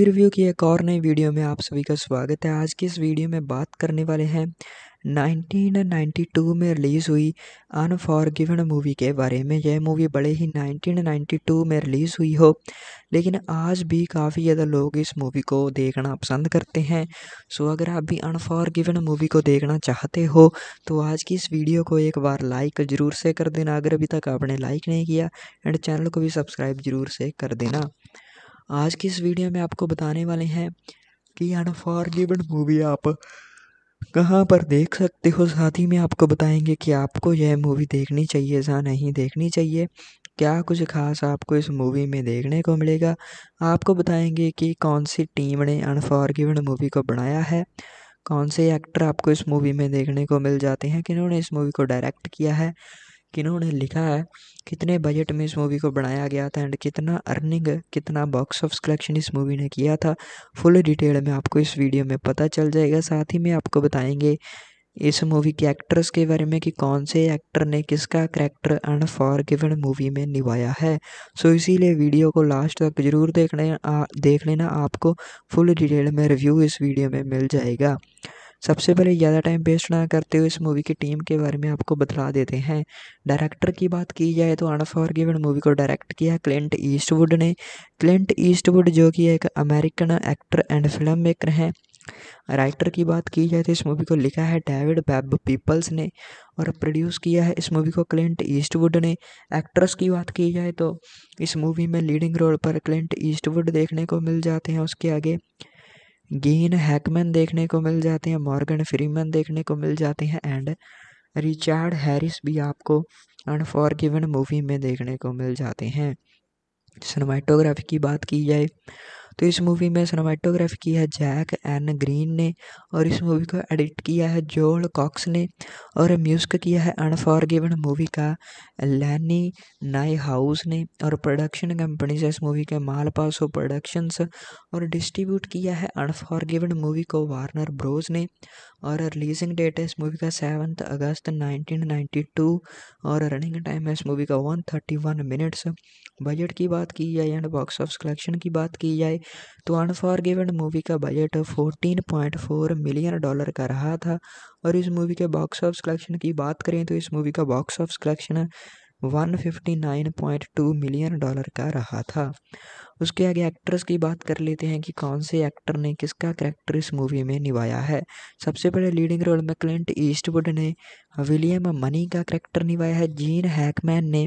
movie review की एक और नई वीडियो में आप सभी का स्वागत है आज की इस वीडियो में बात करने वाले हैं 1992 में रिलीज़ हुई अनफॉरगिवन मूवी के बारे में यह मूवी बड़े ही 1992 में रिलीज़ हुई हो लेकिन आज भी काफ़ी ज़्यादा लोग इस मूवी को देखना पसंद करते हैं सो अगर आप भी अनफॉरगिवन मूवी को देखना चाहते हो तो आज की इस वीडियो को एक बार लाइक ज़रूर से कर देना अगर अभी तक आपने लाइक नहीं किया एंड चैनल को भी सब्सक्राइब ज़रूर से कर देना आज की इस वीडियो में आपको बताने वाले हैं कि अनफॉर्गिवन मूवी आप कहाँ पर देख सकते हो साथ ही में आपको बताएंगे कि आपको यह मूवी देखनी चाहिए या नहीं देखनी चाहिए क्या कुछ खास आपको इस मूवी में देखने को मिलेगा आपको बताएंगे कि कौन सी टीम ने अनफॉर्गिवन मूवी को बनाया है कौन से एक्टर आपको इस मूवी में देखने को मिल जाते हैं किन्होंने इस मूवी को डायरेक्ट किया है किन्होंने लिखा है कितने बजट में इस मूवी को बनाया गया था एंड कितना अर्निंग कितना बॉक्स ऑफ कलेक्शन इस मूवी ने किया था फुल डिटेल में आपको इस वीडियो में पता चल जाएगा साथ ही में आपको बताएंगे इस मूवी के एक्टर्स के बारे में कि कौन से एक्टर ने किसका character for given movie में निभाया है सो so, इसीलिए वीडियो को लास्ट तक जरूर देख लेना देख लेना आपको फुल डिटेल में रिव्यू इस वीडियो में मिल जाएगा सबसे पहले ज़्यादा टाइम वेस्ट ना करते हुए इस मूवी की टीम के बारे में आपको बतला देते हैं डायरेक्टर की बात की जाए तो अनफॉरगिवन मूवी को डायरेक्ट किया क्लिंट ईस्टवुड ने क्लिंट ईस्टवुड जो कि एक American actor and film maker हैं राइटर की बात की जाए तो इस मूवी को लिखा है डेविड बैब पीपल्स ने और प्रोड्यूस किया है इस मूवी को क्लिंट ईस्टवुड ने एक्ट्रेस की बात की जाए तो इस मूवी में लीडिंग रोल पर क्लिंट ईस्टवुड देखने को मिल जाते हैं उसके आगे गीन हैकमैन देखने को मिल जाते हैं मॉर्गन फ्रीमैन देखने को मिल जाते हैं एंड रिचार्ड हैरिस भी आपको अनफॉरगिवन मूवी में देखने को मिल जाते हैं सिनेमाटोग्राफी की बात की जाए तो इस मूवी में सिनेमाटोग्राफी की है जैक एन ग्रीन ने और इस मूवी को एडिट किया है जोल कॉक्स ने और म्यूज़िक किया है अनफॉरगिवन मूवी का लैनी नाई हाउस ने और प्रोडक्शन कंपनी से इस मूवी के मालपासो प्रोडक्शंस और डिस्ट्रीब्यूट किया है अनफॉरगिवन मूवी को वार्नर ब्रोज ने और रिलीजिंग डेट है इस मूवी का सेवन्थ अगस्त 1992 और रनिंग टाइम है इस मूवी का 131 मिनट्स बजट की बात की जाए एंड बॉक्स ऑफ कलेक्शन की बात की जाए तो अनफॉरगिवन मूवी का बजट 14.4 मिलियन डॉलर का रहा था और इस मूवी के बॉक्स ऑफिस कलेक्शन की बात करें तो इस मूवी का box office collection 159.2 million dollar का रहा था उसके आगे एक्ट्रेस की बात कर लेते हैं कि कौन से एक्टर ने किसका करैक्टर इस मूवी में निभाया है सबसे पहले लीडिंग रोल में क्लिंट ईस्टवुड ने विलियम मनी का करेक्टर निभाया है जीन हैकमैन ने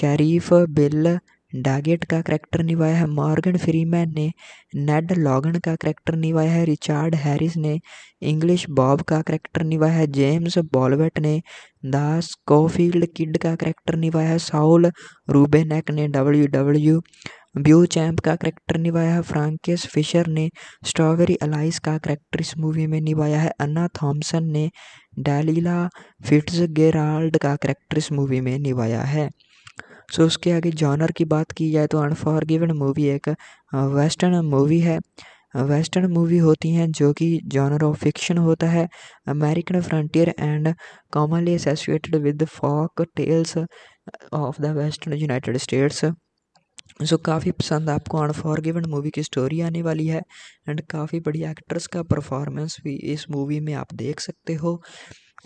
शरीफ बिल डैगेट का करैक्टर निभाया है मॉर्गन फ्रीमैन ने नेड लॉगन का करैक्टर निभाया है रिचार्ड हैरिस ने इंग्लिश बॉब का करैक्टर निभाया है जेम्स बॉलवेट ने दास कोफील्ड किड का करैक्टर निभाया है साउल रूबेनेक ने डब्ल्यू डब्ल्यू ब्यू चैम्प का करैक्टर निभाया है फ्रांकिस फिशर ने स्ट्रॉबेरी अलाइस का करैक्टर इस मूवी में निभाया है अन्ना थॉम्सन ने डैलीला फिट्स गेराल्ड का करैक्टर इस मूवी में निभाया है सो उसके आगे जॉनर की बात की जाए तो अनफॉरगिवन मूवी एक वेस्टर्न मूवी है वेस्टर्न मूवी होती हैं जो कि जॉनर ऑफ फिक्शन होता है American frontier and commonly associated with folk tales of the western United States so काफ़ी पसंद आपको अनफॉरगिवन मूवी की स्टोरी आने वाली है एंड काफ़ी बढ़िया एक्ट्रेस का परफॉर्मेंस भी इस मूवी में आप देख सकते हो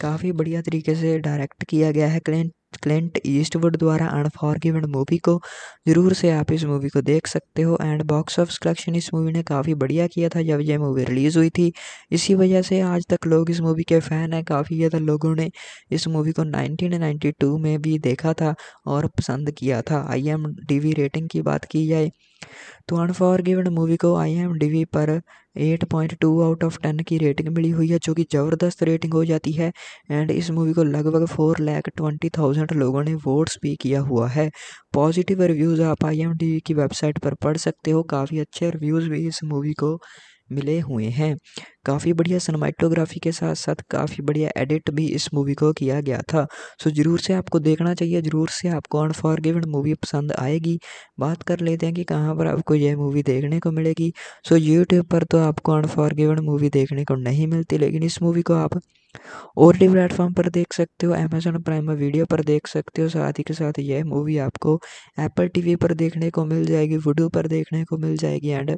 काफ़ी बढ़िया तरीके से डायरेक्ट किया गया है क्लेंट क्लेंट ईस्टवुड द्वारा अनफॉरगिवन मूवी को ज़रूर से आप इस मूवी को देख सकते हो एंड बॉक्स ऑफिस कलेक्शन इस मूवी ने काफ़ी बढ़िया किया था जब यह मूवी रिलीज़ हुई थी इसी वजह से आज तक लोग इस मूवी के फ़ैन हैं काफ़ी ज़्यादा लोगों ने इस मूवी को 1992 में भी देखा था और पसंद किया था आई एम रेटिंग की बात की जाए तो अनफॉरगिवन मूवी को आई पर 8.2 आउट ऑफ 10 की रेटिंग मिली हुई है जो कि ज़बरदस्त रेटिंग हो जाती है एंड इस मूवी को लगभग four lakh twenty thousand percent लोगों ने वोट्स भी किया हुआ है पॉजिटिव रिव्यूज़ आप आई एम टी की वेबसाइट पर पढ़ सकते हो काफ़ी अच्छे रिव्यूज़ भी इस मूवी को मिले हुए हैं काफ़ी बढ़िया सनमाइटोग्राफी के साथ साथ काफ़ी बढ़िया एडिट भी इस मूवी को किया गया था सो ज़रूर से आपको देखना चाहिए ज़रूर से आपको अनफॉरगिवन मूवी पसंद आएगी बात कर लेते हैं कि कहाँ पर आपको यह मूवी देखने को मिलेगी सो यूट्यूब पर तो आपको अनफॉरगिवन मूवी देखने को नहीं मिलती लेकिन इस मूवी को आप और टी प्लेटफॉर्म पर देख सकते हो अमेजोन प्राइम वीडियो पर देख सकते हो साथ ही के साथ यह मूवी आपको एप्पल टी पर देखने को मिल जाएगी वुडू पर देखने को मिल जाएगी एंड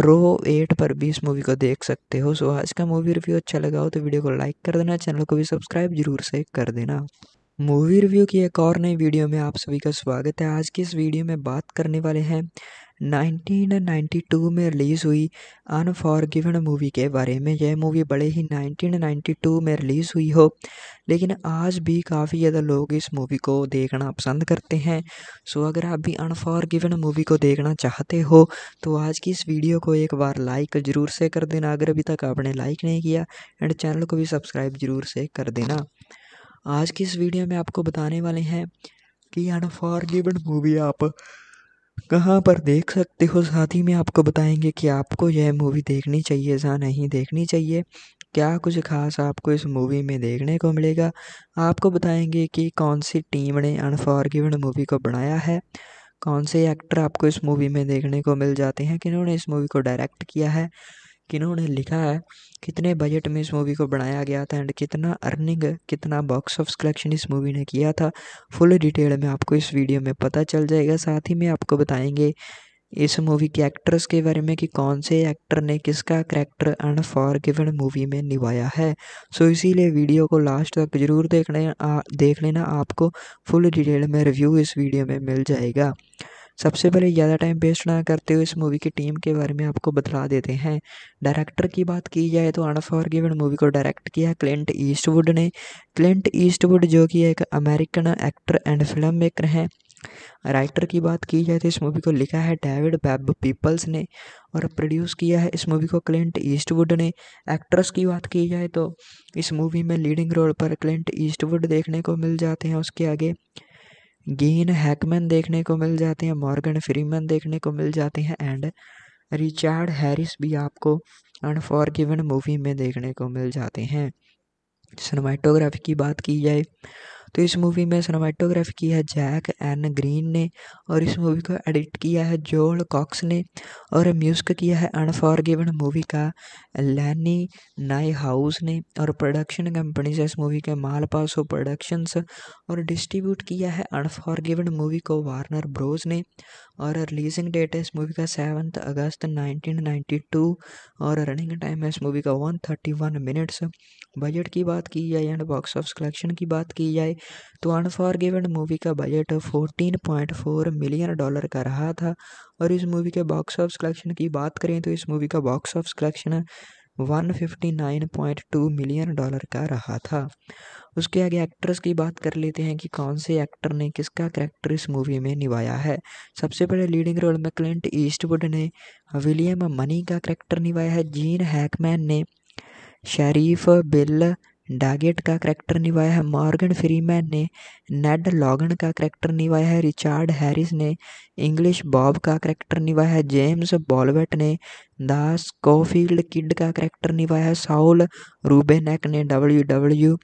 रो एट पर भी इस मूवी को देख सकते हो सो आज का मूवी रिव्यू अच्छा लगा हो तो वीडियो को लाइक कर देना चैनल को भी सब्सक्राइब जरूर से कर देना मूवी रिव्यू की एक और नई वीडियो में आप सभी का स्वागत है आज की इस वीडियो में बात करने वाले हैं 1992 में रिलीज़ हुई अनफॉरगिवन मूवी के बारे में यह मूवी बड़े ही 1992 में रिलीज़ हुई हो लेकिन आज भी काफ़ी ज़्यादा लोग इस मूवी को देखना पसंद करते हैं सो अगर आप भी अनफॉरगिवन मूवी को देखना चाहते हो तो आज की इस वीडियो को एक बार लाइक ज़रूर से कर देना अगर अभी तक आपने लाइक नहीं किया एंड चैनल को भी सब्सक्राइब ज़रूर से कर देना आज की इस वीडियो में आपको बताने वाले हैं कि अनफॉर्गिवन मूवी आप कहाँ पर देख सकते हो साथ ही में आपको बताएंगे कि आपको यह मूवी देखनी चाहिए या नहीं देखनी चाहिए क्या कुछ खास आपको इस मूवी में देखने को मिलेगा आपको बताएंगे कि कौन सी टीम ने अनफॉरगिवन मूवी को बनाया है कौन से एक्टर आपको इस मूवी में देखने को मिल जाते हैं किन्होंने इस मूवी को डायरेक्ट किया है किन्होंने लिखा है कितने बजट में इस मूवी को बनाया गया था एंड कितना अर्निंग कितना बॉक्स ऑफ कलेक्शन इस मूवी ने किया था फुल डिटेल में आपको इस वीडियो में पता चल जाएगा साथ ही में आपको बताएंगे इस मूवी के एक्टर्स के बारे में कि कौन से एक्टर ने किसका character for given movie में निभाया है सो इसीलिए वीडियो को लास्ट तक जरूर देख लेना देख लेना आपको फुल डिटेल में रिव्यू इस वीडियो में मिल जाएगा सबसे पहले ज़्यादा टाइम वेस्ट ना करते हुए इस मूवी की टीम के बारे में आपको बतला देते हैं डायरेक्टर की बात की जाए तो अनफॉर गिवन मूवी को डायरेक्ट किया क्लिंट ईस्टवुड ने क्लिंट ईस्टवुड जो कि एक American actor and film maker हैं राइटर की बात की जाए तो इस मूवी को लिखा है डेविड बैब पीपल्स ने और प्रोड्यूस किया है इस मूवी को क्लिंट ईस्टवुड ने एक्ट्रेस की बात की जाए तो इस मूवी में लीडिंग रोल पर क्लिंट ईस्टवुड देखने को मिल जाते हैं उसके आगे गेन हैकमैन देखने को मिल जाते हैं मॉर्गन फ्रीमैन देखने को मिल जाते हैं एंड रिचार्ड हैरिस भी आपको अनफॉरगिवन मूवी में देखने को मिल जाते हैं सिनेमाटोग्राफी की बात की जाए तो इस मूवी में सिनेमाटोग्राफी की है जैक एन ग्रीन ने और इस मूवी को एडिट किया है जोल कॉक्स ने और म्यूज़िक किया है अनफॉरगिवन मूवी का लैनी नाई हाउस ने और प्रोडक्शन कंपनी से इस मूवी के मालपासो प्रोडक्शंस और डिस्ट्रीब्यूट किया है अनफॉरगिवन मूवी को वार्नर ब्रोज ने और रिलीजिंग डेट है इस मूवी का सेवन्थ अगस्त नाइनटीन और रनिंग टाइम है इस मूवी का वन मिनट्स बजट की बात की जाए एंड बॉक्स ऑफ कलेक्शन की बात की जाए तो अनफॉरगिवन मूवी का बजट 14.4 मिलियन डॉलर का रहा था और इस मूवी के बॉक्स ऑफिस कलेक्शन की बात करें तो इस मूवी का box office collection 159.2 million dollar का रहा था उसके आगे एक्ट्रेस की बात कर लेते हैं कि कौन से एक्टर ने किसका करैक्टर इस मूवी में निभाया है सबसे पहले लीडिंग रोल में क्लिंट ईस्टवुड ने विलियम मनी का करेक्टर निभाया है जीन हैकमैन ने शरीफ बिल डैगेट का करैक्टर निभाया है मॉर्गन फ्रीमैन ने नेड लॉगन का करैक्टर निभाया है रिचार्ड हैरिस ने इंग्लिश बॉब का करैक्टर निभाया है जेम्स बॉलवेट ने दास कोफील्ड किड का करैक्टर निभाया है साउल रूबेनेक ने डब्ल्यू डब्ल्यू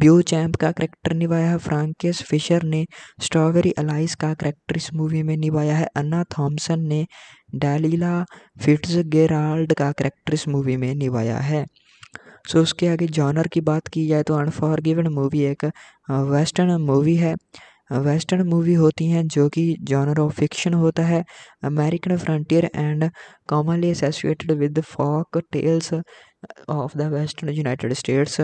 ब्यू चैम्प का करैक्टर निभाया है फ्रांकिस फिशर ने स्ट्रॉबेरी अलाइस का करैक्टर इस मूवी में निभाया है अन्ना थॉम्सन ने डैलीला फिट्स गेराल्ड का करैक्टर इस मूवी में निभाया है सो उसके आगे जॉनर की बात की जाए तो अनफॉरगिवन मूवी एक वेस्टर्न मूवी है वेस्टर्न मूवी होती हैं जो कि जॉनर ऑफ फिक्शन होता है American frontier and commonly associated with folk tales of the western United States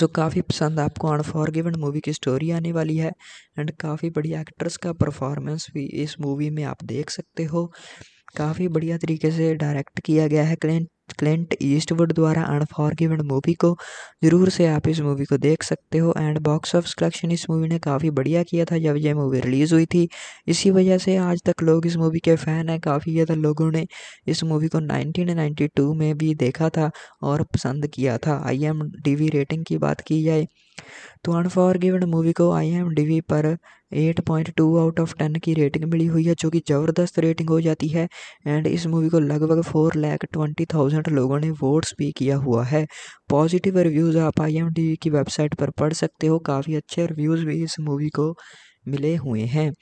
so काफ़ी पसंद आपको अनफॉरगिवन मूवी की स्टोरी आने वाली है एंड काफ़ी बढ़िया एक्ट्रेस का परफॉर्मेंस भी इस मूवी में आप देख सकते हो काफ़ी बढ़िया तरीके से डायरेक्ट किया गया है क्लेंट क्लिंट ईस्टवुड द्वारा अनफॉर्गिवन मूवी को ज़रूर से आप इस मूवी को देख सकते हो एंड बॉक्स ऑफिस कलेक्शन इस मूवी ने काफ़ी बढ़िया किया था जब यह मूवी रिलीज़ हुई थी इसी वजह से आज तक लोग इस मूवी के फ़ैन हैं काफ़ी ज़्यादा लोगों ने इस मूवी को 1992 में भी देखा था और पसंद किया था आई एम रेटिंग की बात की जाए तो अनफॉरगिवन मूवी को आई पर 8.2 आउट ऑफ 10 की रेटिंग मिली हुई है जो कि ज़बरदस्त रेटिंग हो जाती है एंड इस मूवी को लगभग four lakh twenty thousand percent लोगों ने वोट्स भी किया हुआ है पॉजिटिव रिव्यूज़ आप आई एम टी वी की वेबसाइट पर पढ़ सकते हो काफ़ी अच्छे रिव्यूज़ भी इस मूवी को मिले हुए हैं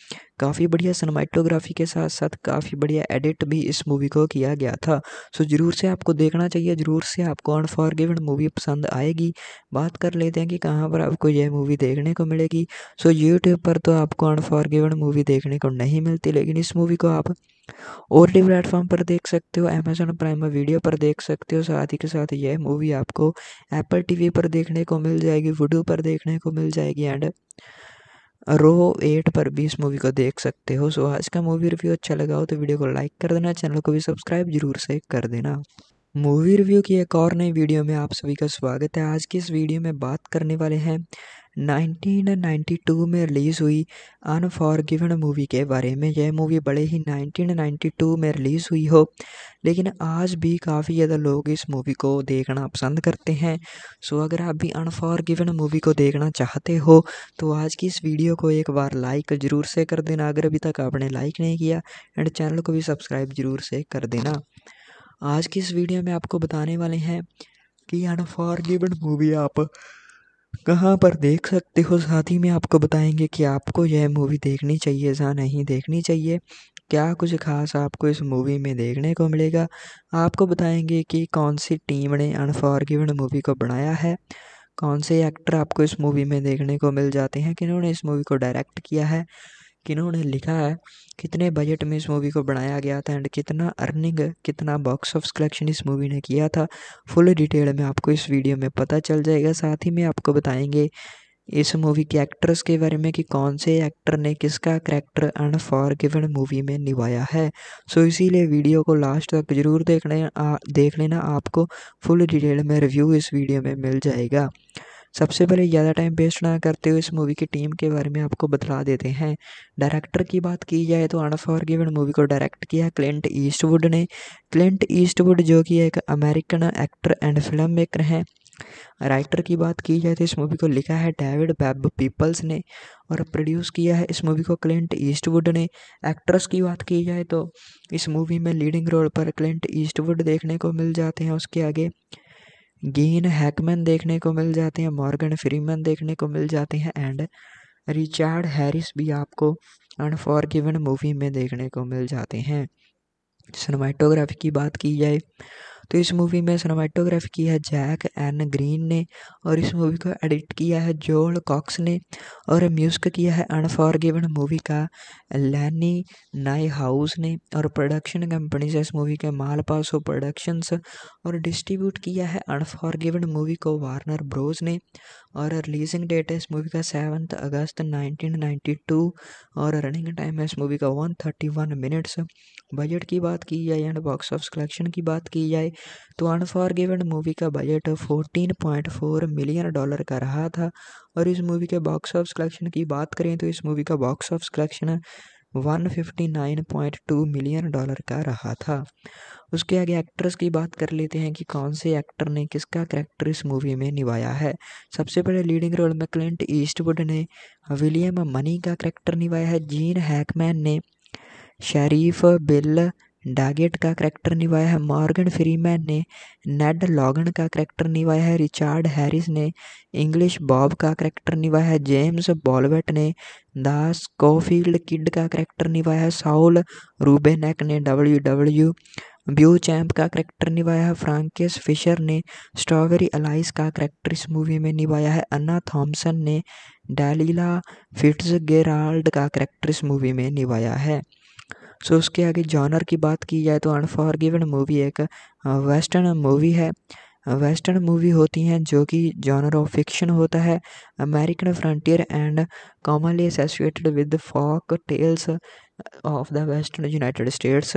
काफ़ी बढ़िया सनमाइटोग्राफी के साथ साथ काफ़ी बढ़िया एडिट भी इस मूवी को किया गया था सो ज़रूर से आपको देखना चाहिए ज़रूर से आपको अनफॉरगिवन मूवी पसंद आएगी बात कर लेते हैं कि कहाँ पर आपको यह मूवी देखने को मिलेगी सो यूट्यूब पर तो आपको अनफॉरगिवन मूवी देखने को नहीं मिलती लेकिन इस मूवी को आप और डी प्लेटफॉर्म पर देख सकते हो अमेजोन प्राइम वीडियो पर देख सकते हो साथ ही के साथ यह मूवी आपको एप्पल टीवी पर देखने को मिल जाएगी वुडू पर देखने को मिल जाएगी एंड रो एट पर भी इस मूवी को देख सकते हो सो आज का मूवी रिव्यू अच्छा लगा हो तो वीडियो को लाइक कर देना चैनल को भी सब्सक्राइब जरूर से कर देना मूवी रिव्यू की एक और नई वीडियो में आप सभी का स्वागत है आज की इस वीडियो में बात करने वाले हैं 1992 में रिलीज़ हुई अनफॉरगिवन मूवी के बारे में यह मूवी बड़े ही 1992 में रिलीज़ हुई हो लेकिन आज भी काफ़ी ज़्यादा लोग इस मूवी को देखना पसंद करते हैं सो अगर आप भी अनफॉरगिवन मूवी को देखना चाहते हो तो आज की इस वीडियो को एक बार लाइक ज़रूर से कर देना अगर अभी तक आपने लाइक नहीं किया एंड चैनल को भी सब्सक्राइब ज़रूर से कर देना आज की इस वीडियो में आपको बताने वाले हैं कि अनफॉर्गिवन मूवी आप कहाँ पर देख सकते हो साथ ही में आपको बताएंगे कि आपको यह मूवी देखनी चाहिए या नहीं देखनी चाहिए क्या कुछ खास आपको इस मूवी में देखने को मिलेगा आपको बताएंगे कि कौन सी टीम ने अनफॉर्गिवन मूवी को बनाया है कौन से एक्टर आपको इस मूवी में देखने को मिल जाते हैं किन्होंने इस मूवी को डायरेक्ट किया है किन्होंने लिखा है कितने बजट में इस मूवी को बनाया गया था एंड कितना अर्निंग कितना बॉक्स ऑफ कलेक्शन इस मूवी ने किया था फुल डिटेल में आपको इस वीडियो में पता चल जाएगा साथ ही में आपको बताएंगे इस मूवी के एक्टर्स के बारे में कि कौन से एक्टर ने किसका character on for given movie में निभाया है सो so, इसीलिए वीडियो को लास्ट तक जरूर देखने आ, देख लेना आपको फुल डिटेल में रिव्यू इस वीडियो में मिल जाएगा सबसे पहले ज़्यादा टाइम वेस्ट ना करते हुए इस मूवी की टीम के बारे में आपको बतला देते हैं डायरेक्टर की बात की जाए तो अनफॉरगिवन मूवी को डायरेक्ट किया क्लिंट ईस्टवुड ने क्लिंट ईस्टवुड जो कि एक American actor and film maker हैं राइटर की बात की जाए तो इस मूवी को लिखा है डेविड बैब पीपल्स ने और प्रोड्यूस किया है इस मूवी को क्लिंट ईस्टवुड ने एक्ट्रेस की बात की जाए तो इस मूवी में लीडिंग रोल पर क्लिंट ईस्टवुड देखने को मिल जाते हैं उसके आगे गीन हैकमैन देखने को मिल जाते हैं मॉर्गन फ्रीमैन देखने को मिल जाते हैं एंड रिचार्ड हैरिस भी आपको अनफॉरगिवन मूवी में देखने को मिल जाते हैं सिनेमाटोग्राफी की बात की जाए तो इस मूवी में सिनेमाटोग्राफी की है जैक एन ग्रीन ने और इस मूवी को एडिट किया है जोल कॉक्स ने और म्यूजिक किया है अनफॉरगिवन मूवी का लैनी नाई हाउस ने और प्रोडक्शन कंपनी से इस मूवी के मालपासो प्रोडक्शंस और डिस्ट्रीब्यूट किया है अनफॉरगिवन मूवी को वार्नर ब्रोज ने और रिलीजिंग डेट है इस मूवी का सेवन्थ अगस्त 1992 और रनिंग टाइम है इस मूवी का 131 मिनट्स बजट की बात की जाए एंड बॉक्स ऑफिस कलेक्शन की बात की जाए तो अनफॉरगिवन मूवी का बजट 14.4 मिलियन डॉलर का रहा था और इस मूवी के बॉक्स ऑफिस कलेक्शन की बात करें तो इस मूवी का box office collection 159.2 million dollar का रहा था उसके आगे एक्ट्रेस की बात कर लेते हैं कि कौन से एक्टर ने किसका करैक्टर इस मूवी में निभाया है सबसे पहले लीडिंग रोल में क्लिंट ईस्टवुड ने विलियम मनी का करेक्टर निभाया है जीन हैकमैन ने शरीफ बिल डैगेट का करैक्टर निभाया है मॉर्गन फ्रीमैन ने नेड लॉगन का करैक्टर निभाया है रिचार्ड हैरिस ने इंग्लिश बॉब का करैक्टर निभाया है जेम्स बॉलवेट ने दास कोफील्ड किड का करैक्टर निभाया है साउल रूबेनेक ने डब्ल्यू डब्ल्यू ब्यू चैम्प का करैक्टर निभाया है फ्रांकिस फिशर ने स्ट्रॉबेरी अलाइस का करैक्टर इस मूवी में निभाया है अन्ना थॉम्सन ने डैलीला फिट्स गेराल्ड का करैक्टर इस मूवी में निभाया है सो उसके आगे जॉनर की बात की जाए तो अनफॉरगिवन मूवी एक वेस्टर्न मूवी है वेस्टर्न मूवी होती हैं जो कि जॉनर ऑफ फिक्शन होता है American frontier and commonly associated with folk tales of the western United States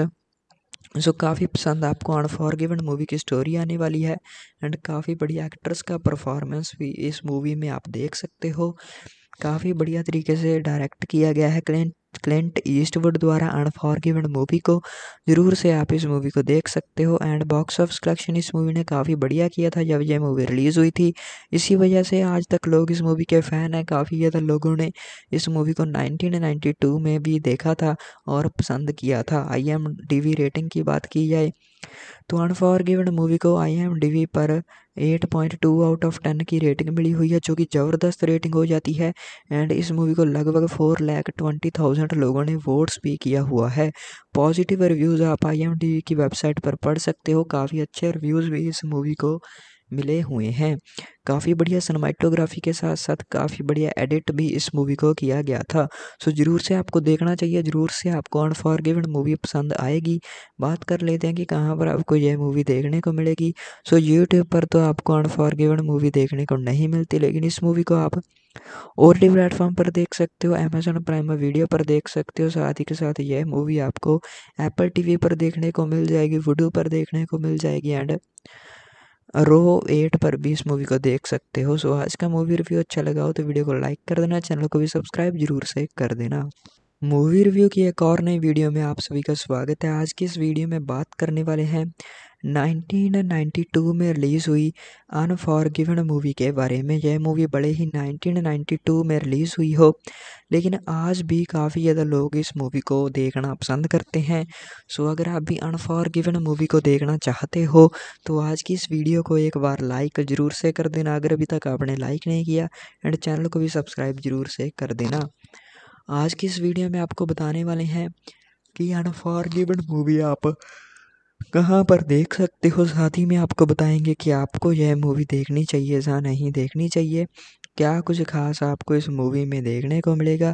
so काफ़ी पसंद आपको अनफॉरगिवन मूवी की स्टोरी आने वाली है एंड काफ़ी बढ़िया एक्टर्स का परफॉर्मेंस भी इस मूवी में आप देख सकते हो काफ़ी बढ़िया तरीके से डायरेक्ट किया गया है क्लिन क्लिंट ईस्टवुड द्वारा अनफॉरगिवन मूवी को ज़रूर से आप इस मूवी को देख सकते हो एंड बॉक्स ऑफ कलेक्शन इस मूवी ने काफ़ी बढ़िया किया था जब यह मूवी रिलीज़ हुई थी इसी वजह से आज तक लोग इस मूवी के फ़ैन हैं काफ़ी ज़्यादा लोगों ने इस मूवी को 1992 में भी देखा था और पसंद किया था आई एम रेटिंग की बात की जाए तो अनफॉरगिवन मूवी को आई पर 8.2 आउट ऑफ 10 की रेटिंग मिली हुई है जो कि ज़बरदस्त रेटिंग हो जाती है एंड इस मूवी को लगभग four lakh twenty thousand percent लोगों ने वोट्स भी किया हुआ है पॉजिटिव रिव्यूज़ आप आई एम की वेबसाइट पर पढ़ सकते हो काफ़ी अच्छे रिव्यूज़ भी इस मूवी को मिले हुए हैं काफ़ी बढ़िया सनमाइटोग्राफी के साथ साथ काफ़ी बढ़िया एडिट भी इस मूवी को किया गया था सो ज़रूर से आपको देखना चाहिए ज़रूर से आपको अनफॉरगिवन मूवी पसंद आएगी बात कर लेते हैं कि कहाँ पर आपको यह मूवी देखने को मिलेगी सो यूट्यूब पर तो आपको अनफॉरगिवन मूवी देखने को नहीं मिलती लेकिन इस मूवी को आप और भी प्लेटफॉर्म पर देख सकते हो अमेजोन प्राइम वीडियो पर देख सकते हो साथ ही के साथ यह मूवी आपको एप्पल टी पर देखने को मिल जाएगी वुडू पर देखने को मिल जाएगी एंड रो एट पर भी इस मूवी को देख सकते हो सो आज का मूवी रिव्यू अच्छा लगा हो तो वीडियो को लाइक कर देना चैनल को भी सब्सक्राइब जरूर से कर देना मूवी रिव्यू की एक और नई वीडियो में आप सभी का स्वागत है आज की इस वीडियो में बात करने वाले हैं 1992 में रिलीज़ हुई अनफॉरगिवन मूवी के बारे में यह मूवी बड़े ही 1992 में रिलीज़ हुई हो लेकिन आज भी काफ़ी ज़्यादा लोग इस मूवी को देखना पसंद करते हैं सो अगर आप भी अनफॉरगिवन मूवी को देखना चाहते हो तो आज की इस वीडियो को एक बार लाइक ज़रूर से कर देना अगर अभी तक आपने लाइक नहीं किया एंड चैनल को भी सब्सक्राइब ज़रूर से कर देना आज की इस वीडियो में आपको बताने वाले हैं कि अनफॉर्गिवन मूवी आप कहाँ पर देख सकते हो साथ ही में आपको बताएंगे कि आपको यह मूवी देखनी चाहिए या नहीं देखनी चाहिए क्या कुछ खास आपको इस मूवी में देखने को मिलेगा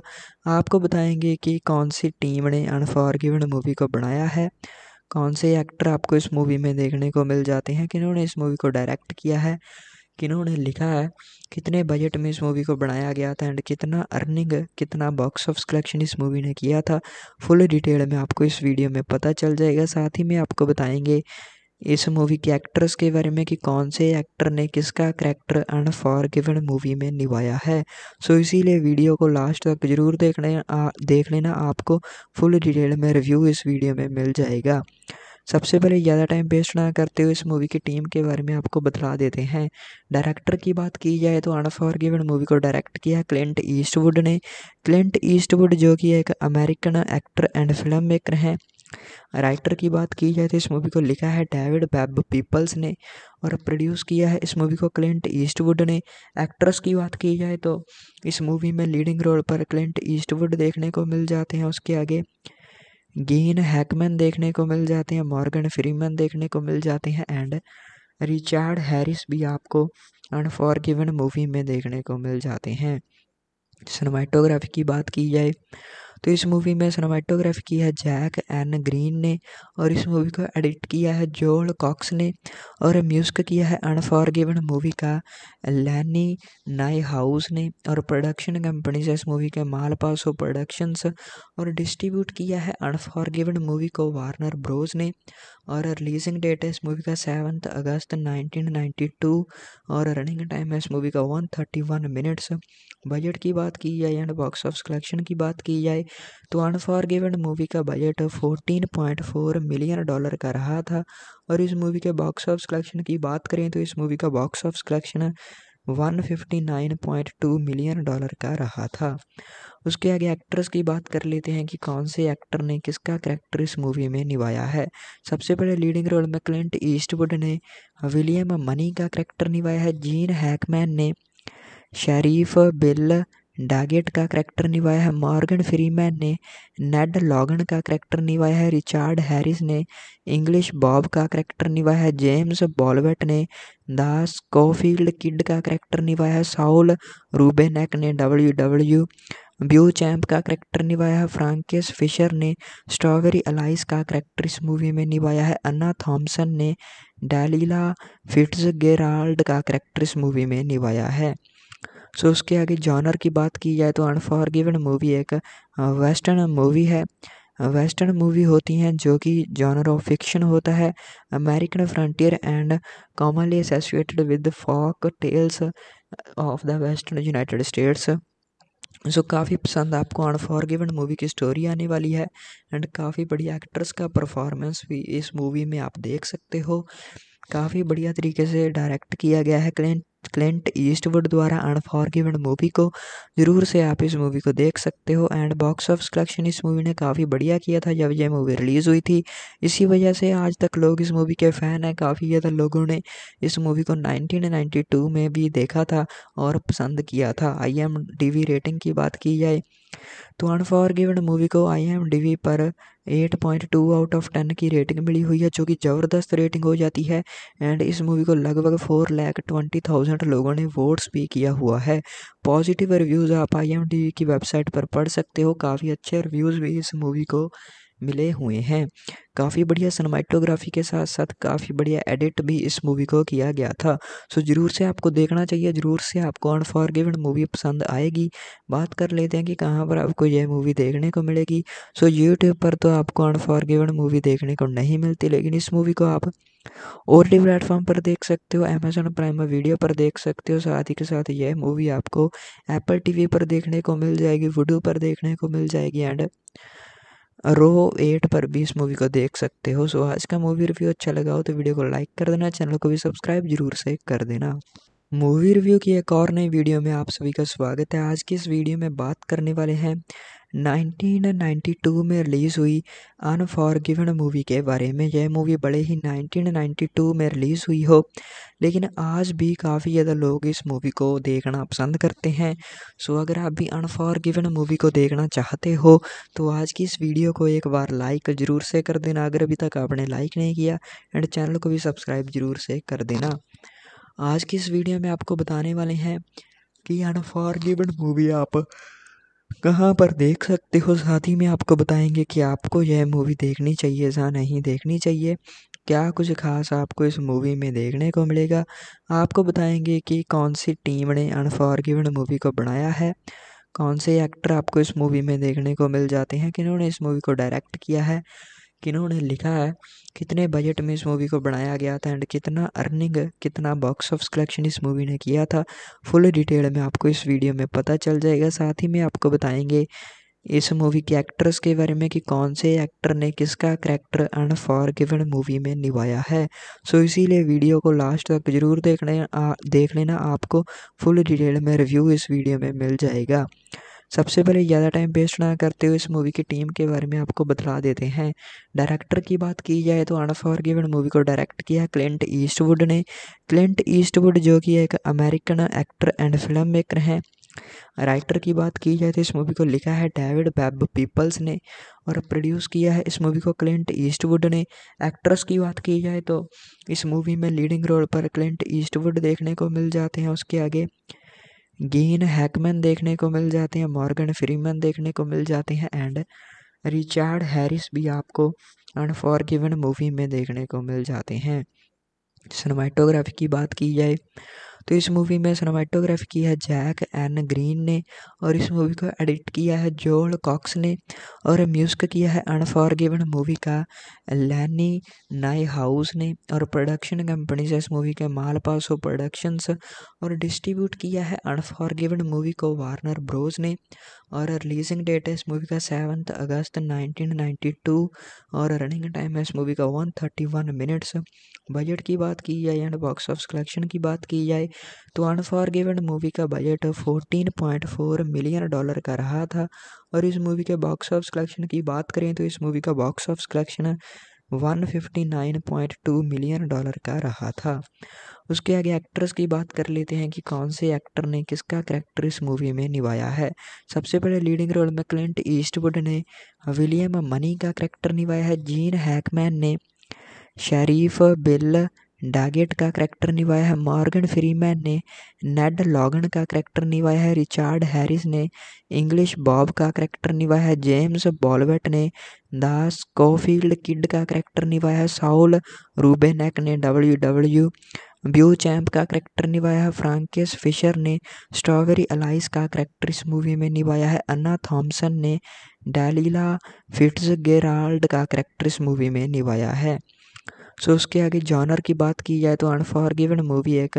आपको बताएंगे कि कौन सी टीम ने अनफॉरगिवन मूवी को बनाया है कौन से एक्टर आपको इस मूवी में देखने को मिल जाते हैं किन्होंने इस मूवी को डायरेक्ट किया है किन्होंने लिखा है कितने बजट में इस मूवी को बनाया गया था एंड कितना अर्निंग कितना बॉक्स ऑफ कलेक्शन इस मूवी ने किया था फुल डिटेल में आपको इस वीडियो में पता चल जाएगा साथ ही में आपको बताएंगे इस मूवी के एक्टर्स के बारे में कि कौन से एक्टर ने किसका character and for given movie में निभाया है सो so, इसीलिए वीडियो को लास्ट तक जरूर देख लेना देख लेना आपको फुल डिटेल में रिव्यू इस वीडियो में मिल जाएगा सबसे पहले ज़्यादा टाइम वेस्ट ना करते हुए इस मूवी की टीम के बारे में आपको बतला देते हैं डायरेक्टर की बात की जाए तो अनफॉर गिवन मूवी को डायरेक्ट किया क्लिंट ईस्टवुड ने क्लिंट ईस्टवुड जो कि एक American actor and film maker हैं राइटर की बात की जाए तो इस मूवी को लिखा है डेविड बैब पीपल्स ने और प्रोड्यूस किया है इस मूवी को क्लिंट ईस्टवुड ने एक्ट्रेस की बात की जाए तो इस मूवी में लीडिंग रोल पर क्लिंट ईस्टवुड देखने को मिल जाते हैं उसके आगे गीन हैकमैन देखने को मिल जाते हैं मॉर्गन फ्रीमैन देखने को मिल जाते हैं एंड रिचार्ड हैरिस भी आपको अनफॉरगिवन मूवी में देखने को मिल जाते हैं सिनेमाटोग्राफी की बात की जाए तो इस मूवी में सिनेमाटोग्राफी की है जैक एन ग्रीन ने और इस मूवी को एडिट किया है जोल कॉक्स ने और म्यूज़िक किया है अनफॉरगिवन मूवी का लैनी नाई हाउस ने और प्रोडक्शन कंपनीज है इस मूवी के मालपासो प्रोडक्शंस और डिस्ट्रीब्यूट किया है अनफॉरगिवन मूवी को वार्नर ब्रोज ने और रिलीजिंग डेट है इस मूवी का सेवन्थ अगस्त नाइनटीन और रनिंग टाइम है इस मूवी का वन मिनट्स बजट की बात की जाए एंड बॉक्स ऑफ कलेक्शन की बात की जाए तो अनफॉरगिवन मूवी का बजट 14.4 मिलियन डॉलर का रहा था और इस मूवी के बॉक्स ऑफिस कलेक्शन की बात करें तो इस मूवी का box office collection 159.2 million dollar का रहा था उसके आगे एक्ट्रेस की बात कर लेते हैं कि कौन से एक्टर ने किसका करैक्टर इस मूवी में निभाया है सबसे पहले लीडिंग रोल में क्लिंट ईस्टवुड ने विलियम मनी का करैक्टर निभाया है जीन हैकमैन ने शरीफ बिल डैगेट का करैक्टर निभाया है मॉर्गन फ्रीमैन ने नेड लॉगन का करैक्टर निभाया है रिचार्ड हैरिस ने इंग्लिश बॉब का करैक्टर निभाया है जेम्स बॉलवेट ने दास कोफील्ड किड का करैक्टर निभाया है साउल रूबेनेक ने डब्ल्यू डब्ल्यू ब्यू चैम्प का करैक्टर निभाया है फ्रांकिस फिशर ने स्ट्रॉबेरी अलाइस का करैक्टर इस मूवी में निभाया है अन्ना थॉम्सन ने डैलीला फिट्स गेराल्ड का करैक्टर इस मूवी में निभाया है सो उसके आगे जॉनर की बात की जाए तो अनफॉरगिवन मूवी एक वेस्टर्न मूवी है वेस्टर्न मूवी होती हैं जो कि जॉनर ऑफ फिक्शन होता है American frontier and commonly associated with folk tales of the western United States so काफ़ी पसंद आपको अनफॉरगिवन मूवी की स्टोरी आने वाली है एंड काफ़ी बढ़िया एक्टर्स का परफॉर्मेंस भी इस मूवी में आप देख सकते हो काफ़ी बढ़िया तरीके से डायरेक्ट किया गया है क्लिंट क्लिंट ईस्टवुड द्वारा अनफॉर्गिवन मूवी को ज़रूर से आप इस मूवी को देख सकते हो एंड बॉक्स ऑफिस कलेक्शन इस मूवी ने काफ़ी बढ़िया किया था जब यह मूवी रिलीज़ हुई थी इसी वजह से आज तक लोग इस मूवी के फ़ैन हैं काफ़ी ज़्यादा लोगों ने इस मूवी को 1992 में भी देखा था और पसंद किया था आई रेटिंग की बात की जाए तो गिवन मूवी को आई पर 8.2 आउट ऑफ 10 की रेटिंग मिली हुई है जो कि ज़बरदस्त रेटिंग हो जाती है एंड इस मूवी को लगभग four lakh twenty thousand percent लोगों ने वोट्स भी किया हुआ है पॉजिटिव रिव्यूज़ आप आई की वेबसाइट पर पढ़ सकते हो काफ़ी अच्छे रिव्यूज़ भी इस मूवी को मिले हुए हैं काफ़ी बढ़िया सनमाइटोग्राफी के साथ साथ काफ़ी बढ़िया एडिट भी इस मूवी को किया गया था सो ज़रूर से आपको देखना चाहिए ज़रूर से आपको अनफॉरगिवन मूवी पसंद आएगी बात कर लेते हैं कि कहाँ पर आपको यह मूवी देखने को मिलेगी सो यूट्यूब पर तो आपको अनफॉरगिवन मूवी देखने को नहीं मिलती लेकिन इस मूवी को आप और डी प्लेटफॉर्म पर देख सकते हो अमेजोन प्राइम वीडियो पर देख सकते हो साथ ही के साथ यह मूवी आपको एप्पल टीवी पर देखने को मिल जाएगी वूडो पर देखने को मिल जाएगी एंड रो एट पर भी इस मूवी को देख सकते हो सो आज का मूवी रिव्यू अच्छा लगा हो तो वीडियो को लाइक कर देना चैनल को भी सब्सक्राइब जरूर से कर देना मूवी रिव्यू की एक और नई वीडियो में आप सभी का स्वागत है आज की इस वीडियो में बात करने वाले हैं 1992 में रिलीज़ हुई अनफॉरगिवन मूवी के बारे में यह मूवी बड़े ही 1992 में रिलीज़ हुई हो लेकिन आज भी काफ़ी ज़्यादा लोग इस मूवी को देखना पसंद करते हैं सो अगर आप भी अनफॉरगिवन मूवी को देखना चाहते हो तो आज की इस वीडियो को एक बार लाइक ज़रूर से कर देना अगर अभी तक आपने लाइक नहीं किया एंड चैनल को भी सब्सक्राइब ज़रूर से कर देना आज की इस वीडियो में आपको बताने वाले हैं कि अनफॉर्गिवन मूवी आप कहाँ पर देख सकते हो साथ ही में आपको बताएंगे कि आपको यह मूवी देखनी चाहिए या नहीं देखनी चाहिए क्या कुछ खास आपको इस मूवी में देखने को मिलेगा आपको बताएंगे कि कौन सी टीम ने अनफॉरगिवन मूवी को बनाया है कौन से एक्टर आपको इस मूवी में देखने को मिल जाते हैं किन्होंने इस मूवी को डायरेक्ट किया है किन्होंने लिखा है कितने बजट में इस मूवी को बनाया गया था एंड कितना अर्निंग कितना बॉक्स ऑफ कलेक्शन इस मूवी ने किया था फुल डिटेल में आपको इस वीडियो में पता चल जाएगा साथ ही में आपको बताएंगे इस मूवी के एक्टर्स के बारे में कि कौन से एक्टर ने किसका character on for given movie में निभाया है सो so, इसीलिए वीडियो को लास्ट तक जरूर देख लेना देख लेना आपको फुल डिटेल में रिव्यू इस वीडियो में मिल जाएगा सबसे पहले ज़्यादा टाइम वेस्ट ना करते हुए इस मूवी की टीम के बारे में आपको बतला देते हैं डायरेक्टर की बात की जाए तो अनफॉरगिवन मूवी को डायरेक्ट किया क्लिंट ईस्टवुड ने क्लिंट ईस्टवुड जो कि एक American actor and film maker हैं राइटर की बात की जाए तो इस मूवी को लिखा है डेविड बैब पीपल्स ने और प्रोड्यूस किया है इस मूवी को क्लिंट ईस्टवुड ने एक्ट्रेस की बात की जाए तो इस मूवी में लीडिंग रोल पर क्लिंट ईस्टवुड देखने को मिल जाते हैं उसके आगे गीन हैकमैन देखने को मिल जाते हैं मॉर्गन फ्रीमैन देखने को मिल जाते हैं एंड रिचार्ड हैरिस भी आपको अनफॉरगिवन मूवी में देखने को मिल जाते हैं सिनेमाटोग्राफी की बात की जाए तो इस मूवी में सिनेमाटोग्राफी की है जैक एन ग्रीन ने और इस मूवी को एडिट किया है जोल कॉक्स ने और म्यूज़िक किया है अनफॉरगिवन मूवी का लैनी नाई हाउस ने और प्रोडक्शन कंपनी से इस मूवी के मालपासो प्रोडक्शंस और डिस्ट्रीब्यूट किया है अनफॉरगिवन मूवी को वार्नर ब्रोज ने और रिलीजिंग डेट है इस मूवी का सेवन्थ अगस्त 1992 और रनिंग टाइम है इस मूवी का वन मिनट्स बजट की बात की जाए एंड बॉक्स ऑफ कलेक्शन की बात की जाए तो अनफॉरगिवन मूवी का बजट 14.4 मिलियन डॉलर का रहा था और इस मूवी के बॉक्स ऑफिस कलेक्शन की बात करें तो इस मूवी का box office collection 159.2 million dollar का रहा था उसके आगे एक्ट्रेस की बात कर लेते हैं कि कौन से एक्टर ने किसका करैक्टर इस मूवी में निभाया है सबसे पहले लीडिंग रोल में क्लिंट ईस्टवुड ने विलियम मनी का करेक्टर निभाया है जीन हैकमैन ने शरीफ बिल डैगेट का करैक्टर निभाया है मॉर्गन फ्रीमैन ने नेड लॉगन का करैक्टर निभाया है रिचार्ड हैरिस ने इंग्लिश बॉब का करैक्टर निभाया है जेम्स बॉलवेट ने दास कोफील्ड किड का करैक्टर निभाया है साउल रूबेनेक ने डब्ल्यू डब्ल्यू ब्यू चैम्प का करैक्टर निभाया है फ्रांकिस फिशर ने स्ट्रॉबेरी अलाइस का करैक्टर इस मूवी में निभाया है अन्ना थॉम्सन ने डैलीला फिट्स गेराल्ड का करैक्टर इस मूवी में निभाया है सो उसके आगे जॉनर की बात की जाए तो अनफॉरगिवन मूवी एक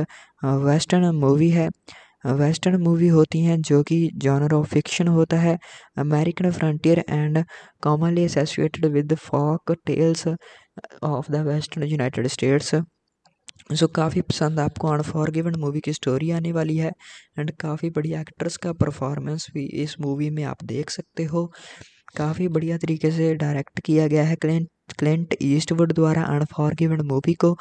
वेस्टर्न मूवी है वेस्टर्न मूवी होती हैं जो कि जॉनर ऑफ फिक्शन होता है American frontier and commonly associated with folk tales of the western United States so काफ़ी पसंद आपको अनफॉरगिवन मूवी की स्टोरी आने वाली है एंड काफ़ी बढ़िया एक्ट्रेस का परफॉर्मेंस भी इस मूवी में आप देख सकते हो काफ़ी बढ़िया तरीके से डायरेक्ट किया गया है क्लिंट क्लिंट ईस्टवुड द्वारा अनफॉरगिवन मूवी को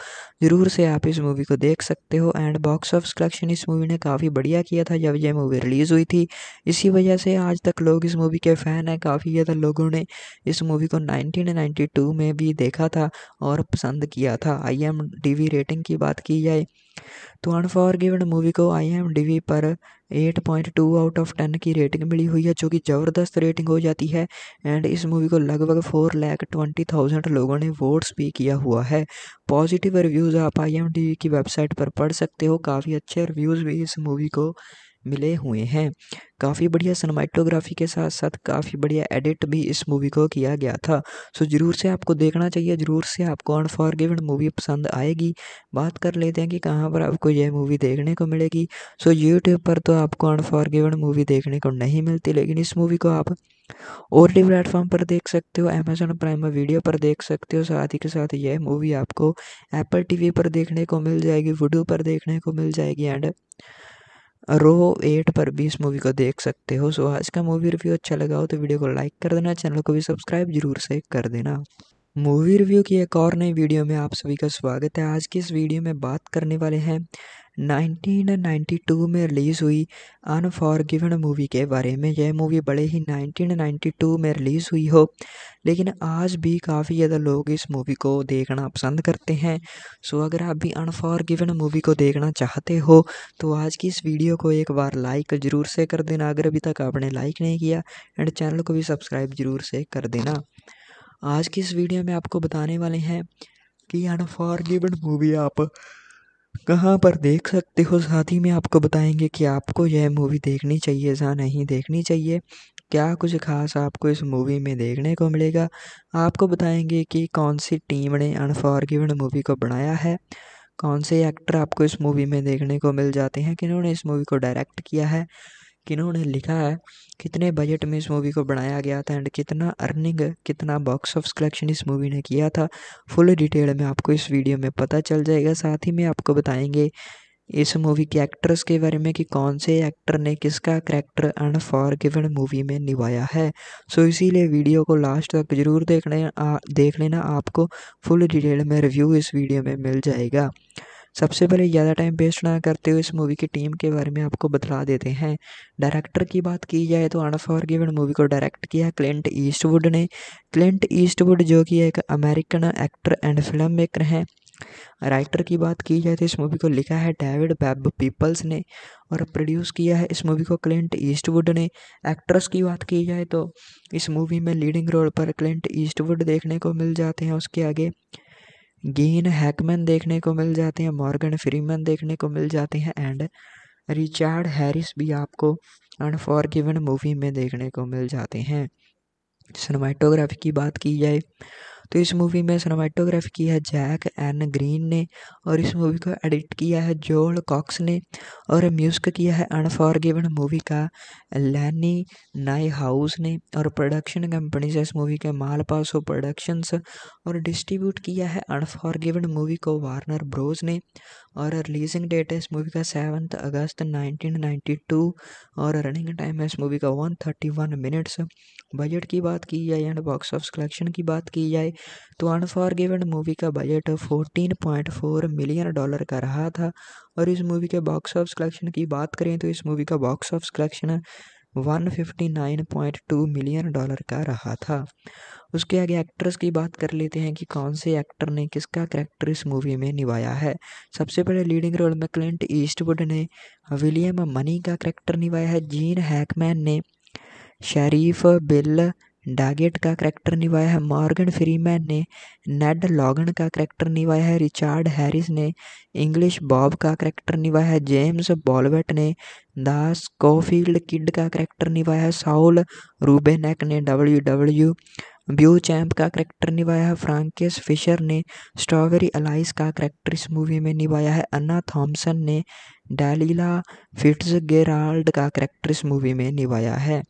ज़रूर से आप इस मूवी को देख सकते हो एंड बॉक्स ऑफ कलेक्शन इस मूवी ने काफ़ी बढ़िया किया था जब यह मूवी रिलीज़ हुई थी इसी वजह से आज तक लोग इस मूवी के फ़ैन हैं काफ़ी ज़्यादा लोगों ने इस मूवी को 1992 में भी देखा था और पसंद किया था आई एम रेटिंग की बात की जाए तो अनफॉरगिवन मूवी को आई पर 8.2 आउट ऑफ 10 की रेटिंग मिली हुई है जो कि ज़बरदस्त रेटिंग हो जाती है एंड इस मूवी को लगभग four lakh twenty thousand thousand लोगों ने वोट्स भी किया हुआ है पॉजिटिव रिव्यूज़ आप आई एम की वेबसाइट पर पढ़ सकते हो काफ़ी अच्छे रिव्यूज़ भी इस मूवी को मिले हुए हैं काफ़ी बढ़िया सनमाइटोग्राफी के साथ साथ काफ़ी बढ़िया एडिट भी इस मूवी को किया गया था सो ज़रूर से आपको देखना चाहिए ज़रूर से आपको अनफॉरगिवन मूवी पसंद आएगी बात कर लेते हैं कि कहाँ पर आपको यह मूवी देखने को मिलेगी सो यूट्यूब पर तो आपको अनफॉरगिवन मूवी देखने को नहीं मिलती लेकिन इस मूवी को आप और डी प्लेटफॉर्म पर देख सकते हो अमेजोन प्राइम वीडियो पर देख सकते हो साथ ही के साथ यह मूवी आपको एप्पल टी पर देखने को मिल जाएगी वूडो पर देखने को मिल जाएगी एंड रो एट पर भी इस मूवी को देख सकते हो सो आज का मूवी रिव्यू अच्छा लगा हो तो वीडियो को लाइक कर देना चैनल को भी सब्सक्राइब जरूर से कर देना मूवी रिव्यू की एक और नई वीडियो में आप सभी का स्वागत है आज की इस वीडियो में बात करने वाले हैं 1992 में रिलीज़ हुई अनफॉरगिवन मूवी के बारे में यह मूवी बड़े ही 1992 में रिलीज़ हुई हो लेकिन आज भी काफ़ी ज़्यादा लोग इस मूवी को देखना पसंद करते हैं सो अगर आप भी अनफॉरगिवन मूवी को देखना चाहते हो तो आज की इस वीडियो को एक बार लाइक ज़रूर से कर देना अगर अभी तक आपने लाइक नहीं किया एंड चैनल को भी सब्सक्राइब ज़रूर से कर देना आज की इस वीडियो में आपको बताने वाले हैं कि अनफॉर्गिवन मूवी आप कहाँ पर देख सकते हो साथ ही में आपको बताएंगे कि आपको यह मूवी देखनी चाहिए या नहीं देखनी चाहिए क्या कुछ खास आपको इस मूवी में देखने को मिलेगा आपको बताएंगे कि कौन सी टीम ने अनफॉर्गिवन मूवी को बनाया है कौन से एक्टर आपको इस मूवी में देखने को मिल जाते हैं किन्होंने इस मूवी को डायरेक्ट किया है किन्होंने लिखा है कितने बजट में इस मूवी को बनाया गया था एंड कितना अर्निंग कितना बॉक्स ऑफ कलेक्शन इस मूवी ने किया था फुल डिटेल में आपको इस वीडियो में पता चल जाएगा साथ ही में आपको बताएंगे इस मूवी के एक्टर्स के बारे में कि कौन से एक्टर ने किसका character for given movie में निभाया है सो so, इसीलिए वीडियो को लास्ट तक जरूर देख लेना देख लेना आपको फुल डिटेल में रिव्यू इस वीडियो में मिल जाएगा सबसे पहले ज़्यादा टाइम वेस्ट ना करते हुए इस मूवी की टीम के बारे में आपको बतला देते हैं डायरेक्टर की बात की जाए तो अनफॉरगिवन मूवी को डायरेक्ट किया क्लिंट ईस्टवुड ने क्लिंट ईस्टवुड जो कि एक American actor and film maker हैं राइटर की बात की जाए तो इस मूवी को लिखा है डेविड बैब पीपल्स ने और प्रोड्यूस किया है इस मूवी को क्लिंट ईस्टवुड ने एक्ट्रेस की बात की जाए तो इस मूवी में लीडिंग रोल पर क्लिंट ईस्टवुड देखने को मिल जाते हैं उसके आगे गीन हैकमैन देखने को मिल जाते हैं मॉर्गन फ्रीमैन देखने को मिल जाते हैं एंड रिचार्ड हैरिस भी आपको अनफॉरगिवन मूवी में देखने को मिल जाते हैं सिनेमाटोग्राफी की बात की जाए तो इस मूवी में सिनेमाटोग्राफी की है जैक एन ग्रीन ने और इस मूवी को एडिट किया है जोल कॉक्स ने और म्यूज़िक किया है अनफॉरगिवन मूवी का लैनी नाई हाउस ने और प्रोडक्शन कंपनी से इस मूवी के मालपासो प्रोडक्शंस और डिस्ट्रीब्यूट किया है अनफॉरगिवन मूवी को वार्नर ब्रोज ने और रिलीजिंग डेट है इस मूवी का सेवन्थ अगस्त 1992 और रनिंग टाइम है इस मूवी का 131 मिनट्स बजट की बात की जाए एंड बॉक्स ऑफ कलेक्शन की बात की जाए तो अनफॉरगिवन मूवी का बजट 14.4 मिलियन डॉलर का रहा था और इस मूवी के बॉक्स ऑफिस कलेक्शन की बात करें तो इस मूवी का box office collection 159.2 million dollar का रहा था उसके आगे एक्ट्रेस की बात कर लेते हैं कि कौन से एक्टर ने किसका करैक्टर इस मूवी में निभाया है सबसे पहले लीडिंग रोल में क्लिंट ईस्टवुड ने विलियम मनी का करेक्टर निभाया है जीन हैकमैन ने शरीफ बिल डैगेट का करैक्टर निभाया है मॉर्गन फ्रीमैन ने नेड लॉगन का करैक्टर निभाया है रिचार्ड हैरिस ने इंग्लिश बॉब का करैक्टर निभाया है जेम्स बॉलवेट ने दास कोफील्ड किड का करैक्टर निभाया है साउल रूबेनेक ने डब्ल्यू डब्ल्यू ब्यू चैम्प का करैक्टर निभाया है फ्रांकिस फिशर ने स्ट्रॉबेरी अलाइस का करैक्टर इस मूवी में निभाया है अन्ना थॉम्सन ने डैलीला फिट्स गेराल्ड का करैक्टर इस मूवी में निभाया है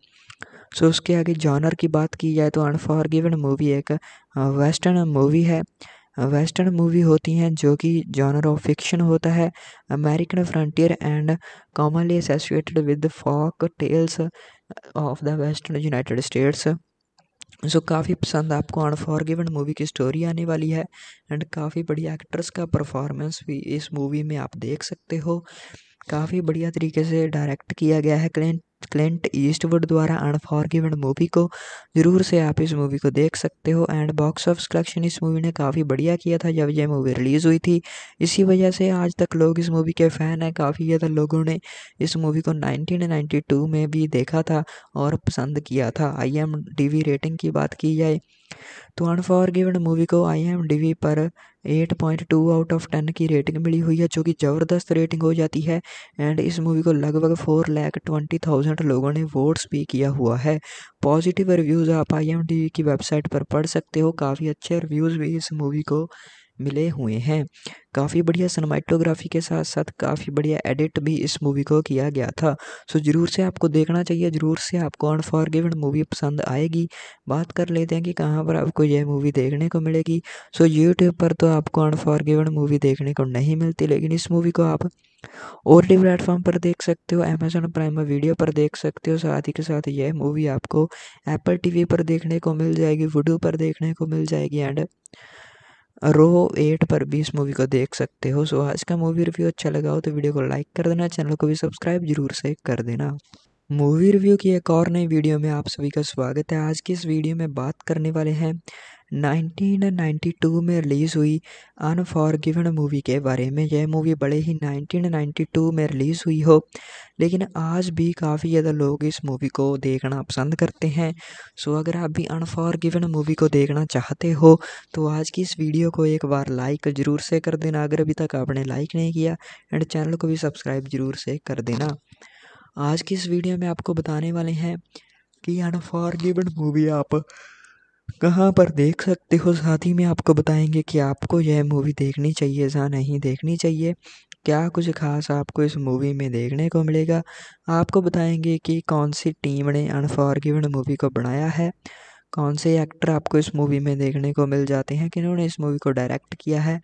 सो उसके आगे जॉनर की बात की जाए तो अनफॉरगिवन मूवी एक वेस्टर्न मूवी है वेस्टर्न मूवी होती हैं जो कि जॉनर ऑफ फिक्शन होता है American frontier and commonly associated with folk tales of the western United States so काफ़ी पसंद आपको अनफॉरगिवन मूवी की स्टोरी आने वाली है एंड काफ़ी बढ़िया एक्ट्रेस का परफॉर्मेंस भी इस मूवी में आप देख सकते हो काफ़ी बढ़िया तरीके से डायरेक्ट किया गया है क्लेंट क्लेंट ईस्टवुड द्वारा अनफॉरगिवन मूवी को ज़रूर से आप इस मूवी को देख सकते हो एंड बॉक्स ऑफिस कलेक्शन इस मूवी ने काफ़ी बढ़िया किया था जब यह मूवी रिलीज़ हुई थी इसी वजह से आज तक लोग इस मूवी के फ़ैन हैं काफ़ी ज़्यादा लोगों ने इस मूवी को 1992 में भी देखा था और पसंद किया था आई एम रेटिंग की बात की जाए तो अनफॉरगिवन मूवी को आई पर 8.2 आउट ऑफ 10 की रेटिंग मिली हुई है जो कि ज़बरदस्त रेटिंग हो जाती है एंड इस मूवी को लगभग four lakh twenty thousand percent लोगों ने वोट्स भी किया हुआ है पॉजिटिव रिव्यूज़ आप आई एम टी की वेबसाइट पर पढ़ सकते हो काफ़ी अच्छे रिव्यूज़ भी इस मूवी को मिले हुए हैं काफ़ी बढ़िया सनमाइटोग्राफी के साथ साथ काफ़ी बढ़िया एडिट भी इस मूवी को किया गया था सो ज़रूर से आपको देखना चाहिए ज़रूर से आपको अनफॉरगिवन मूवी पसंद आएगी बात कर लेते हैं कि कहाँ पर आपको यह मूवी देखने को मिलेगी सो यूट्यूब पर तो आपको अनफॉरगिवन मूवी देखने को नहीं मिलती लेकिन इस मूवी को आप और टी प्लेटफॉर्म पर देख सकते हो अमेजोन प्राइम वीडियो पर देख सकते हो साथ ही के साथ यह मूवी आपको एप्पल टी पर देखने को मिल जाएगी वूडो पर देखने को मिल जाएगी एंड रो एट पर भी इस मूवी को देख सकते हो सो आज का मूवी रिव्यू अच्छा लगा हो तो वीडियो को लाइक कर देना चैनल को भी सब्सक्राइब जरूर से कर देना मूवी रिव्यू की एक और नई वीडियो में आप सभी का स्वागत है आज की इस वीडियो में बात करने वाले हैं 1992 में रिलीज़ हुई अनफॉरगिवन मूवी के बारे में यह मूवी बड़े ही 1992 में रिलीज़ हुई हो लेकिन आज भी काफ़ी ज़्यादा लोग इस मूवी को देखना पसंद करते हैं सो अगर आप भी अनफॉरगिवन मूवी को देखना चाहते हो तो आज की इस वीडियो को एक बार लाइक ज़रूर से कर देना अगर अभी तक आपने लाइक नहीं किया एंड चैनल को भी सब्सक्राइब ज़रूर से कर देना आज की इस वीडियो में आपको बताने वाले हैं कि अनफॉर्गिवन मूवी आप कहाँ पर देख सकते हो साथ ही में आपको बताएंगे कि आपको यह मूवी देखनी चाहिए या नहीं देखनी चाहिए क्या कुछ खास आपको इस मूवी में देखने को मिलेगा आपको बताएंगे कि कौन सी टीम ने अनफॉरगिवन मूवी को बनाया है कौन से एक्टर आपको इस मूवी में देखने को मिल जाते हैं किन्होंने इस मूवी को डायरेक्ट किया है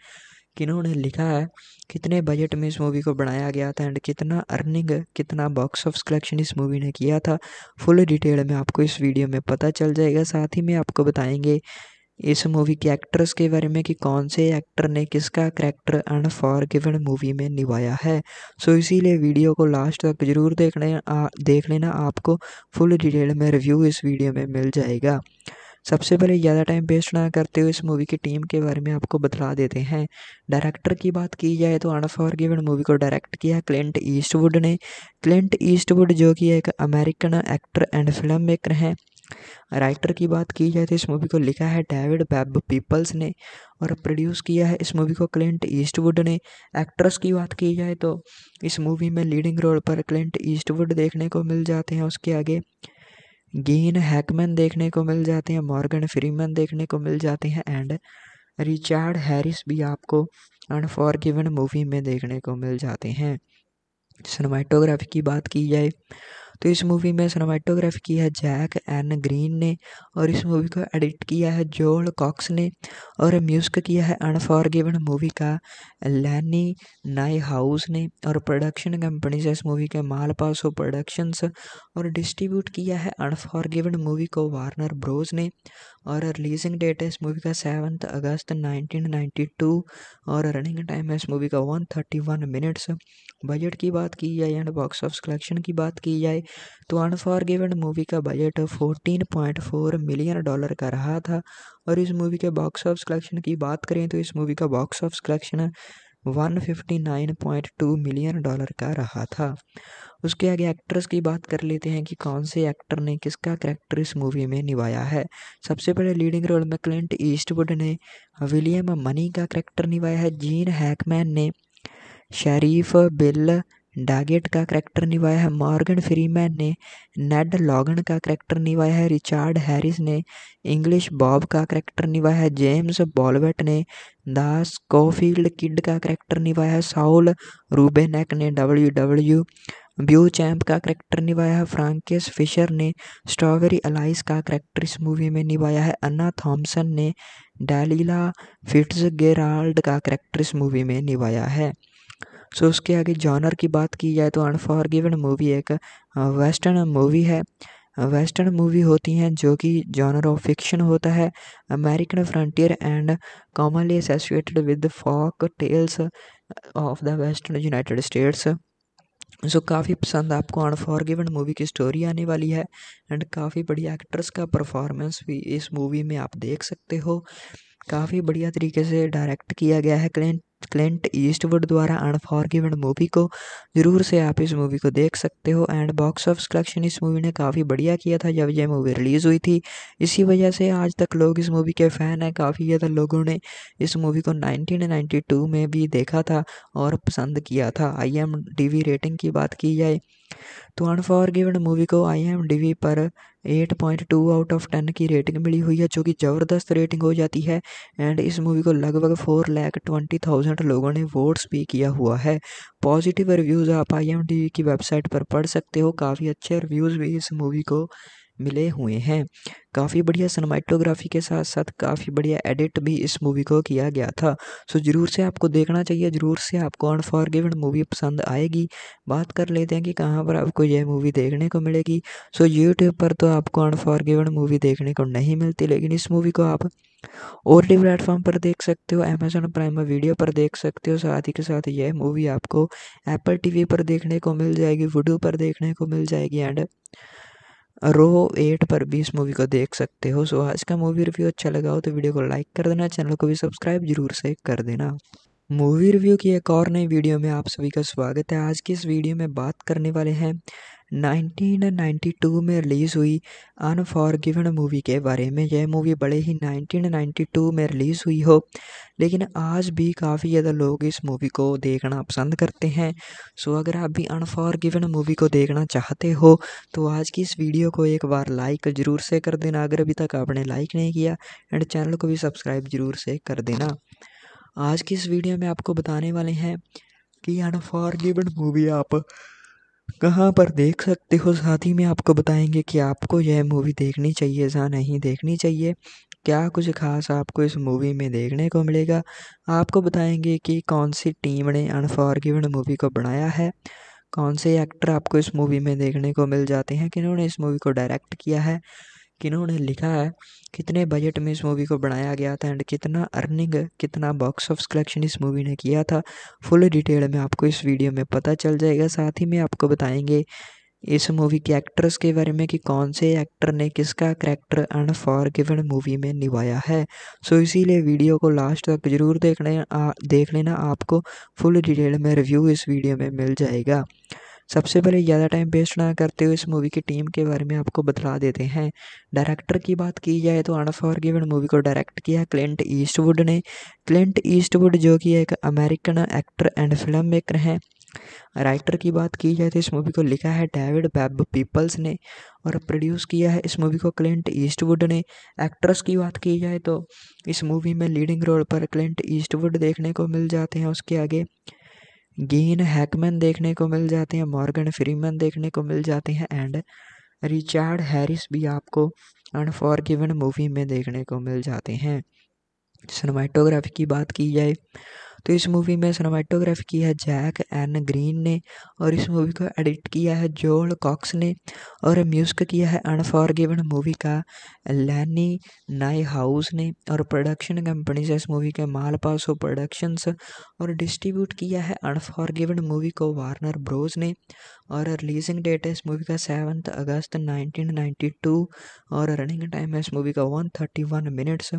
किन्होंने लिखा है कितने बजट में इस मूवी को बनाया गया था एंड कितना अर्निंग कितना बॉक्स ऑफ कलेक्शन इस मूवी ने किया था फुल डिटेल में आपको इस वीडियो में पता चल जाएगा साथ ही में आपको बताएंगे इस मूवी के एक्टर्स के बारे में कि कौन से एक्टर ने किसका character for given movie में निभाया है सो इसीलिए वीडियो को लास्ट तक जरूर देख लेना देख लेना आपको फुल डिटेल में रिव्यू इस वीडियो में मिल जाएगा सबसे पहले ज़्यादा टाइम वेस्ट ना करते हुए इस मूवी की टीम के बारे में आपको बतला देते हैं डायरेक्टर की बात की जाए तो अनफॉर गिवन मूवी को डायरेक्ट किया क्लिंट ईस्टवुड ने क्लिंट ईस्टवुड जो कि एक American actor and film maker हैं राइटर की बात की जाए तो इस मूवी को लिखा है डेविड बैब पीपल्स ने और प्रोड्यूस किया है इस मूवी को क्लिंट ईस्टवुड ने एक्ट्रेस की बात की जाए तो इस मूवी में लीडिंग रोल पर क्लिंट ईस्टवुड देखने को मिल जाते हैं उसके आगे गेन हैकमैन देखने को मिल जाते हैं मॉर्गन फ्रीमैन देखने को मिल जाते हैं एंड रिचार्ड हैरिस भी आपको अनफॉरगिवन मूवी में देखने को मिल जाते हैं सिनेमाटोग्राफी की बात की जाए तो इस मूवी में सिनेमाटोग्राफी की है जैक एन ग्रीन ने और इस मूवी को एडिट किया है जोल कॉक्स ने और म्यूज़िक किया है अनफॉरगिवन मूवी का लैनी नाई हाउस ने और प्रोडक्शन कंपनी से इस मूवी के मालपासो प्रोडक्शंस और डिस्ट्रीब्यूट किया है अनफॉरगिवन मूवी को वार्नर ब्रोज ने और रिलीजिंग डेट है इस मूवी का सेवन्थ अगस्त 1992 और रनिंग टाइम है इस मूवी का वन मिनट्स बजट की बात की जाए एंड बॉक्स ऑफ कलेक्शन की बात की जाए तो अनफॉरगिवन मूवी का बजट 14.4 मिलियन डॉलर का रहा था और इस मूवी के बॉक्स ऑफिस कलेक्शन की बात करें तो इस मूवी का box office collection 159.2 million dollar का रहा था उसके आगे एक्ट्रेस की बात कर लेते हैं कि कौन से एक्टर ने किसका करैक्टर इस मूवी में निभाया है सबसे पहले लीडिंग रोल में क्लिंट ईस्टवुड ने विलियम मनी का करैक्टर निभाया है जीन हैकमैन ने शरीफ बिल डैगेट का करैक्टर निभाया है मॉर्गन फ्रीमैन ने नेड लॉगन का करैक्टर निभाया है रिचार्ड हैरिस ने इंग्लिश बॉब का करैक्टर निभाया है जेम्स बॉलवेट ने दास कोफील्ड किड का करैक्टर निभाया है साउल रूबेनेक ने डब्ल्यू डब्ल्यू ब्यू चैम्प का करैक्टर निभाया है फ्रांकिस फिशर ने स्ट्रॉबेरी अलाइस का करैक्टर इस मूवी में निभाया है अन्ना थॉम्सन ने डैलीला फिट्स गेराल्ड का करैक्टर इस मूवी में निभाया है सो उसके आगे जॉनर की बात की जाए तो अनफॉरगिवन मूवी एक वेस्टर्न मूवी है वेस्टर्न मूवी होती हैं जो कि जॉनर ऑफ फिक्शन होता है American frontier and commonly associated with folk tales of the western United States so काफ़ी पसंद आपको अनफॉरगिवन मूवी की स्टोरी आने वाली है एंड काफ़ी बढ़िया एक्ट्रेस का परफॉर्मेंस भी इस मूवी में आप देख सकते हो काफ़ी बढ़िया तरीके से डायरेक्ट किया गया है क्लेंट क्लिंट ईस्टवुड द्वारा अनफॉर्गिवन मूवी को ज़रूर से आप इस मूवी को देख सकते हो एंड बॉक्स ऑफ कलेक्शन इस मूवी ने काफ़ी बढ़िया किया था जब यह मूवी रिलीज़ हुई थी इसी वजह से आज तक लोग इस मूवी के फ़ैन हैं काफ़ी ज़्यादा लोगों ने इस मूवी को 1992 में भी देखा था और पसंद किया था आई एम रेटिंग की बात की जाए तो अनफॉरगिवन मूवी को आई पर 8.2 आउट ऑफ 10 की रेटिंग मिली हुई है जो कि ज़बरदस्त रेटिंग हो जाती है एंड इस मूवी को लगभग four lakh twenty thousand percent लोगों ने वोट्स भी किया हुआ है पॉजिटिव रिव्यूज़ आप आई एम टी वी की वेबसाइट पर पढ़ सकते हो काफ़ी अच्छे रिव्यूज़ भी इस मूवी को मिले हुए हैं काफ़ी बढ़िया सनमाइटोग्राफी के साथ साथ काफ़ी बढ़िया एडिट भी इस मूवी को किया गया था सो ज़रूर से आपको देखना चाहिए ज़रूर से आपको अनफॉरगिवन मूवी पसंद आएगी बात कर लेते हैं कि कहाँ पर आपको यह मूवी देखने को मिलेगी सो यूट्यूब पर तो आपको अनफॉरगिवन मूवी देखने को नहीं मिलती लेकिन इस मूवी को आप और डी प्लेटफॉर्म पर देख सकते हो अमेजोन प्राइम वीडियो पर देख सकते हो साथ ही के साथ यह मूवी आपको एप्पल टीवी पर देखने को मिल जाएगी वुडू पर देखने को मिल जाएगी एंड रो एट पर भी इस मूवी को देख सकते हो सो आज का मूवी रिव्यू अच्छा लगा हो तो वीडियो को लाइक कर देना चैनल को भी सब्सक्राइब जरूर से कर देना मूवी रिव्यू की एक और नई वीडियो में आप सभी का स्वागत है आज की इस वीडियो में बात करने वाले हैं 1992 में रिलीज़ हुई अनफॉरगिवन मूवी के बारे में यह मूवी बड़े ही 1992 में रिलीज़ हुई हो लेकिन आज भी काफ़ी ज़्यादा लोग इस मूवी को देखना पसंद करते हैं सो अगर आप भी अनफॉरगिवन मूवी को देखना चाहते हो तो आज की इस वीडियो को एक बार लाइक ज़रूर से कर देना अगर अभी तक आपने लाइक नहीं किया एंड चैनल को भी सब्सक्राइब ज़रूर से कर देना आज की इस वीडियो में आपको बताने वाले हैं कि अनफॉर्गिवन मूवी आप कहाँ पर देख सकते हो साथ ही में आपको बताएंगे कि आपको यह मूवी देखनी चाहिए या नहीं देखनी चाहिए क्या कुछ खास आपको इस मूवी में देखने को मिलेगा आपको बताएंगे कि कौन सी टीम ने अनफॉर्गिवन मूवी को बनाया है कौन से एक्टर आपको इस मूवी में देखने को मिल जाते हैं किन्होंने इस मूवी को डायरेक्ट किया है किन्होंने लिखा है कितने बजट में इस मूवी को बनाया गया था एंड कितना अर्निंग कितना बॉक्स ऑफ कलेक्शन इस मूवी ने किया था फुल डिटेल में आपको इस वीडियो में पता चल जाएगा साथ ही में आपको बताएंगे इस मूवी के एक्टर्स के बारे में कि कौन से एक्टर ने किसका character and for given movie में निभाया है सो so, इसीलिए वीडियो को लास्ट तक जरूर देखने आ, देख लेना आपको फुल डिटेल में रिव्यू इस वीडियो में मिल जाएगा सबसे पहले ज़्यादा टाइम वेस्ट ना करते हुए इस मूवी की टीम के बारे में आपको बतला देते हैं डायरेक्टर की बात की जाए तो अनफॉरगिवन मूवी को डायरेक्ट किया क्लिंट ईस्टवुड ने क्लिंट ईस्टवुड जो कि एक American actor and film maker हैं राइटर की बात की जाए तो इस मूवी को लिखा है डेविड बैब पीपल्स ने और प्रोड्यूस किया है इस मूवी को क्लिंट ईस्टवुड ने एक्ट्रेस की बात की जाए तो इस मूवी में लीडिंग रोल पर क्लिंट ईस्टवुड देखने को मिल जाते हैं उसके आगे गेन हैकमैन देखने को मिल जाते हैं मॉर्गन फ्रीमैन देखने को मिल जाते हैं एंड रिचार्ड हैरिस भी आपको अनफॉरगिवन मूवी में देखने को मिल जाते हैं सिनेमाटोग्राफी की बात की जाए तो इस मूवी में सिनेमाटोग्राफी की है जैक एन ग्रीन ने और इस मूवी को एडिट किया है जोल कॉक्स ने और म्यूजिक किया है अनफॉरगिवन मूवी का लैनी नाई हाउस ने और प्रोडक्शन कंपनी से इस मूवी के मालपासो प्रोडक्शंस और डिस्ट्रीब्यूट किया है अनफॉरगिवन मूवी को वार्नर ब्रोज ने और रिलीजिंग डेट है इस मूवी का सेवन्थ अगस्त 1992 और रनिंग टाइम है इस मूवी का 131 मिनट्स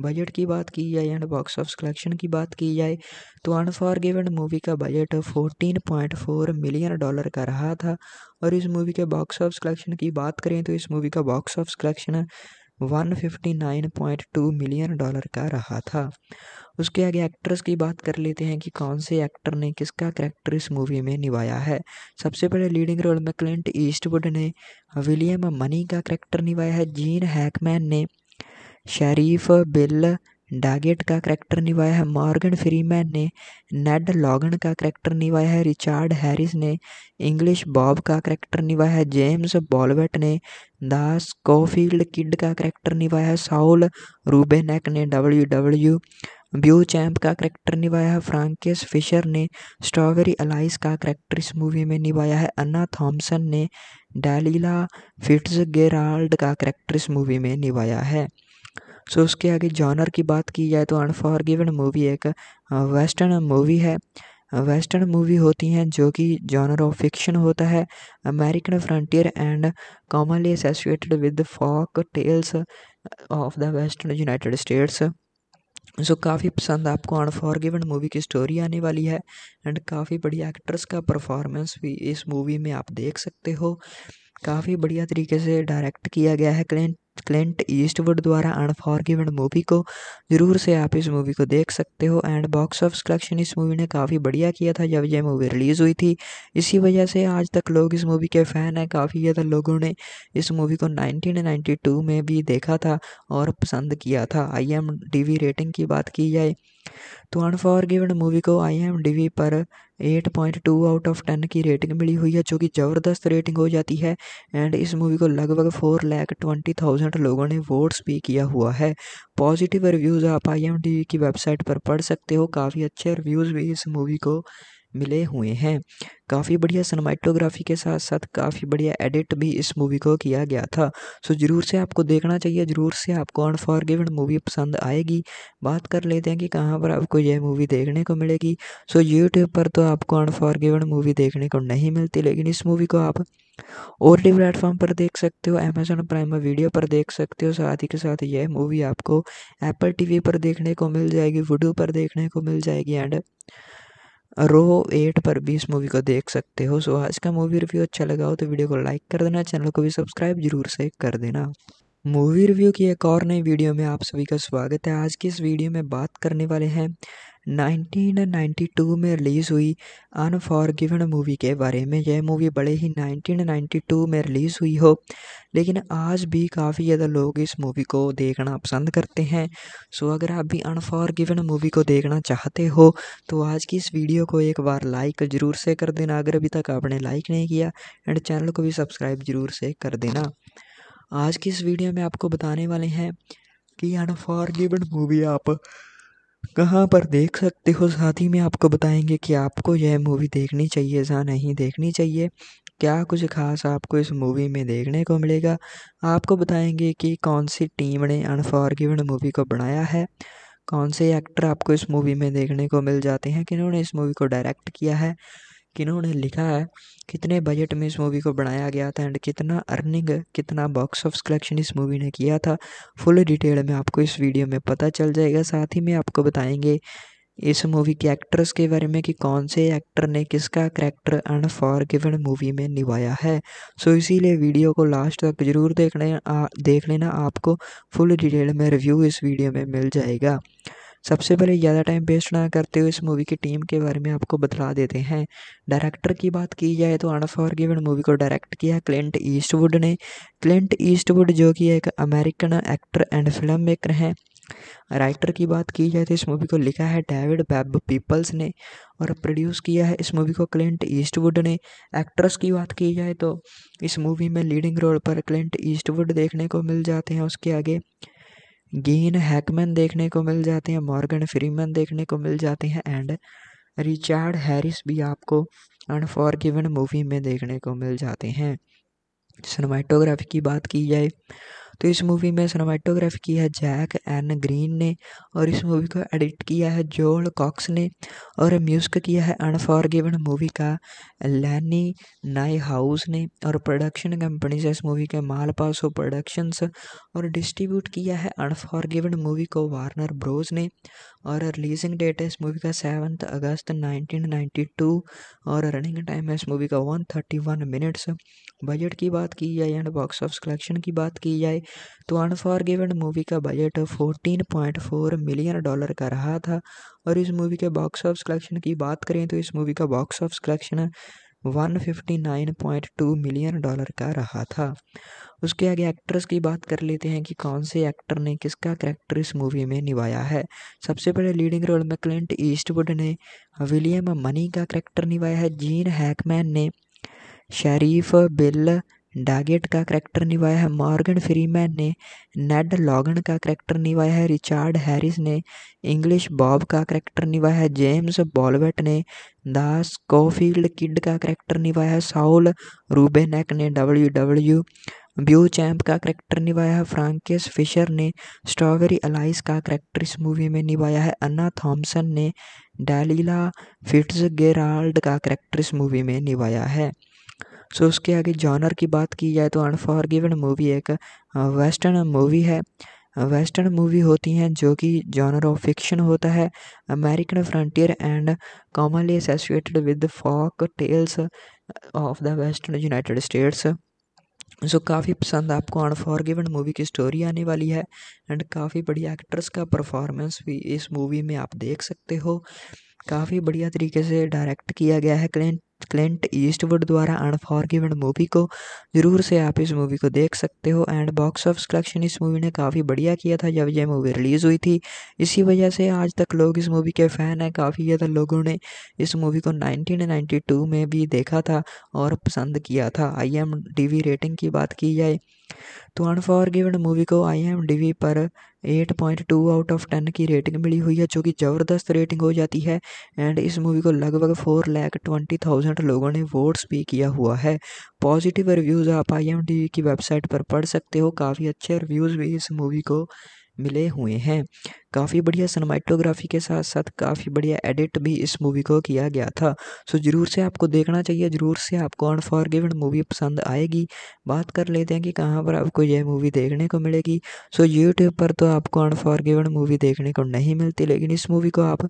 बजट की बात की जाए एंड बॉक्स ऑफिस कलेक्शन की बात की जाए तो अनफॉरगिवन मूवी का बजट 14.4 मिलियन डॉलर का रहा था और इस मूवी के बॉक्स ऑफिस कलेक्शन की बात करें तो इस मूवी का box office collection 159.2 million dollar का रहा था उसके आगे एक्ट्रेस की बात कर लेते हैं कि कौन से एक्टर ने किसका करैक्टर इस मूवी में निभाया है सबसे पहले लीडिंग रोल में क्लिंट ईस्टवुड ने विलियम मनी का करेक्टर निभाया है जीन हैकमैन ने शरीफ बिल डैगेट का करैक्टर निभाया है मॉर्गन फ्रीमैन ने नेड लॉगन का करैक्टर निभाया है रिचार्ड हैरिस ने इंग्लिश बॉब का करैक्टर निभाया है जेम्स बॉलवेट ने दास कोफील्ड किड का करैक्टर निभाया है साउल रूबेनेक ने डब्ल्यू डब्ल्यू ब्यू चैम्प का करैक्टर निभाया है फ्रांकिस फिशर ने स्ट्रॉबेरी अलाइस का करैक्टर इस मूवी में निभाया है अन्ना थॉम्सन ने डैलीला फिट्स गेराल्ड का करैक्टर इस मूवी में निभाया है सो उसके आगे जॉनर की बात की जाए तो अनफॉरगिवन मूवी एक वेस्टर्न मूवी है वेस्टर्न मूवी होती हैं जो कि जॉनर ऑफ फिक्शन होता है American frontier and commonly associated with folk tales of the western United States so काफ़ी पसंद आपको अनफॉरगिवन मूवी की स्टोरी आने वाली है एंड काफ़ी बढ़िया एक्टर्स का परफॉर्मेंस भी इस मूवी में आप देख सकते हो काफ़ी बढ़िया तरीके से डायरेक्ट किया गया है क्लिन क्लिंट ईस्टवुड द्वारा अनफॉरगिवन मूवी को ज़रूर से आप इस मूवी को देख सकते हो एंड बॉक्स ऑफ कलेक्शन इस मूवी ने काफ़ी बढ़िया किया था जब यह मूवी रिलीज़ हुई थी इसी वजह से आज तक लोग इस मूवी के फ़ैन हैं काफ़ी ज़्यादा लोगों ने इस मूवी को 1992 में भी देखा था और पसंद किया था आई एम रेटिंग की बात की जाए तो अनफॉरगिवन मूवी को आई पर 8.2 आउट ऑफ 10 की रेटिंग मिली हुई है जो कि ज़बरदस्त रेटिंग हो जाती है एंड इस मूवी को लगभग four lakh twenty thousand percent लोगों ने वोट्स भी किया हुआ है पॉजिटिव रिव्यूज़ आप आई एम की वेबसाइट पर पढ़ सकते हो काफ़ी अच्छे रिव्यूज़ भी इस मूवी को मिले हुए हैं काफ़ी बढ़िया सनमाइटोग्राफी के साथ साथ काफ़ी बढ़िया एडिट भी इस मूवी को किया गया था सो ज़रूर से आपको देखना चाहिए ज़रूर से आपको अनफॉरगिवन मूवी पसंद आएगी बात कर लेते हैं कि कहाँ पर आपको यह मूवी देखने को मिलेगी सो यूट्यूब पर तो आपको अनफॉरगिवन मूवी देखने को नहीं मिलती लेकिन इस मूवी को आप और भी प्लेटफॉर्म पर देख सकते हो अमेजोन प्राइम वीडियो पर देख सकते हो साथ ही के साथ यह मूवी आपको एप्पल टी पर देखने को मिल जाएगी वुडू पर देखने को मिल जाएगी एंड रो एट पर भी इस मूवी को देख सकते हो सो आज का मूवी रिव्यू अच्छा लगा हो तो वीडियो को लाइक कर देना चैनल को भी सब्सक्राइब जरूर से कर देना मूवी रिव्यू की एक और नई वीडियो में आप सभी का स्वागत है आज की इस वीडियो में बात करने वाले हैं 1992 में रिलीज़ हुई अनफॉरगिवन मूवी के बारे में यह मूवी बड़े ही 1992 में रिलीज़ हुई हो लेकिन आज भी काफ़ी ज़्यादा लोग इस मूवी को देखना पसंद करते हैं सो अगर आप भी अनफॉरगिवन मूवी को देखना चाहते हो तो आज की इस वीडियो को एक बार लाइक ज़रूर से कर देना अगर अभी तक आपने लाइक नहीं किया एंड चैनल को भी सब्सक्राइब ज़रूर से कर देना आज की इस वीडियो में आपको बताने वाले हैं कि अनफॉरगिवन मूवी आप कहाँ पर देख सकते हो साथ ही में आपको बताएंगे कि आपको यह मूवी देखनी चाहिए या नहीं देखनी चाहिए क्या कुछ खास आपको इस मूवी में देखने को मिलेगा आपको बताएंगे कि कौन सी टीम ने अनफॉरगिवन मूवी को बनाया है कौन से एक्टर आपको इस मूवी में देखने को मिल जाते हैं किन्होंने इस मूवी को डायरेक्ट किया है किन्होंने लिखा है कितने बजट में इस मूवी को बनाया गया था एंड कितना अर्निंग कितना बॉक्स ऑफ कलेक्शन इस मूवी ने किया था फुल डिटेल में आपको इस वीडियो में पता चल जाएगा साथ ही में आपको बताएंगे इस मूवी के एक्टर्स के बारे में कि कौन से एक्टर ने किसका character and for given movie में निभाया है सो so, इसीलिए वीडियो को लास्ट तक जरूर देख लेना देख लेना आपको फुल डिटेल में रिव्यू इस वीडियो में मिल जाएगा सबसे पहले ज़्यादा टाइम वेस्ट ना करते हुए इस मूवी की टीम के बारे में आपको बतला देते हैं डायरेक्टर की बात की जाए तो अनफॉर गिवन मूवी को डायरेक्ट किया क्लिंट ईस्टवुड ने क्लिंट ईस्टवुड जो कि एक American actor and film maker हैं राइटर की बात की जाए तो इस मूवी को लिखा है डेविड बैब पीपल्स ने और प्रोड्यूस किया है इस मूवी को क्लिंट ईस्टवुड ने एक्ट्रेस की बात की जाए तो इस मूवी में लीडिंग रोल पर क्लिंट ईस्टवुड देखने को मिल जाते हैं उसके आगे गीन हैकमैन देखने को मिल जाते हैं मॉर्गन फ्रीमैन देखने को मिल जाते हैं एंड रिचार्ड हैरिस भी आपको अनफॉरगिवन मूवी में देखने को मिल जाते हैं सिनेमाटोग्राफी की बात की जाए तो इस मूवी में सिनेमाटोग्राफी की है जैक एन ग्रीन ने और इस मूवी को एडिट किया है जोल कॉक्स ने और म्यूज़िक किया है अनफॉरगिवन मूवी का लैनी नाई हाउस ने और प्रोडक्शन कंपनीज है इस मूवी के मालपासो प्रोडक्शंस और डिस्ट्रीब्यूट किया है अनफॉरगिवन मूवी को वार्नर ब्रोज ने और रिलीजिंग डेट है इस मूवी का सेवन्थ अगस्त नाइनटीन और रनिंग टाइम है इस मूवी का वन मिनट्स बजट की बात की जाए एंड बॉक्स ऑफ कलेक्शन की बात की जाए तो अनफॉरगिवन मूवी का बजट 14.4 मिलियन डॉलर का रहा था और इस मूवी के बॉक्स ऑफिस कलेक्शन की बात करें तो इस मूवी का box office collection 159.2 million dollar का रहा था उसके आगे एक्ट्रेस की बात कर लेते हैं कि कौन से एक्टर ने किसका करैक्टर इस मूवी में निभाया है सबसे पहले लीडिंग रोल में क्लिंट ईस्टवुड ने विलियम मनी का करैक्टर निभाया है जीन हैकमैन ने शरीफ बिल डैगेट का करैक्टर निभाया है मॉर्गन फ्रीमैन ने नेड लॉगन का करैक्टर निभाया है रिचार्ड हैरिस ने इंग्लिश बॉब का करैक्टर निभाया है जेम्स बॉलवेट ने दास कोफील्ड किड का करैक्टर निभाया है साउल रूबेनेक ने डब्ल्यू डब्ल्यू ब्यू चैम्प का करैक्टर निभाया है फ्रांकिस फिशर ने स्ट्रॉबेरी अलाइस का करैक्टर इस मूवी में निभाया है अन्ना थॉम्सन ने डैलीला फिट्स गेराल्ड का करैक्टर इस मूवी में निभाया है सो उसके आगे जॉनर की बात की जाए तो अनफॉरगिवन मूवी एक वेस्टर्न मूवी है वेस्टर्न मूवी होती हैं जो कि जॉनर ऑफ फिक्शन होता है American frontier and commonly associated with folk tales of the western United States so काफ़ी पसंद आपको अनफॉरगिवन मूवी की स्टोरी आने वाली है एंड काफ़ी बढ़िया एक्टर्स का परफॉर्मेंस भी इस मूवी में आप देख सकते हो काफ़ी बढ़िया तरीके से डायरेक्ट किया गया है क्लिंट क्लिंट ईस्टवुड द्वारा अनफॉर्गिवन मूवी को ज़रूर से आप इस मूवी को देख सकते हो एंड बॉक्स ऑफिस कलेक्शन इस मूवी ने काफ़ी बढ़िया किया था जब यह मूवी रिलीज़ हुई थी इसी वजह से आज तक लोग इस मूवी के फ़ैन हैं काफ़ी ज़्यादा लोगों ने इस मूवी को 1992 में भी देखा था और पसंद किया था आई रेटिंग की बात की जाए तो गिवन मूवी को आई पर 8.2 आउट ऑफ 10 की रेटिंग मिली हुई है जो कि ज़बरदस्त रेटिंग हो जाती है एंड इस मूवी को लगभग four lakh twenty thousand percent लोगों ने वोट्स भी किया हुआ है पॉजिटिव रिव्यूज़ आप आई की वेबसाइट पर पढ़ सकते हो काफ़ी अच्छे रिव्यूज़ भी इस मूवी को मिले हुए हैं काफ़ी बढ़िया सनमाइटोग्राफी के साथ साथ काफ़ी बढ़िया एडिट भी इस मूवी को किया गया था सो ज़रूर से आपको देखना चाहिए ज़रूर से आपको अनफॉरगिवन मूवी पसंद आएगी बात कर लेते हैं कि कहाँ पर आपको यह मूवी देखने को मिलेगी सो यूट्यूब पर तो आपको अनफॉरगिवन मूवी देखने को नहीं मिलती लेकिन इस मूवी को आप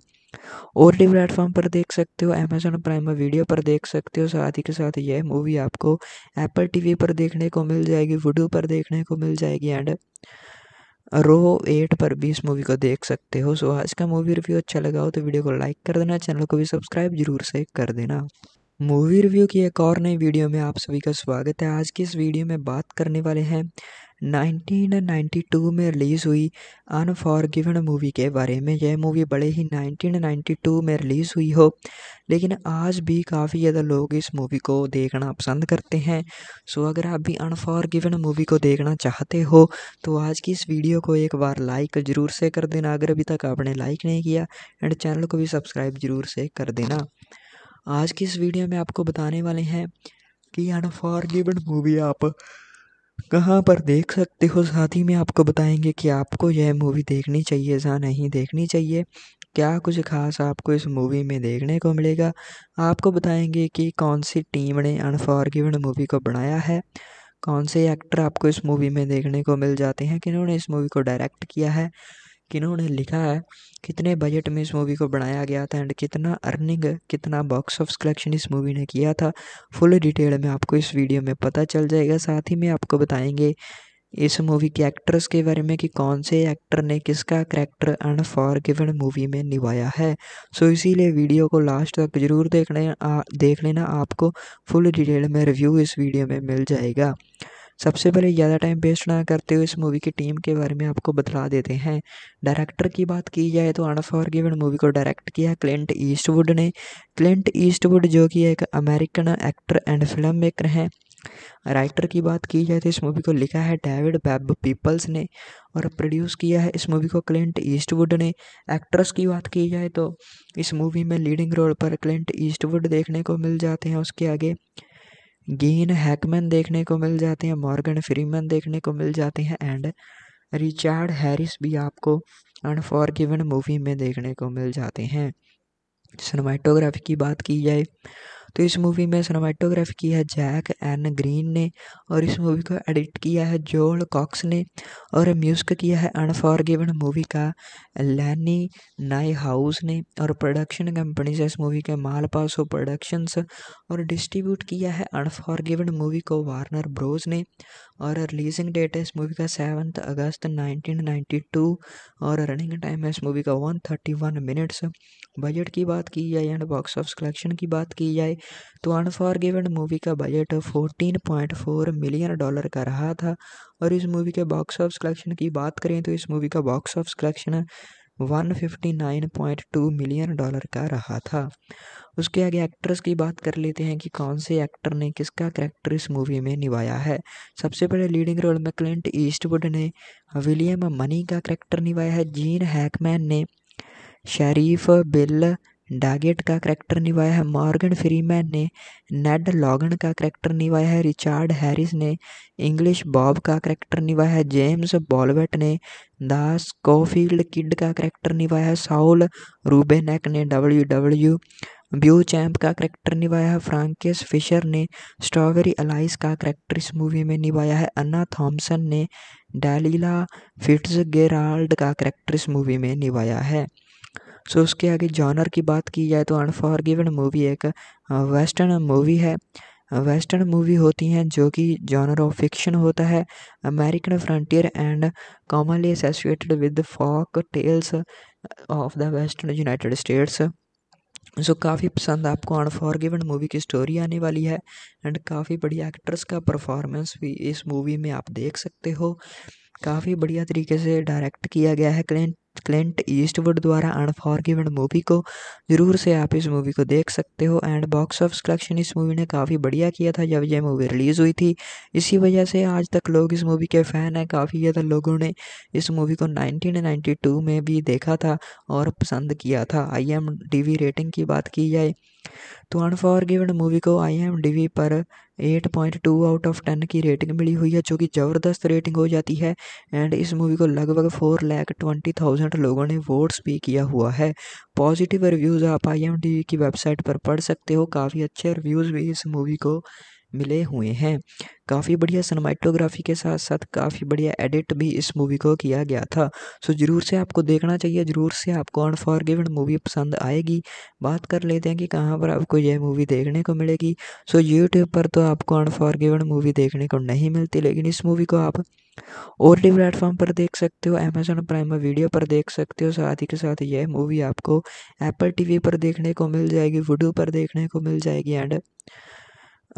और डी प्लेटफॉर्म पर देख सकते हो अमेजोन प्राइम वीडियो पर देख सकते हो साथ ही के साथ यह मूवी आपको एप्पल टीवी पर देखने को मिल जाएगी वुडू पर देखने को मिल जाएगी एंड रो एट पर भी इस मूवी को देख सकते हो सो आज का मूवी रिव्यू अच्छा लगा हो तो वीडियो को लाइक कर देना चैनल को भी सब्सक्राइब जरूर से कर देना मूवी रिव्यू की एक और नई वीडियो में आप सभी का स्वागत है आज की इस वीडियो में बात करने वाले हैं 1992 में रिलीज़ हुई अनफॉरगिवन मूवी के बारे में यह मूवी बड़े ही 1992 में रिलीज़ हुई हो लेकिन आज भी काफ़ी ज़्यादा लोग इस मूवी को देखना पसंद करते हैं सो अगर आप भी अनफॉरगिवन मूवी को देखना चाहते हो तो आज की इस वीडियो को एक बार लाइक ज़रूर से कर देना अगर अभी तक आपने लाइक नहीं किया एंड चैनल को भी सब्सक्राइब ज़रूर से कर देना आज की इस वीडियो में आपको बताने वाले हैं कि अनफॉर्गिवन मूवी आप कहाँ पर देख सकते हो साथ ही में आपको बताएंगे कि आपको यह मूवी देखनी चाहिए या नहीं देखनी चाहिए क्या कुछ खास आपको इस मूवी में देखने को मिलेगा आपको बताएंगे कि कौन सी टीम ने अनफॉरगिवन मूवी को बनाया है कौन से एक्टर आपको इस मूवी में देखने को मिल जाते हैं किन्होंने इस मूवी को डायरेक्ट किया है किन्होंने लिखा है कितने बजट में इस मूवी को बनाया गया था एंड कितना अर्निंग कितना बॉक्स ऑफ कलेक्शन इस मूवी ने किया था फुल डिटेल में आपको इस वीडियो में पता चल जाएगा साथ ही में आपको बताएंगे इस मूवी के एक्टर्स के बारे में कि कौन से एक्टर ने किसका character on for given movie में निभाया है सो so, इसीलिए वीडियो को लास्ट तक जरूर देख लेना देख लेना आपको फुल डिटेल में रिव्यू इस वीडियो में मिल जाएगा सबसे पहले ज़्यादा टाइम वेस्ट ना करते हुए इस मूवी की टीम के बारे में आपको बतला देते हैं डायरेक्टर की बात की जाए तो अनफॉर गिवन मूवी को डायरेक्ट किया क्लिंट ईस्टवुड ने क्लिंट ईस्टवुड जो कि एक American actor and film maker हैं राइटर की बात की जाए तो इस मूवी को लिखा है डेविड बैब पीपल्स ने और प्रोड्यूस किया है इस मूवी को क्लिंट ईस्टवुड ने एक्ट्रेस की बात की जाए तो इस मूवी में लीडिंग रोल पर क्लिंट ईस्टवुड देखने को मिल जाते हैं उसके आगे गीन हैकमैन देखने को मिल जाते हैं मॉर्गन फ्रीमैन देखने को मिल जाते हैं एंड रिचार्ड हैरिस भी आपको अनफॉरगिवन मूवी में देखने को मिल जाते हैं सिनेमाटोग्राफी की बात की जाए तो इस मूवी में सिनेमाटोग्राफी की है जैक एन ग्रीन ने और इस मूवी को एडिट किया है जोल कॉक्स ने और म्यूज़िक किया है अनफॉरगिवन मूवी का लैनी नाई हाउस ने और प्रोडक्शन कंपनी से इस मूवी के मालपासो प्रोडक्शंस और डिस्ट्रीब्यूट किया है अनफॉरगिवन मूवी को वार्नर ब्रोज ने और रिलीजिंग डेट है इस मूवी का सेवन्थ अगस्त 1992 और रनिंग टाइम है इस मूवी का वन मिनट्स बजट की बात की जाए एंड बॉक्स ऑफ कलेक्शन की बात की जाए तो अनफॉरगिवन मूवी का बजट 14.4 मिलियन डॉलर का रहा था और इस मूवी के बॉक्स ऑफिस कलेक्शन की बात करें तो इस मूवी का box office collection 159.2 million dollar का रहा था उसके आगे एक्ट्रेस की बात कर लेते हैं कि कौन से एक्टर ने किसका करेक्टर इस मूवी में निभाया है सबसे पहले लीडिंग रोल में क्लिंट ईस्टवुड ने विलियम मनी का करेक्टर निभाया है जीन हैकमैन ने शरीफ बिल डैगेट का करैक्टर निभाया है मॉर्गन फ्रीमैन ने नेड लॉगन का करैक्टर निभाया है रिचार्ड हैरिस ने इंग्लिश बॉब का करैक्टर निभाया है जेम्स बॉलवेट ने दास कोफील्ड किड का करैक्टर निभाया है साउल रूबेनेक ने डब्ल्यू डब्ल्यू ब्यू चैम्प का करैक्टर निभाया है फ्रांकिस फिशर ने स्ट्रॉबेरी अलाइस का करैक्टर इस मूवी में निभाया है अन्ना थॉम्सन ने डैलीला फिट्स गेराल्ड का करैक्टर इस मूवी में निभाया है सो उसके आगे जॉनर की बात की जाए तो अनफॉरगिवन मूवी एक वेस्टर्न मूवी है वेस्टर्न मूवी होती हैं जो कि जॉनर ऑफ फिक्शन होता है American frontier and commonly associated with folk tales of the western United States so काफ़ी पसंद आपको अनफॉरगिवन मूवी की स्टोरी आने वाली है एंड काफ़ी बढ़िया एक्ट्रेस का परफॉर्मेंस भी इस मूवी में आप देख सकते हो काफ़ी बढ़िया तरीके से डायरेक्ट किया गया है क्लिंट क्लिंट ईस्टवुड द्वारा अनफॉरगिवन मूवी को ज़रूर से आप इस मूवी को देख सकते हो एंड बॉक्स ऑफ कलेक्शन इस मूवी ने काफ़ी बढ़िया किया था जब यह मूवी रिलीज़ हुई थी इसी वजह से आज तक लोग इस मूवी के फ़ैन हैं काफ़ी ज़्यादा लोगों ने इस मूवी को 1992 में भी देखा था और पसंद किया था आई एम रेटिंग की बात की जाए तो अनफॉरगिवन मूवी को आई पर 8.2 आउट ऑफ 10 की रेटिंग मिली हुई है जो कि ज़बरदस्त रेटिंग हो जाती है एंड इस मूवी को लगभग four lakh twenty thousand thousand लोगों ने वोट्स भी किया हुआ है पॉजिटिव रिव्यूज़ आप आई एम की वेबसाइट पर पढ़ सकते हो काफ़ी अच्छे रिव्यूज़ भी इस मूवी को मिले हुए हैं काफ़ी बढ़िया सनमाइटोग्राफी के साथ साथ काफ़ी बढ़िया एडिट भी इस मूवी को किया गया था सो ज़रूर से आपको देखना चाहिए ज़रूर से आपको अनफॉरगिवन मूवी पसंद आएगी बात कर लेते हैं कि कहाँ पर आपको यह मूवी देखने को मिलेगी सो यूट्यूब पर तो आपको अनफॉरगिवन मूवी देखने को नहीं मिलती लेकिन इस मूवी को आप और डी प्लेटफॉर्म पर देख सकते हो अमेजोन प्राइम वीडियो पर देख सकते हो साथ ही के साथ यह मूवी आपको एप्पल टी पर देखने को मिल जाएगी वुडो पर देखने को मिल जाएगी एंड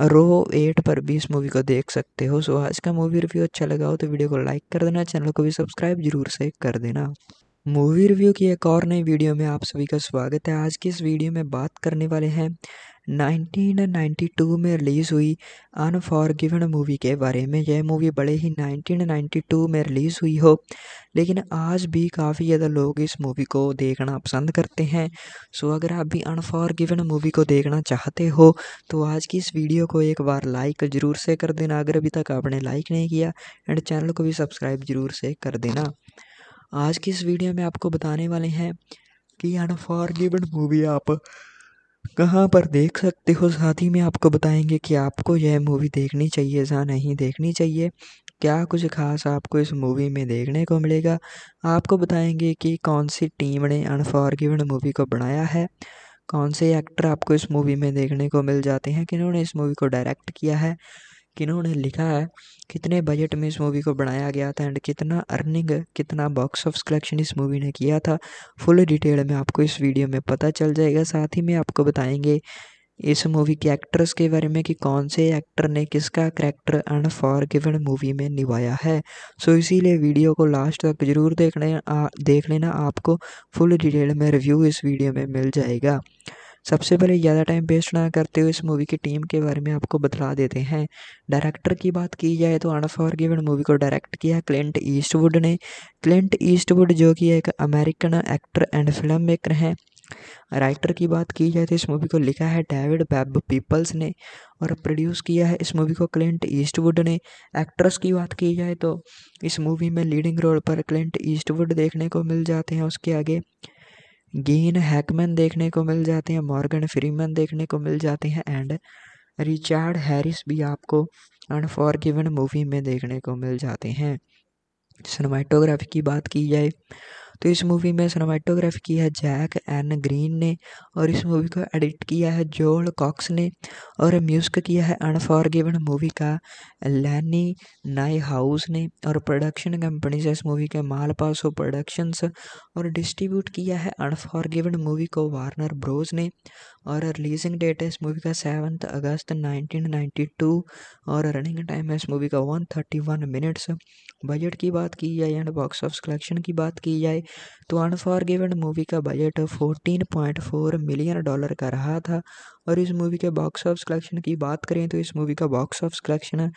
रो एट पर भी इस मूवी को देख सकते हो सो आज का मूवी रिव्यू अच्छा लगा हो तो वीडियो को लाइक कर देना चैनल को भी सब्सक्राइब जरूर से कर देना मूवी रिव्यू की एक और नई वीडियो में आप सभी का स्वागत है आज की इस वीडियो में बात करने वाले हैं 1992 में रिलीज़ हुई अनफॉरगिवन मूवी के बारे में यह मूवी बड़े ही 1992 में रिलीज़ हुई हो लेकिन आज भी काफ़ी ज़्यादा लोग इस मूवी को देखना पसंद करते हैं सो अगर आप भी अनफॉरगिवन मूवी को देखना चाहते हो तो आज की इस वीडियो को एक बार लाइक ज़रूर से कर देना अगर अभी तक आपने लाइक नहीं किया एंड चैनल को भी सब्सक्राइब ज़रूर से कर देना आज की इस वीडियो में आपको बताने वाले हैं कि अनफॉर्गिवन मूवी आप कहाँ पर देख सकते हो साथ ही में आपको बताएंगे कि आपको यह मूवी देखनी चाहिए या नहीं देखनी चाहिए क्या कुछ खास आपको इस मूवी में देखने को मिलेगा आपको बताएंगे कि कौन सी टीम ने अनफॉर्गिवन मूवी को बनाया है कौन से एक्टर आपको इस मूवी में देखने को मिल जाते हैं किन्होंने इस मूवी को डायरेक्ट किया है किन्होंने लिखा है कितने बजट में इस मूवी को बनाया गया था एंड कितना अर्निंग कितना बॉक्स ऑफ कलेक्शन इस मूवी ने किया था फुल डिटेल में आपको इस वीडियो में पता चल जाएगा साथ ही में आपको बताएंगे इस मूवी के एक्टर्स के बारे में कि कौन से एक्टर ने किसका character for given movie में निभाया है सो so, इसीलिए वीडियो को लास्ट तक जरूर देख लेना देख लेना आपको फुल डिटेल में रिव्यू इस वीडियो में मिल जाएगा सबसे पहले ज़्यादा टाइम वेस्ट ना करते हुए इस मूवी की टीम के बारे में आपको बतला देते हैं डायरेक्टर की बात की जाए तो अनफॉरगिवन मूवी को डायरेक्ट किया क्लिंट ईस्टवुड ने क्लिंट ईस्टवुड जो कि एक American actor and film maker हैं राइटर की बात की जाए तो इस मूवी को लिखा है डेविड बैब पीपल्स ने और प्रोड्यूस किया है इस मूवी को क्लिंट ईस्टवुड ने एक्ट्रेस की बात की जाए तो इस मूवी में लीडिंग रोल पर क्लिंट ईस्टवुड देखने को मिल जाते हैं उसके आगे गीन हैकमैन देखने को मिल जाते हैं मॉर्गन फ्रीमैन देखने को मिल जाते हैं एंड रिचार्ड हैरिस भी आपको अनफॉरगिवन मूवी में देखने को मिल जाते हैं सिनेमाटोग्राफी की बात की जाए तो इस मूवी में सिनेमाटोग्राफी की है जैक एन ग्रीन ने और इस मूवी को एडिट किया है जोल कॉक्स ने और म्यूज़िक किया है अनफॉरगिवन मूवी का लैनी नाई हाउस ने और प्रोडक्शन कंपनी से इस मूवी के मालपासो प्रोडक्शंस और डिस्ट्रीब्यूट किया है अनफॉरगिवन मूवी को वार्नर ब्रोज ने और रिलीजिंग डेट है इस मूवी का सेवन्थ अगस्त 1992 और रनिंग टाइम है इस मूवी का 131 मिनट्स बजट की बात की जाए एंड बॉक्स ऑफ कलेक्शन की बात की जाए तो अनफॉरगिवन मूवी का बजट 14.4 मिलियन डॉलर का रहा था और इस मूवी के बॉक्स ऑफिस कलेक्शन की बात करें तो इस मूवी का box office collection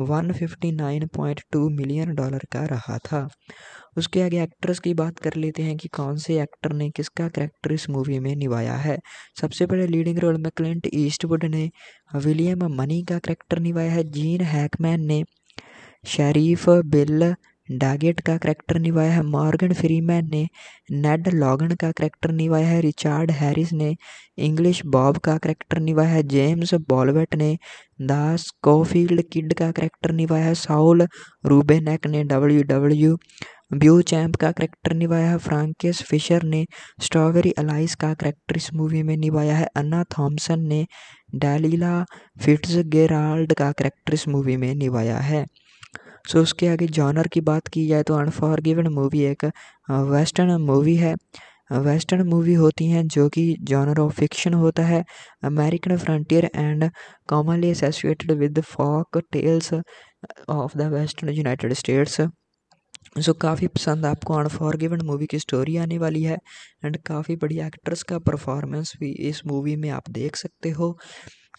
159.2 million dollar का रहा था उसके आगे एक्ट्रेस की बात कर लेते हैं कि कौन से एक्टर ने किसका करैक्टर इस मूवी में निभाया है सबसे पहले लीडिंग रोल में क्लिंट ईस्टवुड ने विलियम मनी का करेक्टर निभाया है जीन हैकमैन ने शरीफ बिल डैगेट का करैक्टर निभाया है मॉर्गन फ्रीमैन ने नेड लॉगन का करैक्टर निभाया है रिचार्ड हैरिस ने इंग्लिश बॉब का करैक्टर निभाया है जेम्स बॉलवेट ने दास कोफील्ड किड का करैक्टर निभाया है साउल रूबेनेक ने डब्ल्यू डब्ल्यू ब्यू चैम्प का करैक्टर निभाया है फ्रांकिस फिशर ने स्ट्रॉबेरी अलाइस का करैक्टर इस मूवी में निभाया है अन्ना थॉम्सन ने डैलीला फिट्स गेराल्ड का करैक्टर इस मूवी में निभाया है सो उसके आगे जॉनर की बात की जाए तो अनफॉरगिवन मूवी एक वेस्टर्न मूवी है वेस्टर्न मूवी होती हैं जो कि जॉनर ऑफ फिक्शन होता है American frontier and commonly associated with folk tales of the western United States so काफ़ी पसंद आपको अनफॉरगिवन मूवी की स्टोरी आने वाली है एंड काफ़ी बढ़िया एक्ट्रेस का परफॉर्मेंस भी इस मूवी में आप देख सकते हो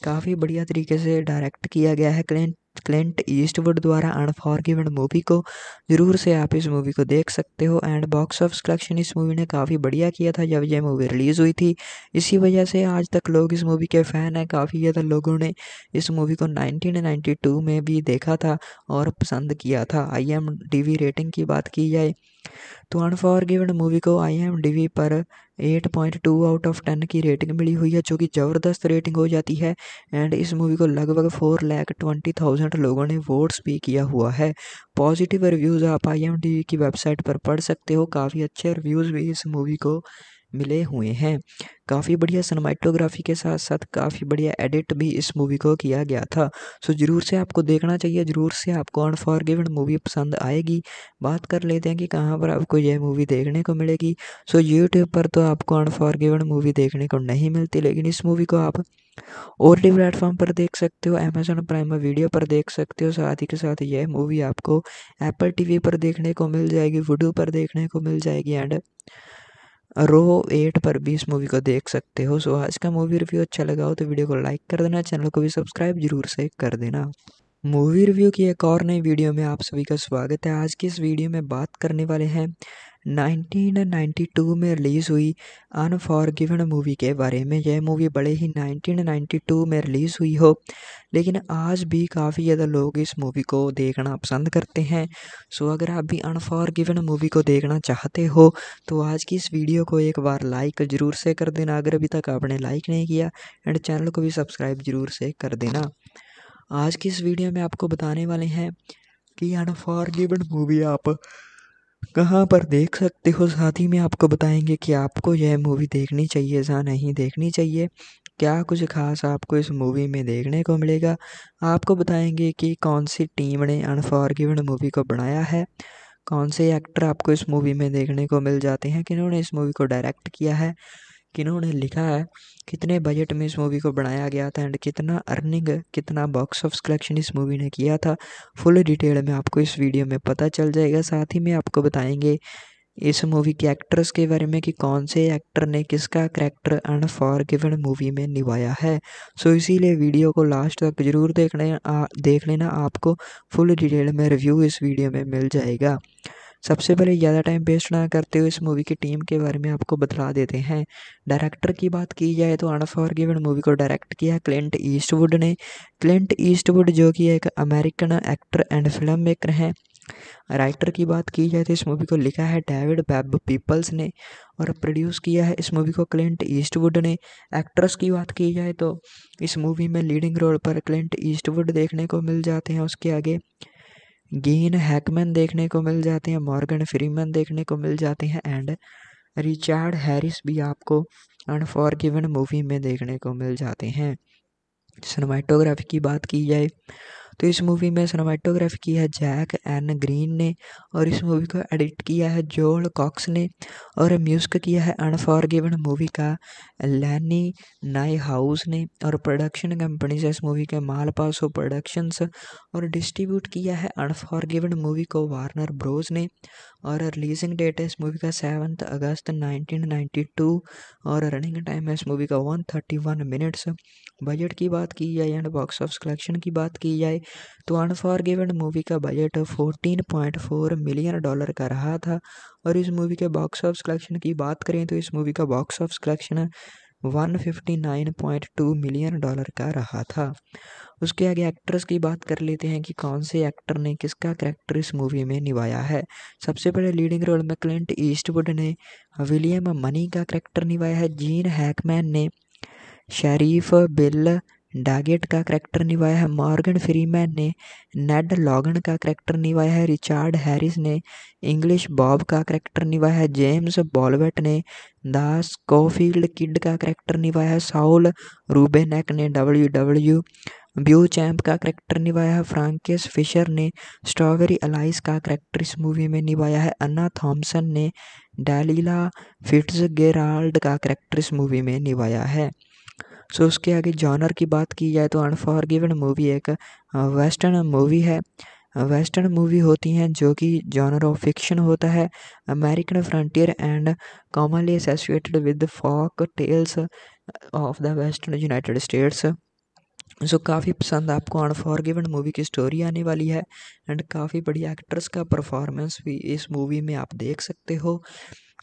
काफ़ी बढ़िया तरीके से डायरेक्ट किया गया है क्लेंट क्लेंट ईस्टवुड द्वारा अनफॉरगिवन मूवी को ज़रूर से आप इस मूवी को देख सकते हो एंड बॉक्स ऑफिस कलेक्शन इस मूवी ने काफ़ी बढ़िया किया था जब यह मूवी रिलीज़ हुई थी इसी वजह से आज तक लोग इस मूवी के फ़ैन हैं काफ़ी ज़्यादा लोगों ने इस मूवी को 1992 में भी देखा था और पसंद किया था आई एम रेटिंग की बात की जाए तो अनफॉरगिवन मूवी को आई पर 8.2 आउट ऑफ 10 की रेटिंग मिली हुई है जो कि ज़बरदस्त रेटिंग हो जाती है एंड इस मूवी को लगभग four lakh twenty thousand percent लोगों ने वोट्स भी किया हुआ है पॉजिटिव रिव्यूज़ आप आई एम टी की वेबसाइट पर पढ़ सकते हो काफ़ी अच्छे रिव्यूज़ भी इस मूवी को मिले हुए हैं काफ़ी बढ़िया सनमाइटोग्राफी के साथ साथ काफ़ी बढ़िया एडिट भी इस मूवी को किया गया था सो ज़रूर से आपको देखना चाहिए ज़रूर से आपको अनफॉरगिवन मूवी पसंद आएगी बात कर लेते हैं कि कहाँ पर आपको यह मूवी देखने को मिलेगी सो यूट्यूब पर तो आपको अनफॉरगिवन मूवी देखने को नहीं मिलती लेकिन इस मूवी को आप और डी प्लेटफॉर्म पर देख सकते हो अमेजोन प्राइम वीडियो पर देख सकते हो साथ ही के साथ यह मूवी आपको एप्पल टी पर देखने को मिल जाएगी वूडो पर देखने को मिल जाएगी एंड रो एट पर भी इस मूवी को देख सकते हो सो आज का मूवी रिव्यू अच्छा लगा हो तो वीडियो को लाइक कर देना चैनल को भी सब्सक्राइब जरूर से कर देना मूवी रिव्यू की एक और नई वीडियो में आप सभी का स्वागत है आज की इस वीडियो में बात करने वाले हैं 1992 में रिलीज़ हुई अनफॉरगिवन मूवी के बारे में यह मूवी बड़े ही 1992 में रिलीज़ हुई हो लेकिन आज भी काफ़ी ज़्यादा लोग इस मूवी को देखना पसंद करते हैं सो अगर आप भी अनफॉरगिवन मूवी को देखना चाहते हो तो आज की इस वीडियो को एक बार लाइक ज़रूर से कर देना अगर अभी तक आपने लाइक नहीं किया एंड चैनल को भी सब्सक्राइब ज़रूर से कर देना आज की इस वीडियो में आपको बताने वाले हैं कि अनफॉर्गिवन मूवी आप कहाँ पर देख सकते हो साथ ही में आपको बताएंगे कि आपको यह मूवी देखनी चाहिए या नहीं देखनी चाहिए क्या कुछ खास आपको इस मूवी में देखने को मिलेगा आपको बताएंगे कि कौन सी टीम ने अनफॉरगिवन मूवी को बनाया है कौन से एक्टर आपको इस मूवी में देखने को मिल जाते हैं किन्होंने इस मूवी को डायरेक्ट किया है किन्होंने लिखा है कितने बजट में इस मूवी को बनाया गया था एंड कितना अर्निंग कितना बॉक्स ऑफ कलेक्शन इस मूवी ने किया था फुल डिटेल में आपको इस वीडियो में पता चल जाएगा साथ ही में आपको बताएंगे इस मूवी के एक्टर्स के बारे में कि कौन से एक्टर ने किसका character for given movie में निभाया है सो इसीलिए वीडियो को लास्ट तक जरूर देख लेना देख लेना आपको फुल डिटेल में रिव्यू इस वीडियो में मिल जाएगा सबसे पहले ज़्यादा टाइम वेस्ट ना करते हुए इस मूवी की टीम के बारे में आपको बतला देते हैं डायरेक्टर की बात की जाए तो अनफॉर गिवन मूवी को डायरेक्ट किया क्लिंट ईस्टवुड ने क्लिंट ईस्टवुड जो कि एक American actor and film maker हैं राइटर की बात की जाए तो इस मूवी को लिखा है डेविड बैब पीपल्स ने और प्रोड्यूस किया है इस मूवी को क्लिंट ईस्टवुड ने एक्ट्रेस की बात की जाए तो इस मूवी में लीडिंग रोल पर क्लिंट ईस्टवुड देखने को मिल जाते हैं उसके आगे गेन हैकमैन देखने को मिल जाते हैं मॉर्गन फ्रीमैन देखने को मिल जाते हैं एंड रिचार्ड हैरिस भी आपको अनफॉरगिवन मूवी में देखने को मिल जाते हैं सिनेमाटोग्राफी की बात की जाए तो इस मूवी में सिनेमाटोग्राफी की है जैक एन ग्रीन ने और इस मूवी को एडिट किया है जोल कॉक्स ने और म्यूज़िक किया है अनफॉरगिवन मूवी का लैनी नाई हाउस ने और प्रोडक्शन कंपनी से इस मूवी के मालपासो प्रोडक्शंस और डिस्ट्रीब्यूट किया है अनफॉरगिवन मूवी को वार्नर ब्रोज ने और रिलीजिंग डेट है इस मूवी का सेवन्थ अगस्त 1992 और रनिंग टाइम है इस मूवी का वन मिनट्स बजट की बात की जाए एंड बॉक्स ऑफ कलेक्शन की बात की जाए तो अनफॉरगिवन मूवी का बजट 14.4 मिलियन डॉलर का रहा था और इस मूवी के बॉक्स ऑफिस कलेक्शन की बात करें तो इस मूवी का box office collection 159.2 million dollar का रहा था उसके आगे एक्ट्रेस की बात कर लेते हैं कि कौन से एक्टर ने किसका करैक्टर इस मूवी में निभाया है सबसे पहले लीडिंग रोल में क्लिंट ईस्टवुड ने विलियम मनी का करैक्टर निभाया है जीन हैकमैन ने शरीफ बिल डैगेट का करैक्टर निभाया है मॉर्गन फ्रीमैन ने नेड लॉगन का करैक्टर निभाया है रिचार्ड हैरिस ने इंग्लिश बॉब का करैक्टर निभाया है जेम्स बॉलवेट ने दास कोफील्ड किड का करैक्टर निभाया है साउल रूबेनेक ने डब्ल्यू डब्ल्यू ब्यू चैम्प का करैक्टर निभाया है फ्रांकिस फिशर ने स्ट्रॉबेरी अलाइस का करैक्टर इस मूवी में निभाया है अन्ना थॉम्सन ने डैलीला फिट्स गेराल्ड का करैक्टर इस मूवी में निभाया है सो उसके आगे जॉनर की बात की जाए तो अनफॉरगिवन मूवी एक वेस्टर्न मूवी है वेस्टर्न मूवी होती हैं जो कि जॉनर ऑफ फिक्शन होता है American frontier and commonly associated with folk tales of the western United States so काफ़ी पसंद आपको अनफॉरगिवन मूवी की स्टोरी आने वाली है एंड काफ़ी बढ़िया एक्ट्रेस का परफॉर्मेंस भी इस मूवी में आप देख सकते हो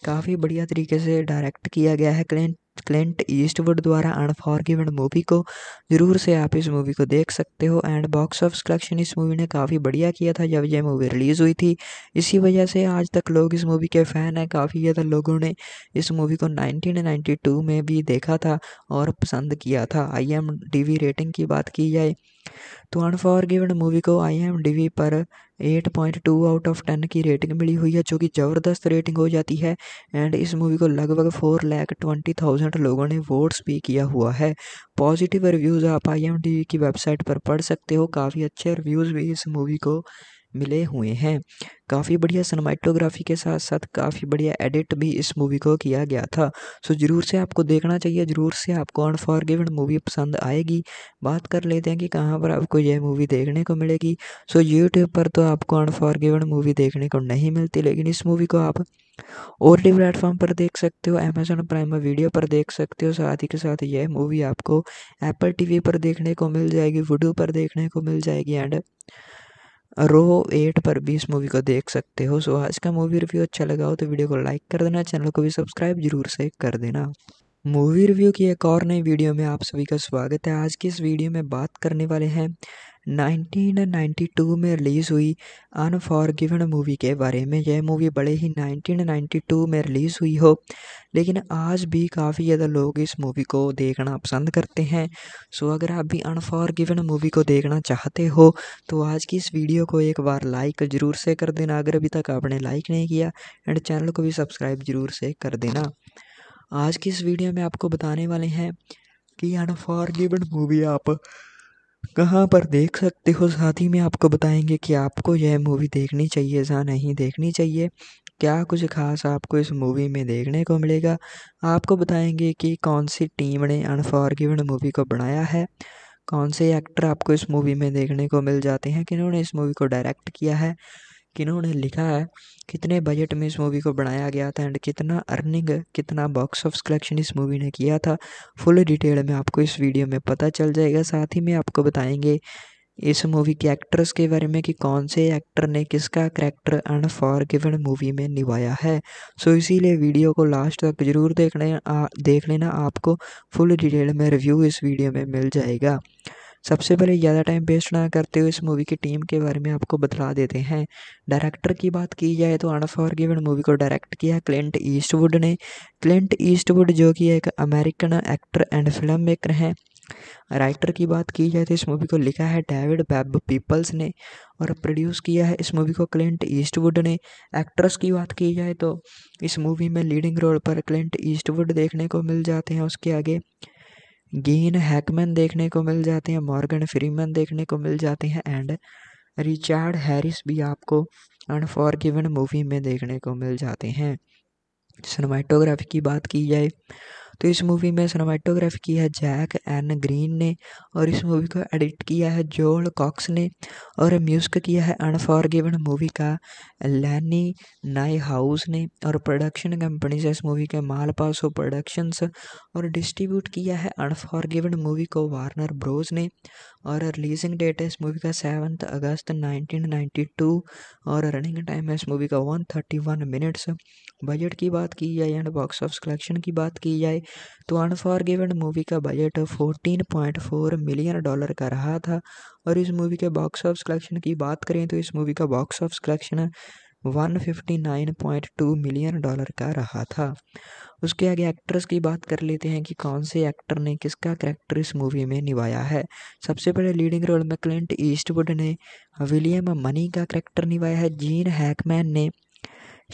काफ़ी बढ़िया तरीके से डायरेक्ट किया गया है क्लेंट क्लिंट ईस्टवुड द्वारा अनफॉर्गिवन मूवी को ज़रूर से आप इस मूवी को देख सकते हो एंड बॉक्स ऑफिस कलेक्शन इस मूवी ने काफ़ी बढ़िया किया था जब यह मूवी रिलीज़ हुई थी इसी वजह से आज तक लोग इस मूवी के फ़ैन हैं काफ़ी ज़्यादा लोगों ने इस मूवी को 1992 में भी देखा था और पसंद किया था आई रेटिंग की बात की जाए तो अनफॉरगिवन मूवी को आई पर 8.2 आउट ऑफ 10 की रेटिंग मिली हुई है जो कि ज़बरदस्त रेटिंग हो जाती है एंड इस मूवी को लगभग four lakh twenty thousand percent लोगों ने वोट्स भी किया हुआ है पॉजिटिव रिव्यूज़ आप आई एम टी वी की वेबसाइट पर पढ़ सकते हो काफ़ी अच्छे रिव्यूज़ भी इस मूवी को मिले हुए हैं काफ़ी बढ़िया सनमाइटोग्राफी के साथ साथ काफ़ी बढ़िया एडिट भी इस मूवी को किया गया था सो ज़रूर से आपको देखना चाहिए ज़रूर से आपको अनफॉरगिवन मूवी पसंद आएगी बात कर लेते हैं कि कहाँ पर आपको यह मूवी देखने को मिलेगी सो यूट्यूब पर तो आपको अनफॉरगिवन मूवी देखने को नहीं मिलती लेकिन इस मूवी को आप और डी प्लेटफॉर्म पर देख सकते हो अमेजोन प्राइम वीडियो पर देख सकते हो साथ ही के साथ यह मूवी आपको एप्पल टीवी पर देखने को मिल जाएगी वुडू पर देखने को मिल जाएगी एंड रो एट पर भी इस मूवी को देख सकते हो सो आज का मूवी रिव्यू अच्छा लगा हो तो वीडियो को लाइक कर देना चैनल को भी सब्सक्राइब जरूर से कर देना मूवी रिव्यू की एक और नई वीडियो में आप सभी का स्वागत है आज की इस वीडियो में बात करने वाले हैं 1992 में रिलीज़ हुई अनफॉरगिवन मूवी के बारे में यह मूवी बड़े ही 1992 में रिलीज़ हुई हो लेकिन आज भी काफ़ी ज़्यादा लोग इस मूवी को देखना पसंद करते हैं सो अगर आप भी अनफॉरगिवन मूवी को देखना चाहते हो तो आज की इस वीडियो को एक बार लाइक ज़रूर से कर देना अगर अभी तक आपने लाइक नहीं किया एंड चैनल को भी सब्सक्राइब ज़रूर से कर देना आज की इस वीडियो में आपको बताने वाले हैं कि अनफॉर्गिवन मूवी आप कहाँ पर देख सकते हो साथ ही में आपको बताएंगे कि आपको यह मूवी देखनी चाहिए या नहीं देखनी चाहिए क्या कुछ खास आपको इस मूवी में देखने को मिलेगा आपको बताएंगे कि कौन सी टीम ने अनफॉर्गिवन मूवी को बनाया है कौन से एक्टर आपको इस मूवी में देखने को मिल जाते हैं किन्होंने इस मूवी को डायरेक्ट किया है किन्होंने लिखा है कितने बजट में इस मूवी को बनाया गया था एंड कितना अर्निंग कितना बॉक्स ऑफ कलेक्शन इस मूवी ने किया था फुल डिटेल में आपको इस वीडियो में पता चल जाएगा साथ ही में आपको बताएंगे इस मूवी के एक्टर्स के बारे में कि कौन से एक्टर ने किसका character and for given movie में निभाया है सो so, इसीलिए वीडियो को लास्ट तक जरूर देख लेना देख लेना आपको फुल डिटेल में रिव्यू इस वीडियो में मिल जाएगा सबसे पहले ज़्यादा टाइम वेस्ट ना करते हुए इस मूवी की टीम के बारे में आपको बतला देते हैं डायरेक्टर की बात की जाए तो अनफॉरगिवन मूवी को डायरेक्ट किया क्लिंट ईस्टवुड ने क्लिंट ईस्टवुड जो कि एक American actor and film maker हैं राइटर की बात की जाए तो इस मूवी को लिखा है डेविड बैब पीपल्स ने और प्रोड्यूस किया है इस मूवी को क्लिंट ईस्टवुड ने एक्ट्रेस की बात की जाए तो इस मूवी में लीडिंग रोल पर क्लिंट ईस्टवुड देखने को मिल जाते हैं उसके आगे गीन हैकमैन देखने को मिल जाते हैं मॉर्गन फ्रीमैन देखने को मिल जाते हैं एंड रिचार्ड हैरिस भी आपको अनफॉरगिवन मूवी में देखने को मिल जाते हैं सिनेमाटोग्राफी की बात की जाए तो इस मूवी में सिनेमाटोग्राफी की है जैक एन ग्रीन ने और इस मूवी को एडिट किया है जोल कॉक्स ने और म्यूजिक किया है अनफॉरगिवन मूवी का लैनी नाई हाउस ने और प्रोडक्शन कंपनी से इस मूवी के मालपासो प्रोडक्शंस और डिस्ट्रीब्यूट किया है अनफॉरगिवन मूवी को वार्नर ब्रोज ने और रिलीजिंग डेट है इस मूवी का सेवन्थ अगस्त 1992 और रनिंग टाइम है इस मूवी का 131 मिनट्स बजट की बात की जाए एंड बॉक्स ऑफिस कलेक्शन की बात की जाए तो अनफॉरगिवन मूवी का बजट 14.4 मिलियन डॉलर का रहा था और इस मूवी के बॉक्स ऑफिस कलेक्शन की बात करें तो इस मूवी का box office collection 159.2 million dollar का रहा था उसके आगे एक्ट्रेस की बात कर लेते हैं कि कौन से एक्टर ने किसका करैक्टर इस मूवी में निभाया है सबसे पहले लीडिंग रोल में क्लिंट ईस्टवुड ने विलियम मनी का करेक्टर निभाया है जीन हैकमैन ने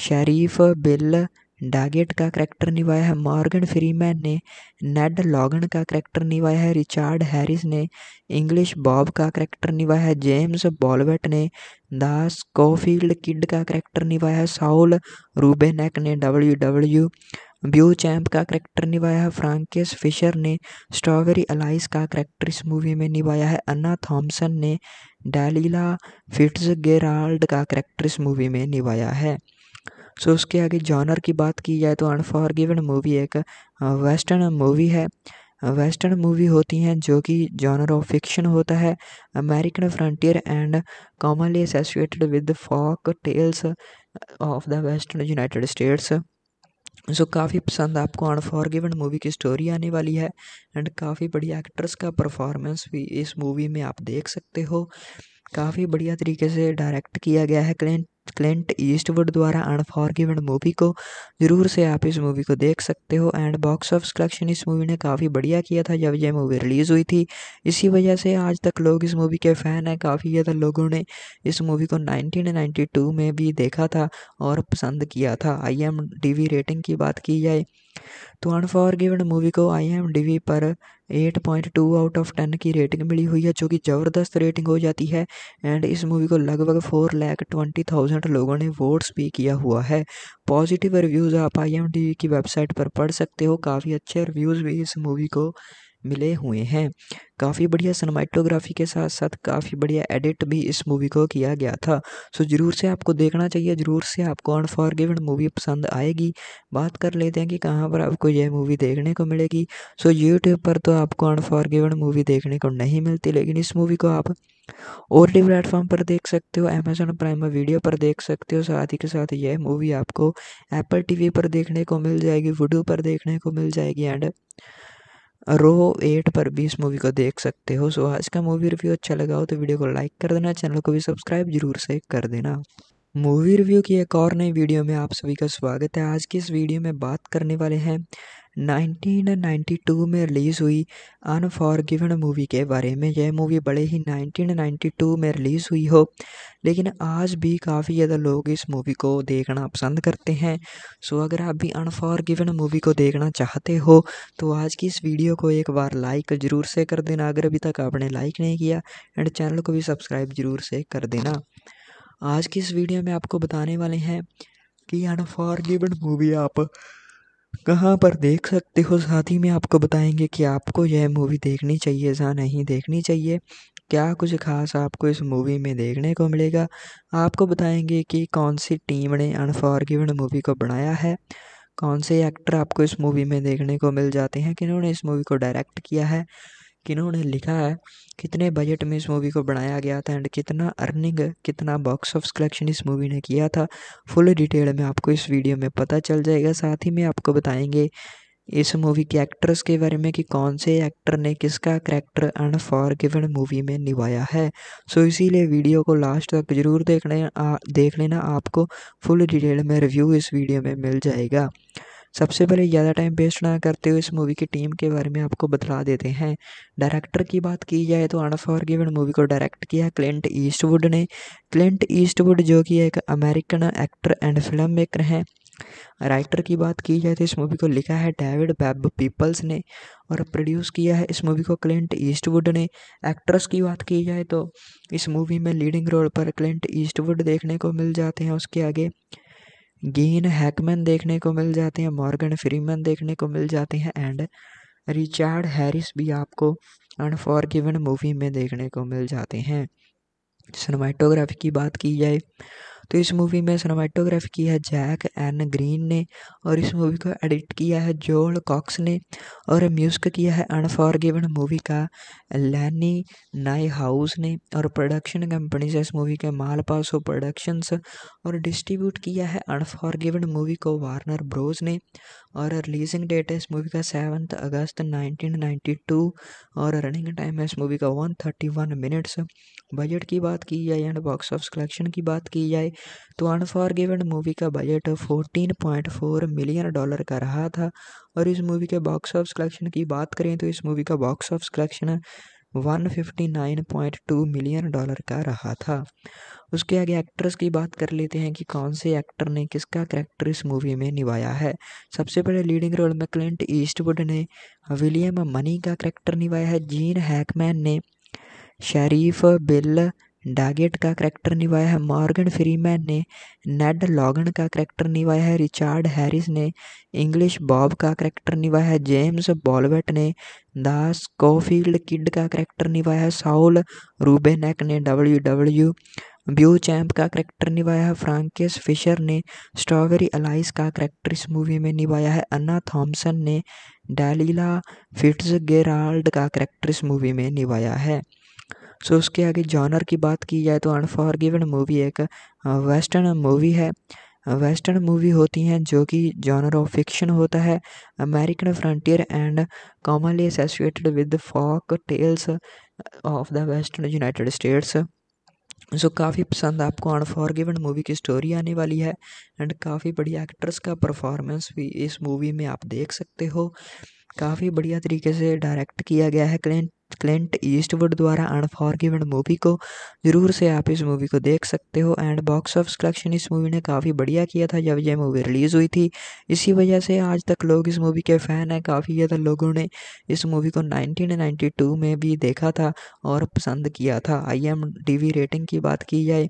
शरीफ बिल डैगेट का करैक्टर निभाया है मॉर्गन फ्रीमैन ने नेड लॉगन का करैक्टर निभाया है रिचार्ड हैरिस ने इंग्लिश बॉब का करैक्टर निभाया है जेम्स बॉलवेट ने दास कोफील्ड किड का करैक्टर निभाया है साउल रूबेनेक ने डब्ल्यू डब्ल्यू ब्यू चैम्प का करैक्टर निभाया है फ्रांकिस फिशर ने स्ट्रॉबेरी अलाइस का करैक्टर इस मूवी में निभाया है अन्ना थॉम्सन ने डैलीला फिट्स गेराल्ड का करैक्टर इस मूवी में निभाया है सो उसके आगे जॉनर की बात की जाए तो अनफॉरगिवन मूवी एक वेस्टर्न मूवी है वेस्टर्न मूवी होती हैं जो कि जॉनर ऑफ फिक्शन होता है American frontier and commonly associated with folk tales of the western United States so काफ़ी पसंद आपको अनफॉरगिवन मूवी की स्टोरी आने वाली है एंड काफ़ी बढ़िया एक्टर्स का परफॉर्मेंस भी इस मूवी में आप देख सकते हो काफ़ी बढ़िया तरीके से डायरेक्ट किया गया है क्लिन क्लिंट ईस्टवुड द्वारा अनफॉरगिवन मूवी को ज़रूर से आप इस मूवी को देख सकते हो एंड बॉक्स ऑफ कलेक्शन इस मूवी ने काफ़ी बढ़िया किया था जब यह मूवी रिलीज़ हुई थी इसी वजह से आज तक लोग इस मूवी के फ़ैन हैं काफ़ी ज़्यादा लोगों ने इस मूवी को 1992 में भी देखा था और पसंद किया था आई एम रेटिंग की बात की जाए तो अनफॉरगिवन मूवी को आई पर 8.2 आउट ऑफ 10 की रेटिंग मिली हुई है जो कि ज़बरदस्त रेटिंग हो जाती है एंड इस मूवी को लगभग four lakh twenty thousand percent लोगों ने वोट्स भी किया हुआ है पॉजिटिव रिव्यूज़ आप आई एम की वेबसाइट पर पढ़ सकते हो काफ़ी अच्छे रिव्यूज़ भी इस मूवी को मिले हुए हैं काफ़ी बढ़िया सनमाइटोग्राफी के साथ साथ काफ़ी बढ़िया एडिट भी इस मूवी को किया गया था सो ज़रूर से आपको देखना चाहिए ज़रूर से आपको अनफॉरगिवन मूवी पसंद आएगी बात कर लेते हैं कि कहाँ पर आपको यह मूवी देखने को मिलेगी सो यूट्यूब पर तो आपको अनफॉरगिवन मूवी देखने को नहीं मिलती लेकिन इस मूवी को आप और टी प्लेटफॉर्म पर देख सकते हो अमेजोन प्राइम वीडियो पर देख सकते हो साथ ही के साथ यह मूवी आपको एप्पल टी पर देखने को मिल जाएगी वुडू पर देखने को मिल जाएगी एंड रो एट पर भी इस मूवी को देख सकते हो सो आज का मूवी रिव्यू अच्छा लगा हो तो वीडियो को लाइक कर देना चैनल को भी सब्सक्राइब जरूर से कर देना मूवी रिव्यू की एक और नई वीडियो में आप सभी का स्वागत है आज की इस वीडियो में बात करने वाले हैं 1992 में रिलीज़ हुई अनफॉरगिवन मूवी के बारे में यह मूवी बड़े ही 1992 में रिलीज़ हुई हो लेकिन आज भी काफ़ी ज़्यादा लोग इस मूवी को देखना पसंद करते हैं सो अगर आप भी अनफॉरगिवन मूवी को देखना चाहते हो तो आज की इस वीडियो को एक बार लाइक ज़रूर से कर देना अगर अभी तक आपने लाइक नहीं किया एंड चैनल को भी सब्सक्राइब ज़रूर से कर देना आज की इस वीडियो में आपको बताने वाले हैं कि अनफॉर्गिवन मूवी आप कहाँ पर देख सकते हो साथ ही में आपको बताएंगे कि आपको यह मूवी देखनी चाहिए या नहीं देखनी चाहिए क्या कुछ खास आपको इस मूवी में देखने को मिलेगा आपको बताएंगे कि कौन सी टीम ने अनफॉरगिवन मूवी को बनाया है कौन से एक्टर आपको इस मूवी में देखने को मिल जाते हैं किन्होंने इस मूवी को डायरेक्ट किया है किन्होंने लिखा है कितने बजट में इस मूवी को बनाया गया था एंड कितना अर्निंग कितना बॉक्स ऑफ कलेक्शन इस मूवी ने किया था फुल डिटेल में आपको इस वीडियो में पता चल जाएगा साथ ही में आपको बताएंगे इस मूवी के एक्टर्स के बारे में कि कौन से एक्टर ने किसका character and for given movie में निभाया है सो so, इसीलिए वीडियो को लास्ट तक जरूर देख लेना देख लेना आपको फुल डिटेल में रिव्यू इस वीडियो में मिल जाएगा सबसे पहले ज़्यादा टाइम वेस्ट ना करते हुए इस मूवी की टीम के बारे में आपको बतला देते हैं डायरेक्टर की बात की जाए तो अनफॉर गिवन मूवी को डायरेक्ट किया क्लिंट ईस्टवुड ने क्लिंट ईस्टवुड जो कि एक American actor and film maker हैं राइटर की बात की जाए तो इस मूवी को लिखा है डेविड बैब पीपल्स ने और प्रोड्यूस किया है इस मूवी को क्लिंट ईस्टवुड ने एक्ट्रेस की बात की जाए तो इस मूवी में लीडिंग रोल पर क्लिंट ईस्टवुड देखने को मिल जाते हैं उसके आगे गीन हैकमैन देखने को मिल जाते हैं मॉर्गन फ्रीमैन देखने को मिल जाते हैं एंड रिचार्ड हैरिस भी आपको अनफॉरगिवन मूवी में देखने को मिल जाते हैं सिनेमाटोग्राफी की बात की जाए तो इस मूवी में सिनेमाटोग्राफी की है जैक एन ग्रीन ने और इस मूवी को एडिट किया है जोल कॉक्स ने और म्यूज़िक किया है अनफॉरगिवन मूवी का लैनी नाई हाउस ने और प्रोडक्शन कंपनीज है इस मूवी के मालपासो प्रोडक्शंस और डिस्ट्रीब्यूट किया है अनफॉरगिवन मूवी को वार्नर ब्रोज ने और रिलीजिंग डेट है इस मूवी का सेवन्थ अगस्त नाइनटीन और रनिंग टाइम है इस मूवी का वन मिनट्स बजट की बात की जाए एंड बॉक्स ऑफ कलेक्शन की बात की जाए तो अनफॉरगिवन मूवी का बजट 14.4 मिलियन डॉलर का रहा था और इस मूवी के बॉक्स ऑफिस कलेक्शन की बात करें तो इस मूवी का box office collection 159.2 million dollar का रहा था उसके आगे एक्ट्रेस की बात कर लेते हैं कि कौन से एक्टर ने किसका करैक्टर इस मूवी में निभाया है सबसे पहले लीडिंग रोल में क्लिंट ईस्टवुड ने विलियम मनी का करैक्टर निभाया है जीन हैकमैन ने शरीफ बिल डैगेट का करैक्टर निभाया है मॉर्गन फ्रीमैन ने नेड लॉगन का करैक्टर निभाया है रिचार्ड हैरिस ने इंग्लिश बॉब का करैक्टर निभाया है जेम्स बॉलवेट ने दास कोफील्ड किड का करैक्टर निभाया है साउल रूबेनेक ने डब्ल्यू डब्ल्यू ब्यू चैम्प का करैक्टर निभाया है फ्रांकिस फिशर ने स्ट्रॉबेरी अलाइस का करैक्टर इस मूवी में निभाया है अन्ना थॉम्सन ने डैलीला फिट्स गेराल्ड का करैक्टर इस मूवी में निभाया है सो उसके आगे जॉनर की बात की जाए तो अनफॉरगिवन मूवी एक वेस्टर्न मूवी है वेस्टर्न मूवी होती हैं जो कि जॉनर ऑफ फिक्शन होता है American frontier and commonly associated with folk tales of the western United States so काफ़ी पसंद आपको अनफॉरगिवन मूवी की स्टोरी आने वाली है एंड काफ़ी बढ़िया एक्टर्स का परफॉर्मेंस भी इस मूवी में आप देख सकते हो काफ़ी बढ़िया तरीके से डायरेक्ट किया गया है क्लिंट क्लिंट ईस्टवुड द्वारा अनफॉर्गिवन मूवी को ज़रूर से आप इस मूवी को देख सकते हो एंड बॉक्स ऑफिस कलेक्शन इस मूवी ने काफ़ी बढ़िया किया था जब यह मूवी रिलीज़ हुई थी इसी वजह से आज तक लोग इस मूवी के फ़ैन हैं काफ़ी ज़्यादा लोगों ने इस मूवी को 1992 में भी देखा था और पसंद किया था आई रेटिंग की बात की जाए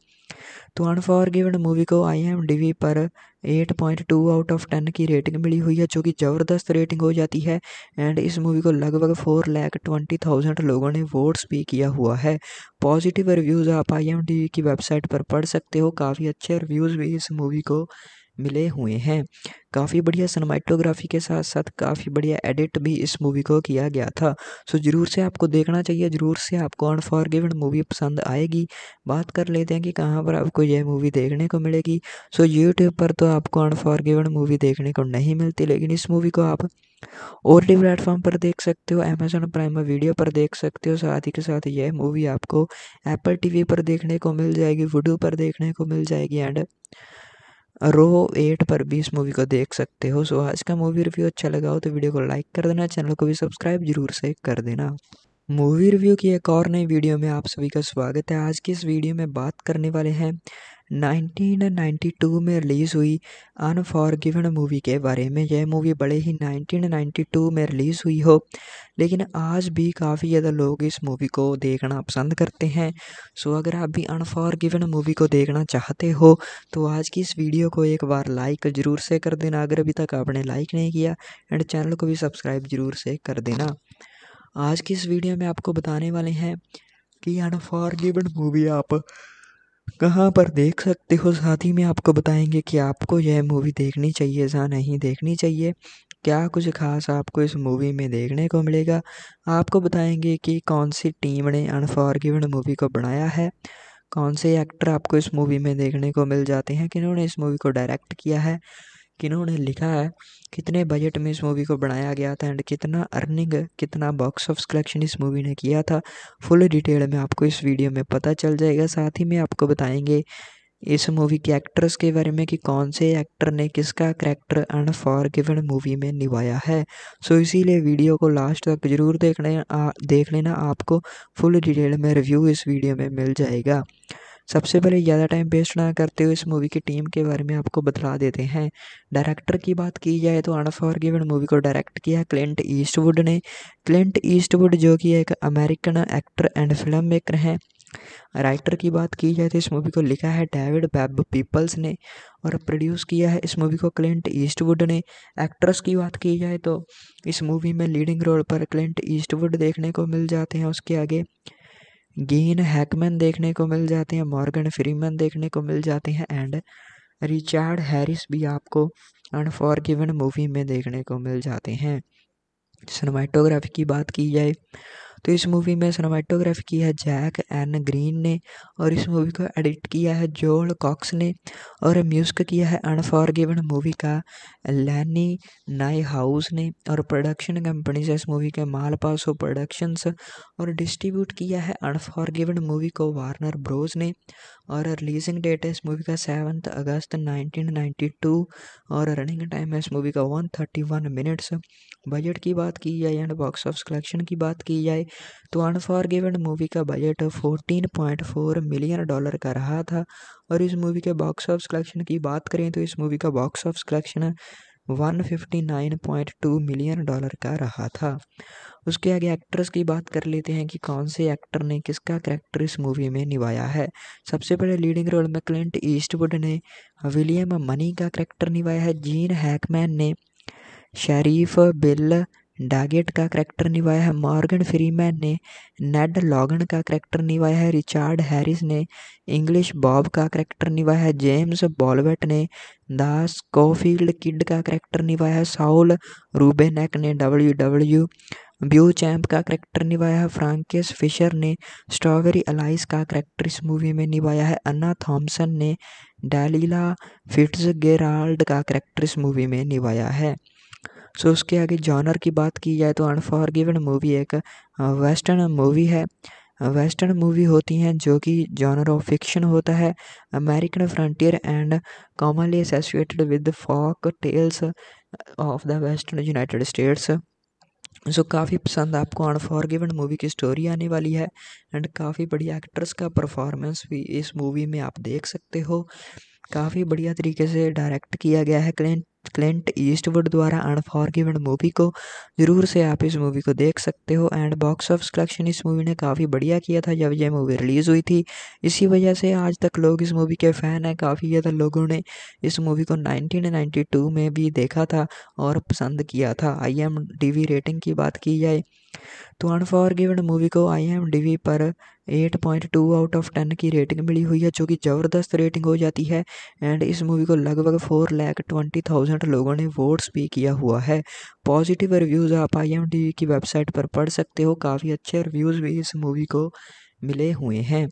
तो गिवन मूवी को आई पर 8.2 आउट ऑफ 10 की रेटिंग मिली हुई है जो कि ज़बरदस्त रेटिंग हो जाती है एंड इस मूवी को लगभग four lakh twenty thousand percent लोगों ने वोट्स भी किया हुआ है पॉजिटिव रिव्यूज़ आप आई की वेबसाइट पर पढ़ सकते हो काफ़ी अच्छे रिव्यूज़ भी इस मूवी को मिले हुए हैं काफ़ी बढ़िया सनमाइटोग्राफी के साथ साथ काफ़ी बढ़िया एडिट भी इस मूवी को किया गया था सो ज़रूर से आपको देखना चाहिए ज़रूर से आपको अनफॉरगिवन मूवी पसंद आएगी बात कर लेते हैं कि कहाँ पर आपको यह मूवी देखने को मिलेगी सो यूट्यूब पर तो आपको अनफॉरगिवन मूवी देखने को नहीं मिलती लेकिन इस मूवी को आप और डी प्लेटफॉर्म पर देख सकते हो अमेजोन प्राइम वीडियो पर देख सकते हो साथ ही के साथ यह मूवी आपको एप्पल टीवी पर देखने को मिल जाएगी वूडो पर देखने को मिल जाएगी एंड रोहो एट पर भी इस मूवी को देख सकते हो सो आज का मूवी रिव्यू अच्छा लगा हो तो वीडियो को लाइक कर देना चैनल को भी सब्सक्राइब जरूर से कर देना मूवी रिव्यू की एक और नई वीडियो में आप सभी का स्वागत है आज की इस वीडियो में बात करने वाले हैं 1992 में रिलीज़ हुई अनफॉरगिवन मूवी के बारे में यह मूवी बड़े ही 1992 में रिलीज़ हुई हो लेकिन आज भी काफ़ी ज़्यादा लोग इस मूवी को देखना पसंद करते हैं सो अगर आप भी अनफॉरगिवन मूवी को देखना चाहते हो तो आज की इस वीडियो को एक बार लाइक ज़रूर से कर देना अगर अभी तक आपने लाइक नहीं किया एंड चैनल को भी सब्सक्राइब ज़रूर से कर देना आज की इस वीडियो में आपको बताने वाले हैं कि अनफॉर्गिवन मूवी आप कहाँ पर देख सकते हो साथ ही में आपको बताएंगे कि आपको यह मूवी देखनी चाहिए या नहीं देखनी चाहिए क्या कुछ खास आपको इस मूवी में देखने को मिलेगा आपको बताएंगे कि कौन सी टीम ने अनफॉरगिवन मूवी को बनाया है कौन से एक्टर आपको इस मूवी में देखने को मिल जाते हैं किन्होंने इस मूवी को डायरेक्ट किया है किन्होंने लिखा है कितने बजट में इस मूवी को बनाया गया था एंड कितना अर्निंग कितना बॉक्स ऑफ कलेक्शन इस मूवी ने किया था फुल डिटेल में आपको इस वीडियो में पता चल जाएगा साथ ही में आपको बताएंगे इस मूवी के एक्टर्स के बारे में कि कौन से एक्टर ने किसका character on for given movie में निभाया है सो so, इसीलिए वीडियो को लास्ट तक जरूर देख लेना देख लेना आपको फुल डिटेल में रिव्यू इस वीडियो में मिल जाएगा सबसे पहले ज़्यादा टाइम वेस्ट ना करते हुए इस मूवी की टीम के बारे में आपको बतला देते हैं डायरेक्टर की बात की जाए तो अनफॉर गिवन मूवी को डायरेक्ट किया क्लिंट ईस्टवुड ने क्लिंट ईस्टवुड जो कि एक American actor and film maker हैं राइटर की बात की जाए तो इस मूवी को लिखा है डेविड बैब पीपल्स ने और प्रोड्यूस किया है इस मूवी को क्लिंट ईस्टवुड ने एक्ट्रेस की बात की जाए तो इस मूवी में लीडिंग रोल पर क्लिंट ईस्टवुड देखने को मिल जाते हैं उसके आगे गीन हैकमैन देखने को मिल जाते हैं मॉर्गन फ्रीमैन देखने को मिल जाते हैं एंड रिचार्ड हैरिस भी आपको अनफॉरगिवन मूवी में देखने को मिल जाते हैं सिनेमाटोग्राफी की बात की जाए तो इस मूवी में सिनेमाटोग्राफी की है जैक एन ग्रीन ने और इस मूवी को एडिट किया है जोल कॉक्स ने और म्यूज़िक किया है अनफॉरगिवन मूवी का लैनी नाई हाउस ने और प्रोडक्शन कंपनी से इस मूवी के मालपासो प्रोडक्शंस और डिस्ट्रीब्यूट किया है अनफॉरगिवन मूवी को वार्नर ब्रोज ने और रिलीजिंग डेट है इस मूवी का सेवन्थ अगस्त 1992 और रनिंग टाइम है इस मूवी का वन मिनट्स बजट की बात की जाए एंड बॉक्स ऑफ कलेक्शन की बात की जाए तो अनफॉरगिवन मूवी का बजट 14.4 मिलियन डॉलर का रहा था और इस मूवी के बॉक्स ऑफिस कलेक्शन की बात करें तो इस मूवी का box office collection 159.2 million dollar का रहा था उसके आगे एक्ट्रेस की बात कर लेते हैं कि कौन से एक्टर ने किसका करैक्टर इस मूवी में निभाया है सबसे पहले लीडिंग रोल में क्लिंट ईस्टवुड ने विलियम मनी का करेक्टर निभाया है जीन हैकमैन ने शरीफ बिल डैगेट का करैक्टर निभाया है मॉर्गन फ्रीमैन ने नेड लॉगन का करैक्टर निभाया है रिचार्ड हैरिस ने इंग्लिश बॉब का करैक्टर निभाया है जेम्स बॉलवेट ने दास कोफील्ड किड का करैक्टर निभाया है साउल रूबेनेक ने डब्ल्यू डब्ल्यू ब्यू चैम्प का करैक्टर निभाया है फ्रांकिस फिशर ने स्ट्रॉबेरी अलाइस का करैक्टर इस मूवी में निभाया है अन्ना थॉम्सन ने डैलीला फिट्स गेराल्ड का करैक्टर इस मूवी में निभाया है सो उसके आगे जॉनर की बात की जाए तो अनफॉरगिवन मूवी एक वेस्टर्न मूवी है वेस्टर्न मूवी होती हैं जो कि जॉनर ऑफ फिक्शन होता है American frontier and commonly associated with folk tales of the western United States so काफ़ी पसंद आपको अनफॉरगिवन मूवी की स्टोरी आने वाली है एंड काफ़ी बढ़िया एक्ट्रेस का परफॉर्मेंस भी इस मूवी में आप देख सकते हो काफ़ी बढ़िया तरीके से डायरेक्ट किया गया है क्लिंट क्लिंट ईस्टवुड द्वारा अनफॉरगिवन मूवी को ज़रूर से आप इस मूवी को देख सकते हो एंड बॉक्स ऑफ कलेक्शन इस मूवी ने काफ़ी बढ़िया किया था जब यह मूवी रिलीज़ हुई थी इसी वजह से आज तक लोग इस मूवी के फ़ैन हैं काफ़ी ज़्यादा लोगों ने इस मूवी को 1992 में भी देखा था और पसंद किया था आई एम रेटिंग की बात की जाए तो अनफॉरगिवन मूवी को आई पर 8.2 आउट ऑफ 10 की रेटिंग मिली हुई है जो कि ज़बरदस्त रेटिंग हो जाती है एंड इस मूवी को लगभग four lakh twenty thousand thousand लोगों ने वोट्स भी किया हुआ है पॉजिटिव रिव्यूज़ आप आई एम टी वी की वेबसाइट पर पढ़ सकते हो काफ़ी अच्छे रिव्यूज़ भी इस मूवी को मिले हुए हैं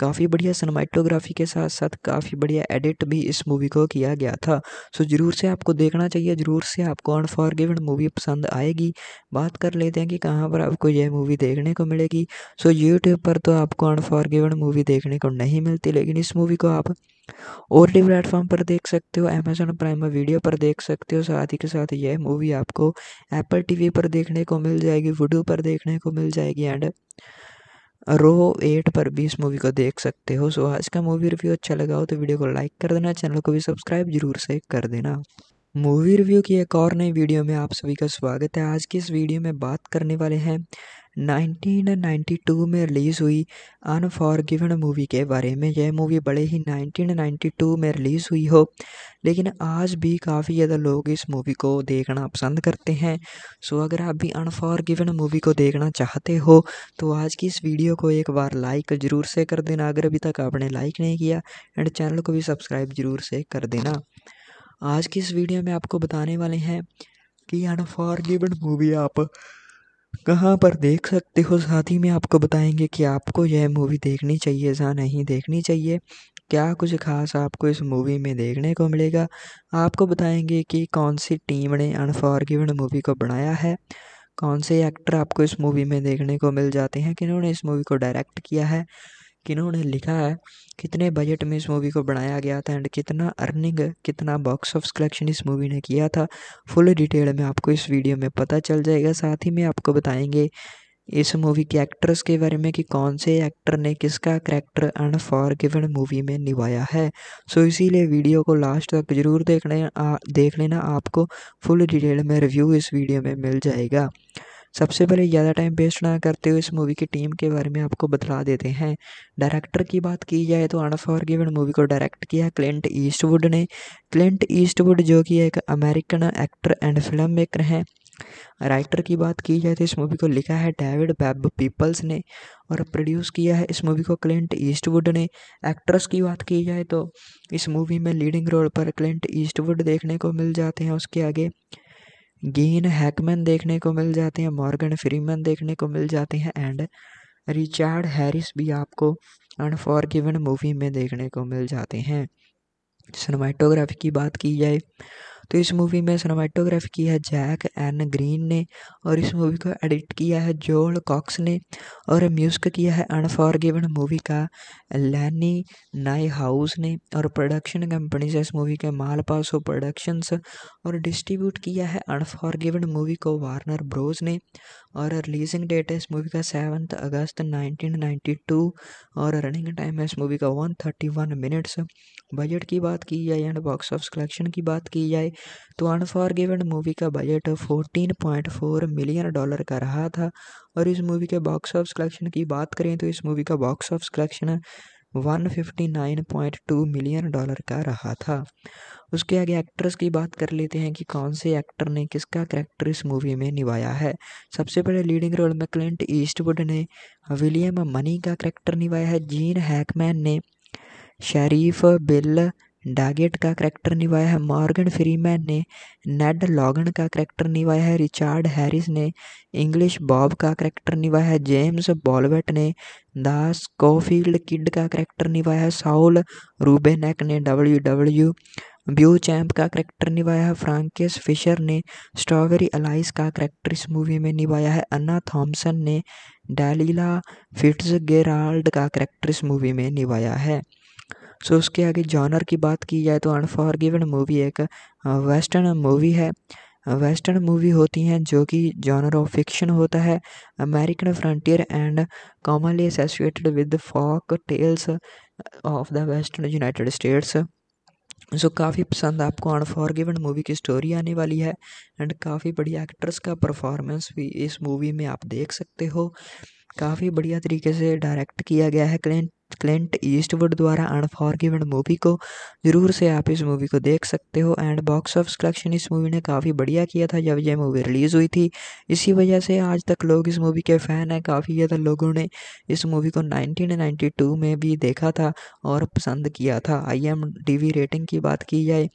काफ़ी बढ़िया सनमाइटोग्राफी के साथ साथ काफ़ी बढ़िया एडिट भी इस मूवी को किया गया था सो ज़रूर से आपको देखना चाहिए ज़रूर से आपको अनफॉरगिवन मूवी पसंद आएगी बात कर लेते हैं कि कहाँ पर आपको यह मूवी देखने को मिलेगी सो यूट्यूब पर तो आपको अनफॉरगिवन मूवी देखने को नहीं मिलती लेकिन इस मूवी को आप और डी प्लेटफॉर्म पर देख सकते हो अमेजोन प्राइम वीडियो पर देख सकते हो साथ ही के साथ यह मूवी आपको एप्पल टीवी पर देखने को मिल जाएगी वुडो पर देखने को मिल जाएगी एंड रो एट पर भी इस मूवी को देख सकते हो सो आज का मूवी रिव्यू अच्छा लगा हो तो वीडियो को लाइक कर देना चैनल को भी सब्सक्राइब जरूर से कर देना मूवी रिव्यू की एक और नई वीडियो में आप सभी का स्वागत है आज की इस वीडियो में बात करने वाले हैं 1992 में रिलीज़ हुई अनफॉरगिवन मूवी के बारे में यह मूवी बड़े ही 1992 में रिलीज़ हुई हो लेकिन आज भी काफ़ी ज़्यादा लोग इस मूवी को देखना पसंद करते हैं सो अगर आप भी अनफॉरगिवन मूवी को देखना चाहते हो तो आज की इस वीडियो को एक बार लाइक ज़रूर से कर देना अगर अभी तक आपने लाइक नहीं किया एंड चैनल को भी सब्सक्राइब ज़रूर से कर देना आज की इस वीडियो में आपको बताने वाले हैं कि अनफॉर्गिवन मूवी आप कहाँ पर देख सकते हो साथ ही में आपको बताएंगे कि आपको यह मूवी देखनी चाहिए या नहीं देखनी चाहिए क्या कुछ खास आपको इस मूवी में देखने को मिलेगा आपको बताएंगे कि कौन सी टीम ने अनफॉर्गिवन मूवी को बनाया है कौन से एक्टर आपको इस मूवी में देखने को मिल जाते हैं किन्होंने इस मूवी को डायरेक्ट किया है किन्होंने लिखा है कितने बजट में इस मूवी को बनाया गया था एंड कितना अर्निंग कितना बॉक्स ऑफ कलेक्शन इस मूवी ने किया था फुल डिटेल में आपको इस वीडियो में पता चल जाएगा साथ ही में आपको बताएंगे इस मूवी के एक्टर्स के बारे में कि कौन से एक्टर ने किसका character for given movie में निभाया है सो so, इसीलिए वीडियो को लास्ट तक जरूर देख लेना देख लेना आपको फुल डिटेल में रिव्यू इस वीडियो में मिल जाएगा सबसे पहले ज़्यादा टाइम वेस्ट ना करते हुए इस मूवी की टीम के बारे में आपको बतला देते हैं डायरेक्टर की बात की जाए तो अनफॉरगिवन मूवी को डायरेक्ट किया क्लिंट ईस्टवुड ने क्लिंट ईस्टवुड जो कि एक American actor and film maker हैं राइटर की बात की जाए तो इस मूवी को लिखा है डेविड बैब पीपल्स ने और प्रोड्यूस किया है इस मूवी को क्लिंट ईस्टवुड ने एक्ट्रेस की बात की जाए तो इस मूवी में लीडिंग रोल पर क्लिंट ईस्टवुड देखने को मिल जाते हैं उसके आगे गीन हैकमैन देखने को मिल जाते हैं मॉर्गन फ्रीमैन देखने को मिल जाते हैं एंड रिचार्ड हैरिस भी आपको अनफॉरगिवन मूवी में देखने को मिल जाते हैं सिनेमाटोग्राफी की बात की जाए तो इस मूवी में सिनेमाटोग्राफी की है जैक एन ग्रीन ने और इस मूवी को एडिट किया है जोल कॉक्स ने और म्यूज़िक किया है अनफॉरगिवन मूवी का लैनी नाई हाउस ने और प्रोडक्शन कंपनी से इस मूवी के मालपासो प्रोडक्शंस और डिस्ट्रीब्यूट किया है अनफॉरगिवन मूवी को वार्नर ब्रोज ने और रिलीजिंग डेट है इस मूवी का सेवन्थ अगस्त 1992 और रनिंग टाइम है इस मूवी का 131 मिनट्स बजट की बात की जाए एंड बॉक्स ऑफ कलेक्शन की बात की जाए तो अनफॉरगिवन मूवी का बजट 14.4 मिलियन डॉलर का रहा था और इस मूवी के बॉक्स ऑफिस कलेक्शन की बात करें तो इस मूवी का box office collection 159.2 million dollar का रहा था उसके आगे एक्ट्रेस की बात कर लेते हैं कि कौन से एक्टर ने किसका करैक्टर इस मूवी में निभाया है सबसे पहले लीडिंग रोल में क्लिंट ईस्टवुड ने विलियम मनी का करेक्टर निभाया है जीन हैकमैन ने शरीफ बिल डैगेट का करैक्टर निभाया है मॉर्गन फ्रीमैन ने नेड लॉगन का करैक्टर निभाया है रिचार्ड हैरिस ने इंग्लिश बॉब का करैक्टर निभाया है जेम्स बॉलवेट ने दास कोफील्ड किड का करैक्टर निभाया है साउल रूबेनेक ने डब्ल्यू डब्ल्यू ब्यू चैम्प का करैक्टर निभाया है फ्रांकिस फिशर ने स्ट्रॉबेरी अलाइस का करैक्टर इस मूवी में निभाया है अन्ना थॉम्सन ने डैलीला फिट्स गेराल्ड का करैक्टर इस मूवी में निभाया है सो उसके आगे जॉनर की बात की जाए तो अनफॉरगिवन मूवी एक वेस्टर्न मूवी है वेस्टर्न मूवी होती हैं जो कि जॉनर ऑफ फिक्शन होता है American frontier and commonly associated with folk tales of the western United States so काफ़ी पसंद आपको अनफॉरगिवन मूवी की स्टोरी आने वाली है एंड काफ़ी बढ़िया एक्ट्रेस का परफॉर्मेंस भी इस मूवी में आप देख सकते हो काफ़ी बढ़िया तरीके से डायरेक्ट किया गया है क्लेंट क्लेंट ईस्टवुड द्वारा अनफॉरगिवन मूवी को ज़रूर से आप इस मूवी को देख सकते हो एंड बॉक्स ऑफिस कलेक्शन इस मूवी ने काफ़ी बढ़िया किया था जब यह मूवी रिलीज़ हुई थी इसी वजह से आज तक लोग इस मूवी के फ़ैन हैं काफ़ी ज़्यादा लोगों ने इस मूवी को 1992 में भी देखा था और पसंद किया था आई एम रेटिंग की बात की जाए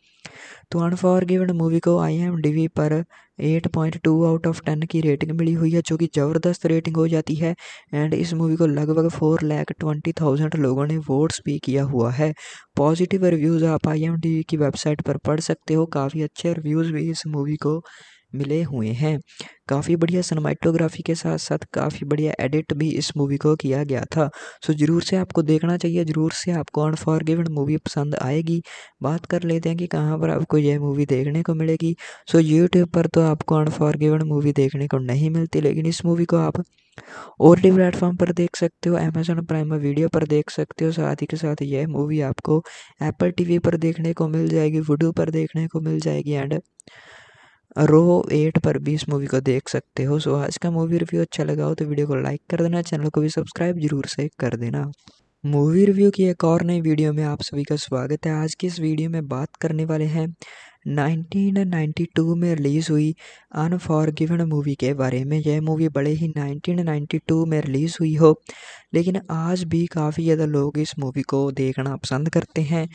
तो अनफॉरगिवन मूवी को आई पर 8.2 आउट ऑफ 10 की रेटिंग मिली हुई है जो कि ज़बरदस्त रेटिंग हो जाती है एंड इस मूवी को लगभग four lakh twenty thousand percent लोगों ने वोट्स भी किया हुआ है पॉजिटिव रिव्यूज़ आप आई एम टी की वेबसाइट पर पढ़ सकते हो काफ़ी अच्छे रिव्यूज़ भी इस मूवी को मिले हुए हैं काफ़ी बढ़िया सनमाइटोग्राफी के साथ साथ काफ़ी बढ़िया एडिट भी इस मूवी को किया गया था सो ज़रूर से आपको देखना चाहिए ज़रूर से आपको अनफॉरगिवन मूवी पसंद आएगी बात कर लेते हैं कि कहाँ पर आपको यह मूवी देखने को मिलेगी सो यूट्यूब पर तो आपको अनफॉरगिवन मूवी देखने को नहीं मिलती लेकिन इस मूवी को आप और टी प्लेटफॉर्म पर देख सकते हो अमेजोन प्राइम वीडियो पर देख सकते हो साथ ही के साथ यह मूवी आपको एप्पल टी पर देखने को मिल जाएगी वूडो पर देखने को मिल जाएगी एंड रो एट पर भी इस मूवी को देख सकते हो सो आज का मूवी रिव्यू अच्छा लगा हो तो वीडियो को लाइक कर देना चैनल को भी सब्सक्राइब जरूर से कर देना मूवी रिव्यू की एक और नई वीडियो में आप सभी का स्वागत है आज की इस वीडियो में बात करने वाले हैं 1992 में रिलीज़ हुई अनफॉरगिवन मूवी के बारे में यह मूवी बड़े ही 1992 में रिलीज़ हुई हो लेकिन आज भी काफ़ी ज़्यादा लोग इस मूवी को देखना पसंद करते हैं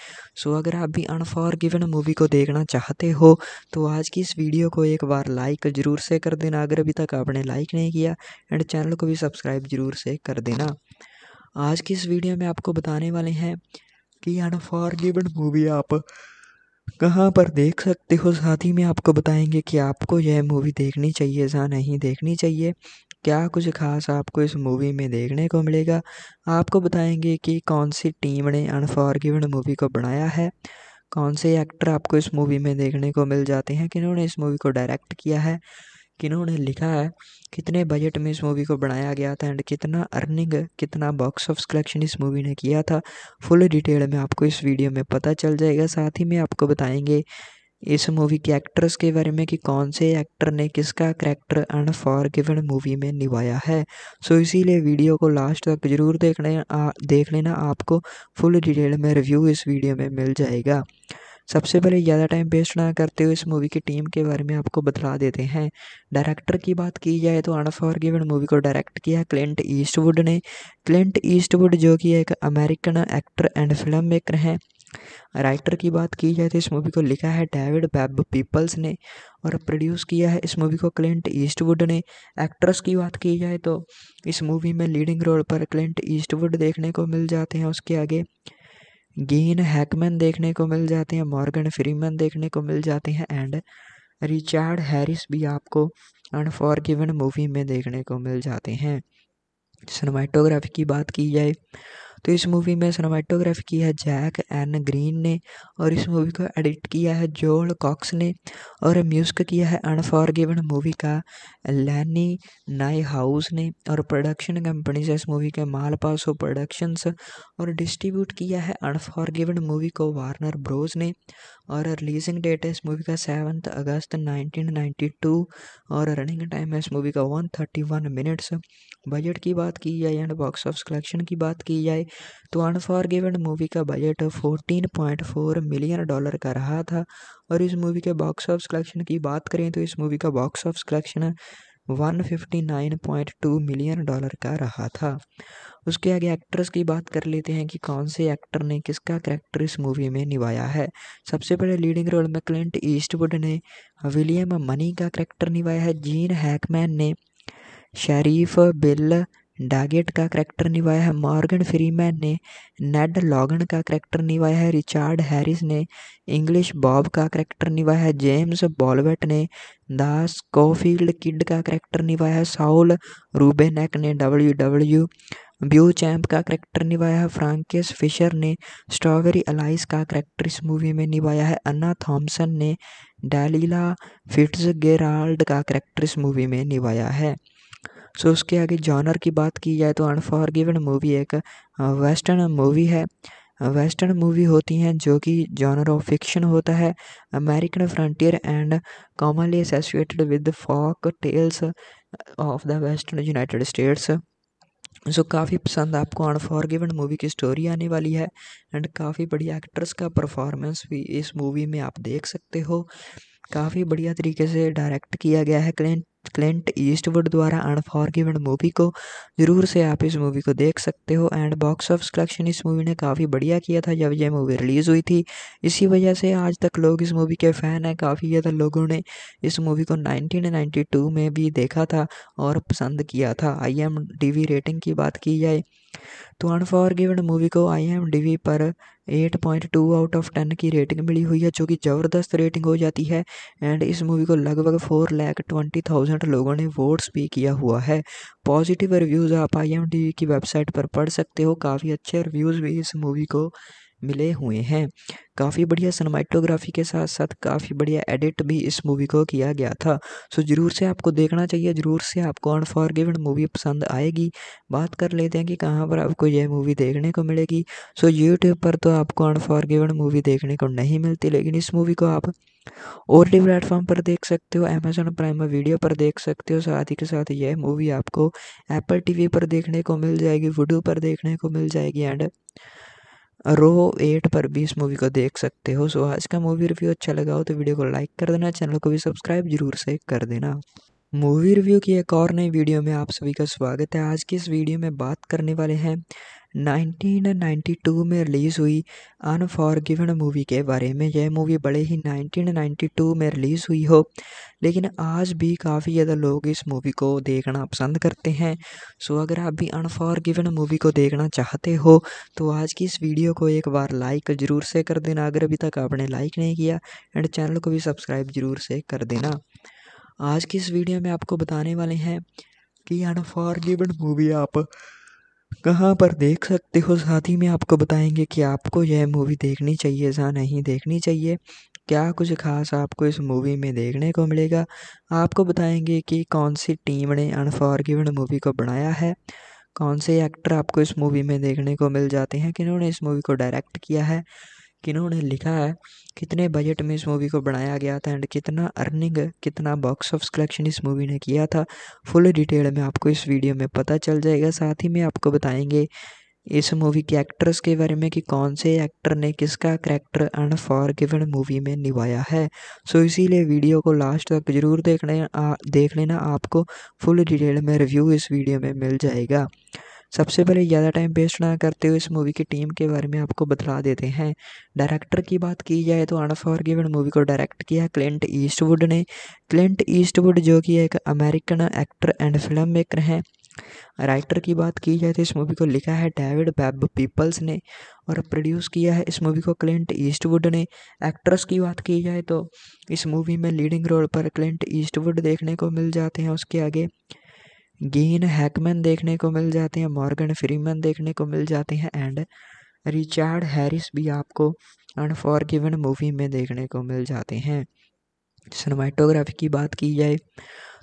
सो अगर आप भी अनफॉरगिवन मूवी को देखना चाहते हो तो आज की इस वीडियो को एक बार लाइक ज़रूर से कर देना अगर अभी तक आपने लाइक नहीं किया एंड चैनल को भी सब्सक्राइब ज़रूर से कर देना आज की इस वीडियो में आपको बताने वाले हैं कि अनफॉर्गिवन मूवी आप कहाँ पर देख सकते हो साथ ही में आपको बताएंगे कि आपको यह मूवी देखनी चाहिए या नहीं देखनी चाहिए क्या कुछ खास आपको इस मूवी में देखने को मिलेगा आपको बताएंगे कि कौन सी टीम ने अनफॉरगिवन मूवी को बनाया है कौन से एक्टर आपको इस मूवी में देखने को मिल जाते हैं किन्होंने इस मूवी को डायरेक्ट किया है किन्होंने लिखा है कितने बजट में इस मूवी को बनाया गया था एंड कितना अर्निंग कितना बॉक्स ऑफ कलेक्शन इस मूवी ने किया था फुल डिटेल में आपको इस वीडियो में पता चल जाएगा साथ ही में आपको बताएंगे इस मूवी के एक्टर्स के बारे में कि कौन से एक्टर ने किसका character for given movie में निभाया है सो इसीलिए वीडियो को लास्ट तक जरूर देख लेना देख लेना आपको फुल डिटेल में रिव्यू इस वीडियो में मिल जाएगा सबसे पहले ज़्यादा टाइम वेस्ट ना करते हुए इस मूवी की टीम के बारे में आपको बतला देते हैं डायरेक्टर की बात की जाए तो अनफॉर गिवन मूवी को डायरेक्ट किया क्लिंट ईस्टवुड ने क्लिंट ईस्टवुड जो कि एक American actor and film maker हैं राइटर की बात की जाए तो इस मूवी को लिखा है डेविड बैब पीपल्स ने और प्रोड्यूस किया है इस मूवी को क्लिंट ईस्टवुड ने एक्ट्रेस की बात की जाए तो इस मूवी में लीडिंग रोल पर क्लिंट ईस्टवुड देखने को मिल जाते हैं उसके आगे गेन हैकमैन देखने को मिल जाते हैं मॉर्गन फ्रीमैन देखने को मिल जाते हैं एंड रिचार्ड हैरिस भी आपको अनफॉरगिवन मूवी में देखने को मिल जाते हैं सिनेमाटोग्राफी की बात की जाए तो इस मूवी में सिनेमाटोग्राफी की है जैक एन ग्रीन ने और इस मूवी को एडिट किया है जोल कॉक्स ने और म्यूजिक किया है अनफॉरगिवन मूवी का लैनी नाई हाउस ने और प्रोडक्शन कंपनी से इस मूवी के मालपासो प्रोडक्शंस और डिस्ट्रीब्यूट किया है अनफॉरगिवन मूवी को वार्नर ब्रोज ने और रिलीजिंग डेट है इस मूवी का सेवन्थ अगस्त 1992 और रनिंग टाइम है इस मूवी का वन मिनट्स बजट की बात की जाए एंड बॉक्स ऑफ कलेक्शन की बात की जाए तो अनफॉरगिवन मूवी का बजट 14.4 मिलियन डॉलर का रहा था और इस मूवी के बॉक्स ऑफिस कलेक्शन की बात करें तो इस मूवी का box office collection 159.2 million dollar का रहा था उसके आगे एक्ट्रेस की बात कर लेते हैं कि कौन से एक्टर ने किसका करैक्टर इस मूवी में निभाया है सबसे पहले लीडिंग रोल में क्लिंट ईस्टवुड ने विलियम मनी का करेक्टर निभाया है जीन हैकमैन ने शरीफ बिल डैगेट का करैक्टर निभाया है मॉर्गन फ्रीमैन ने नेड लॉगन का करैक्टर निभाया है रिचार्ड हैरिस ने इंग्लिश बॉब का करैक्टर निभाया है जेम्स बॉलवेट ने दास कोफील्ड किड का करैक्टर निभाया है साउल रूबेनेक ने डब्ल्यू डब्ल्यू ब्यू चैम्प का करैक्टर निभाया है फ्रांकिस फिशर ने स्ट्रॉबेरी अलाइस का करैक्टर इस मूवी में निभाया है अन्ना थॉम्सन ने डैलीला फिट्स गेराल्ड का करैक्टर इस मूवी में निभाया है सो उसके आगे जॉनर की बात की जाए तो अनफॉरगिवन मूवी एक वेस्टर्न मूवी है वेस्टर्न मूवी होती हैं जो कि जॉनर ऑफ फिक्शन होता है American frontier and commonly associated with folk tales of the western United States so काफ़ी पसंद आपको अनफॉरगिवन मूवी की स्टोरी आने वाली है एंड काफ़ी बढ़िया एक्ट्रेस का परफॉर्मेंस भी इस मूवी में आप देख सकते हो काफ़ी बढ़िया तरीके से डायरेक्ट किया गया है क्लिंट क्लिंट ईस्टवुड द्वारा अनफॉर्गिवन मूवी को ज़रूर से आप इस मूवी को देख सकते हो एंड बॉक्स ऑफिस कलेक्शन इस मूवी ने काफ़ी बढ़िया किया था जब यह मूवी रिलीज़ हुई थी इसी वजह से आज तक लोग इस मूवी के फ़ैन हैं काफ़ी ज़्यादा लोगों ने इस मूवी को 1992 में भी देखा था और पसंद किया था आई रेटिंग की बात की जाए तो अनफॉरगिवन मूवी को आई पर 8.2 आउट ऑफ 10 की रेटिंग मिली हुई है जो कि ज़बरदस्त रेटिंग हो जाती है एंड इस मूवी को लगभग four lakh twenty thousand percent लोगों ने वोट्स भी किया हुआ है पॉजिटिव रिव्यूज़ आप आई एम टी वी की वेबसाइट पर पढ़ सकते हो काफ़ी अच्छे रिव्यूज़ भी इस मूवी को मिले हुए हैं काफ़ी बढ़िया सनमाइटोग्राफी के साथ साथ काफ़ी बढ़िया एडिट भी इस मूवी को किया गया था सो ज़रूर से आपको देखना चाहिए ज़रूर से आपको अनफॉरगिवन मूवी पसंद आएगी बात कर लेते हैं कि कहाँ पर आपको यह मूवी देखने को मिलेगी सो यूट्यूब पर तो आपको अनफॉरगिवन मूवी देखने को नहीं मिलती लेकिन इस मूवी को आप और डी प्लेटफॉर्म पर देख सकते हो अमेजोन प्राइम वीडियो पर देख सकते हो साथ ही के साथ यह मूवी आपको एप्पल टीवी पर देखने को मिल जाएगी वुडू पर देखने को मिल जाएगी एंड रो एट पर भी इस मूवी को देख सकते हो सो आज का मूवी रिव्यू अच्छा लगा हो तो वीडियो को लाइक कर देना चैनल को भी सब्सक्राइब जरूर से कर देना मूवी रिव्यू की एक और नई वीडियो में आप सभी का स्वागत है आज की इस वीडियो में बात करने वाले हैं 1992 में रिलीज़ हुई अनफॉरगिवन मूवी के बारे में यह मूवी बड़े ही 1992 में रिलीज़ हुई हो लेकिन आज भी काफ़ी ज़्यादा लोग इस मूवी को देखना पसंद करते हैं सो अगर आप भी अनफॉरगिवन मूवी को देखना चाहते हो तो आज की इस वीडियो को एक बार लाइक ज़रूर से कर देना अगर अभी तक आपने लाइक नहीं किया एंड चैनल को भी सब्सक्राइब ज़रूर से कर देना आज की इस वीडियो में आपको बताने वाले हैं कि अनफॉर्गिवन मूवी आप कहाँ पर देख सकते हो साथ ही में आपको बताएंगे कि आपको यह मूवी देखनी चाहिए या नहीं देखनी चाहिए क्या कुछ खास आपको इस मूवी में देखने को मिलेगा आपको बताएंगे कि कौन सी टीम ने अनफॉर्गिवन मूवी को बनाया है कौन से एक्टर आपको इस मूवी में देखने को मिल जाते हैं किन्होंने इस मूवी को डायरेक्ट किया है किन्होंने लिखा है कितने बजट में इस मूवी को बनाया गया था एंड कितना अर्निंग कितना बॉक्स ऑफ कलेक्शन इस मूवी ने किया था फुल डिटेल में आपको इस वीडियो में पता चल जाएगा साथ ही में आपको बताएंगे इस मूवी के एक्टर्स के बारे में कि कौन से एक्टर ने किसका character on for given movie में निभाया है सो so, इसीलिए वीडियो को लास्ट तक जरूर देख लेना देख लेना आपको फुल डिटेल में रिव्यू इस वीडियो में मिल जाएगा सबसे पहले ज़्यादा टाइम वेस्ट ना करते हुए इस मूवी की टीम के बारे में आपको बतला देते हैं डायरेक्टर की बात की जाए तो अनफॉरगिवन मूवी को डायरेक्ट किया क्लिंट ईस्टवुड ने क्लिंट ईस्टवुड जो कि एक American actor and film maker हैं राइटर की बात की जाए तो इस मूवी को लिखा है डेविड बैब पीपल्स ने और प्रोड्यूस किया है इस मूवी को क्लिंट ईस्टवुड ने एक्ट्रेस की बात की जाए तो इस मूवी में लीडिंग रोल पर क्लिंट ईस्टवुड देखने को मिल जाते हैं उसके आगे गेन हैकमैन देखने को मिल जाते हैं मॉर्गन फ्रीमैन देखने को मिल जाते हैं एंड रिचार्ड हैरिस भी आपको अनफॉरगिवन मूवी में देखने को मिल जाते हैं सिनेमाटोग्राफी की बात की जाए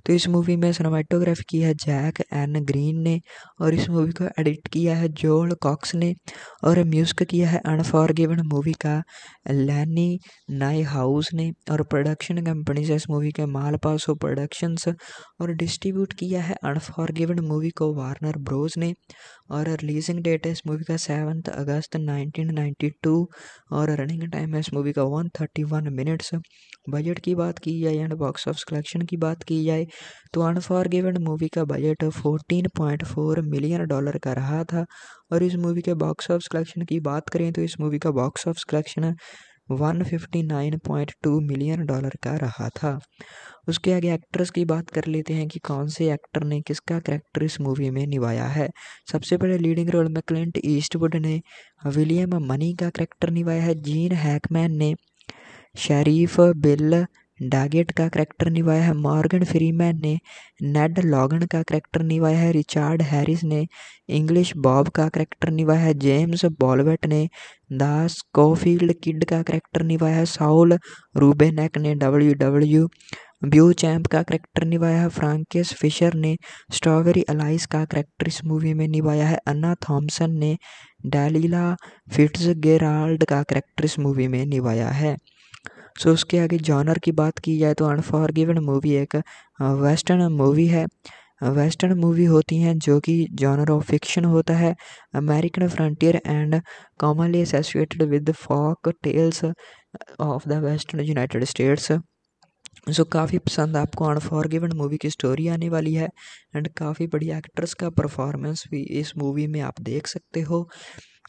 तो इस मूवी में सिनेमाटोग्राफी की है जैक एन ग्रीन ने और इस मूवी को एडिट किया है जोल कॉक्स ने और म्यूजिक किया है अनफॉरगिवन मूवी का लैनी नाई हाउस ने और प्रोडक्शन कंपनी से इस मूवी के मालपासो प्रोडक्शंस और डिस्ट्रीब्यूट किया है अनफॉरगिवन मूवी को वार्नर ब्रोज ने और रिलीजिंग डेट है इस मूवी का सेवन्थ अगस्त 1992 और रनिंग टाइम है इस मूवी का 131 मिनट्स बजट की बात की जाए एंड बॉक्स ऑफिस कलेक्शन की बात की जाए तो अनफॉरगिवन मूवी का बजट 14.4 मिलियन डॉलर का रहा था और इस मूवी के बॉक्स ऑफिस कलेक्शन की बात करें तो इस मूवी का box office collection 159.2 million dollar का रहा था उसके आगे एक्ट्रेस की बात कर लेते हैं कि कौन से एक्टर ने किसका करैक्टर इस मूवी में निभाया है सबसे पहले लीडिंग रोल में क्लिंट ईस्टवुड ने विलियम मनी का करेक्टर निभाया है जीन हैकमैन ने शरीफ बिल डैगेट का करैक्टर निभाया है मॉर्गन फ्रीमैन ने नेड लॉगन का करैक्टर निभाया है रिचार्ड हैरिस ने इंग्लिश बॉब का करैक्टर निभाया है जेम्स बॉलवेट ने दास कोफील्ड किड का करैक्टर निभाया है साउल रूबेनेक ने डब्ल्यू डब्ल्यू ब्यू चैम्प का करैक्टर निभाया है फ्रांकिस फिशर ने स्ट्रॉबेरी अलाइस का करैक्टर इस मूवी में निभाया है अन्ना थॉम्सन ने डैलीला फिट्स गेराल्ड का करैक्टर इस मूवी में निभाया है सो उसके आगे जॉनर की बात की जाए तो अनफॉरगिवन मूवी एक वेस्टर्न मूवी है वेस्टर्न मूवी होती हैं जो कि जॉनर ऑफ फिक्शन होता है American frontier and commonly associated with folk tales of the western United States so काफ़ी पसंद आपको अनफॉरगिवन मूवी की स्टोरी आने वाली है एंड काफ़ी बढ़िया एक्टर्स का परफॉर्मेंस भी इस मूवी में आप देख सकते हो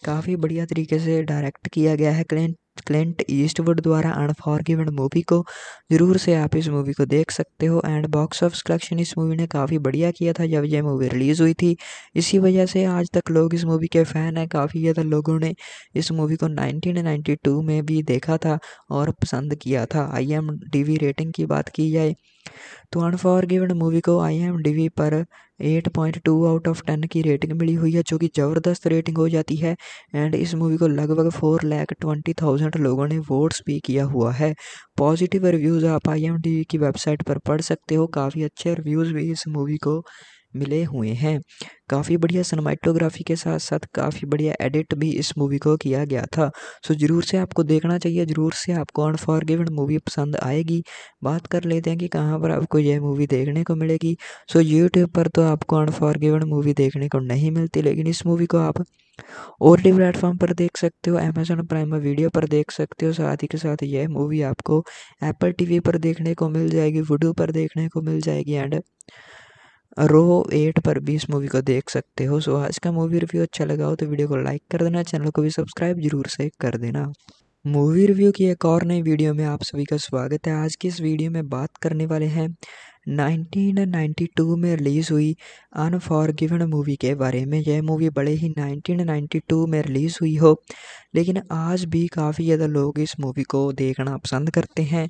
काफ़ी बढ़िया तरीके से डायरेक्ट किया गया है क्लिन क्लिंट ईस्टवुड द्वारा अनफॉरगिवन मूवी को ज़रूर से आप इस मूवी को देख सकते हो एंड बॉक्स ऑफ कलेक्शन इस मूवी ने काफ़ी बढ़िया किया था जब यह मूवी रिलीज़ हुई थी इसी वजह से आज तक लोग इस मूवी के फ़ैन हैं काफ़ी ज़्यादा लोगों ने इस मूवी को 1992 में भी देखा था और पसंद किया था आई एम रेटिंग की बात की जाए तो अनफॉरगिवन मूवी को आई पर 8.2 आउट ऑफ 10 की रेटिंग मिली हुई है जो कि ज़बरदस्त रेटिंग हो जाती है एंड इस मूवी को लगभग four lakh twenty thousand percent लोगों ने वोट्स भी किया हुआ है पॉजिटिव रिव्यूज़ आप आई एम की वेबसाइट पर पढ़ सकते हो काफ़ी अच्छे रिव्यूज़ भी इस मूवी को मिले हुए हैं काफ़ी बढ़िया सनमाइटोग्राफी के साथ साथ काफ़ी बढ़िया एडिट भी इस मूवी को किया गया था सो ज़रूर से आपको देखना चाहिए ज़रूर से आपको अनफॉरगिवन मूवी पसंद आएगी बात कर लेते हैं कि कहाँ पर आपको यह मूवी देखने को मिलेगी सो यूट्यूब पर तो आपको अनफॉरगिवन मूवी देखने को नहीं मिलती लेकिन इस मूवी को आप और भी प्लेटफॉर्म पर देख सकते हो अमेजोन प्राइम वीडियो पर देख सकते हो साथ ही के साथ यह मूवी आपको एप्पल टी पर देखने को मिल जाएगी वुडू पर देखने को मिल जाएगी एंड रो एट पर भी इस मूवी को देख सकते हो सो आज का मूवी रिव्यू अच्छा लगा हो तो वीडियो को लाइक कर देना चैनल को भी सब्सक्राइब जरूर से कर देना मूवी रिव्यू की एक और नई वीडियो में आप सभी का स्वागत है आज की इस वीडियो में बात करने वाले हैं 1992 में रिलीज़ हुई अनफॉरगिवन मूवी के बारे में यह मूवी बड़े ही 1992 में रिलीज़ हुई हो लेकिन आज भी काफ़ी ज़्यादा लोग इस मूवी को देखना पसंद करते हैं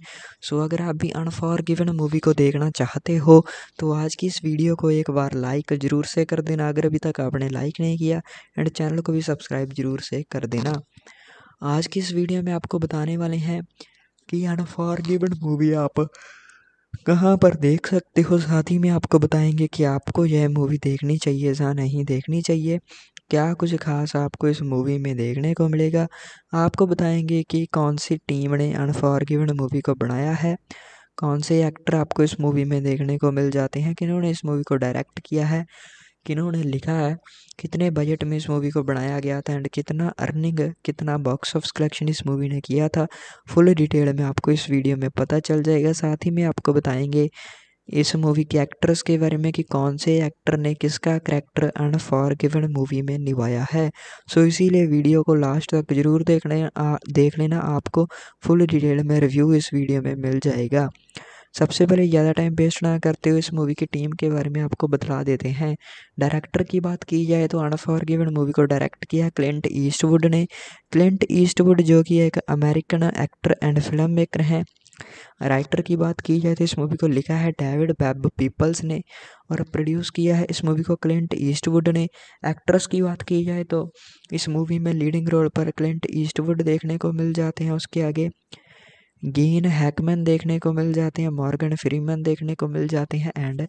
सो अगर आप भी अनफॉरगिवन मूवी को देखना चाहते हो तो आज की इस वीडियो को एक बार लाइक ज़रूर से कर देना अगर अभी तक आपने लाइक नहीं किया एंड चैनल को भी सब्सक्राइब ज़रूर से कर देना आज की इस वीडियो में आपको बताने वाले हैं कि अनफॉर्गिवन मूवी आप कहाँ पर देख सकते हो साथ ही में आपको बताएंगे कि आपको यह मूवी देखनी चाहिए या नहीं देखनी चाहिए क्या कुछ खास आपको इस मूवी में देखने को मिलेगा आपको बताएंगे कि कौन सी टीम ने अनफॉरगिवन मूवी को बनाया है कौन से एक्टर आपको इस मूवी में देखने को मिल जाते हैं किन्होंने इस मूवी को डायरेक्ट किया है किन्होंने लिखा है कितने बजट में इस मूवी को बनाया गया था एंड कितना अर्निंग कितना बॉक्स ऑफ कलेक्शन इस मूवी ने किया था फुल डिटेल में आपको इस वीडियो में पता चल जाएगा साथ ही में आपको बताएंगे इस मूवी के एक्टर्स के बारे में कि कौन से एक्टर ने किसका character and for given movie में निभाया है सो so, इसीलिए वीडियो को लास्ट तक जरूर देख लेना देख लेना आपको फुल डिटेल में रिव्यू इस वीडियो में मिल जाएगा सबसे पहले ज़्यादा टाइम वेस्ट ना करते हुए इस मूवी की टीम के बारे में आपको बतला देते हैं डायरेक्टर की बात की जाए तो अनफॉर गिवन मूवी को डायरेक्ट किया क्लिंट ईस्टवुड ने क्लिंट ईस्टवुड जो कि एक American actor and film maker हैं राइटर की बात की जाए तो इस मूवी को लिखा है डेविड बैब पीपल्स ने और प्रोड्यूस किया है इस मूवी को क्लिंट ईस्टवुड ने एक्ट्रेस की बात की जाए तो इस मूवी में लीडिंग रोल पर क्लिंट ईस्टवुड देखने को मिल जाते हैं उसके आगे गीन हैकमैन देखने को मिल जाते हैं मॉर्गन फ्रीमैन देखने को मिल जाते हैं एंड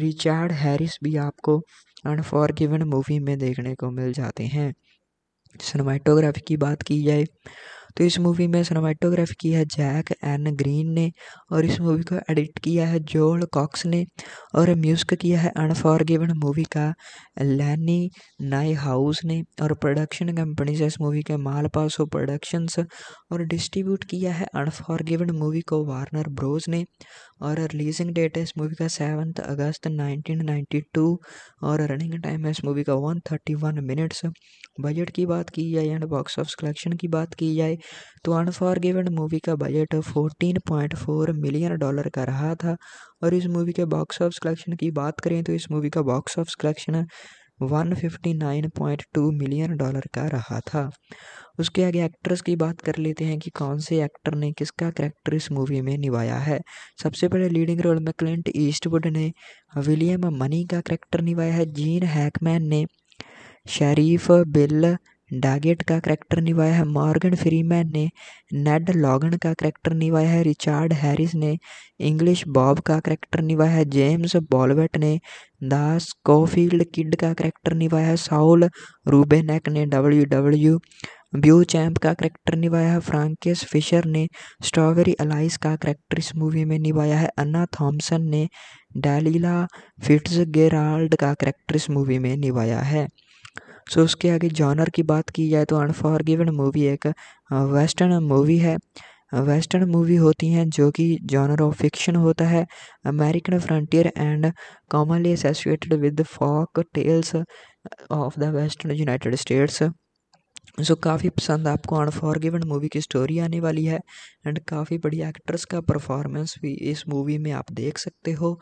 रिचार्ड हैरिस भी आपको अनफॉरगिवन मूवी में देखने को मिल जाते हैं सिनेमाटोग्राफी की बात की जाए तो इस मूवी में सिनेमाटोग्राफी की है जैक एन ग्रीन ने और इस मूवी को एडिट किया है जोल कॉक्स ने और म्यूज़िक किया है अनफॉरगिवन मूवी का लैनी नाई हाउस ने और प्रोडक्शन कंपनीज है इस मूवी के मालपासो प्रोडक्शंस और डिस्ट्रीब्यूट किया है अनफॉरगिवन मूवी को वार्नर ब्रोज ने और रिलीजिंग डेट है इस मूवी का सेवन्थ अगस्त नाइनटीन और रनिंग टाइम है इस मूवी का वन मिनट्स बजट की बात की जाए एंड बॉक्स ऑफ कलेक्शन की बात की जाए तो अनफॉरगिवन मूवी का बजट 14.4 मिलियन डॉलर का रहा था और इस मूवी के बॉक्स ऑफिस कलेक्शन की बात करें तो इस मूवी का box office collection 159.2 million dollar का रहा था उसके आगे एक्ट्रेस की बात कर लेते हैं कि कौन से एक्टर ने किसका करैक्टर इस मूवी में निभाया है सबसे पहले लीडिंग रोल में क्लिंट ईस्टवुड ने विलियम मनी का करैक्टर निभाया है जीन हैकमैन ने शरीफ बिल डैगेट का करैक्टर निभाया है मॉर्गन फ्रीमैन ने नेड लॉगन का करैक्टर निभाया है रिचार्ड हैरिस ने इंग्लिश बॉब का करैक्टर निभाया है जेम्स बॉलवेट ने दास कोफील्ड किड का करैक्टर निभाया है साउल रूबेनेक ने डब्ल्यू डब्ल्यू ब्यू चैम्प का करैक्टर निभाया है फ्रांकिस फिशर ने स्ट्रॉबेरी अलाइस का करैक्टर इस मूवी में निभाया है अन्ना थॉम्सन ने डैलीला फिट्स गेराल्ड का करैक्टर इस मूवी में निभाया है सो उसके आगे जॉनर की बात की जाए तो अनफॉरगिवन मूवी एक वेस्टर्न मूवी है वेस्टर्न मूवी होती हैं जो कि जॉनर ऑफ फिक्शन होता है American frontier and commonly associated with folk tales of the western United States so काफ़ी पसंद आपको अनफॉरगिवन मूवी की स्टोरी आने वाली है एंड काफ़ी बढ़िया एक्टर्स का परफॉर्मेंस भी इस मूवी में आप देख सकते हो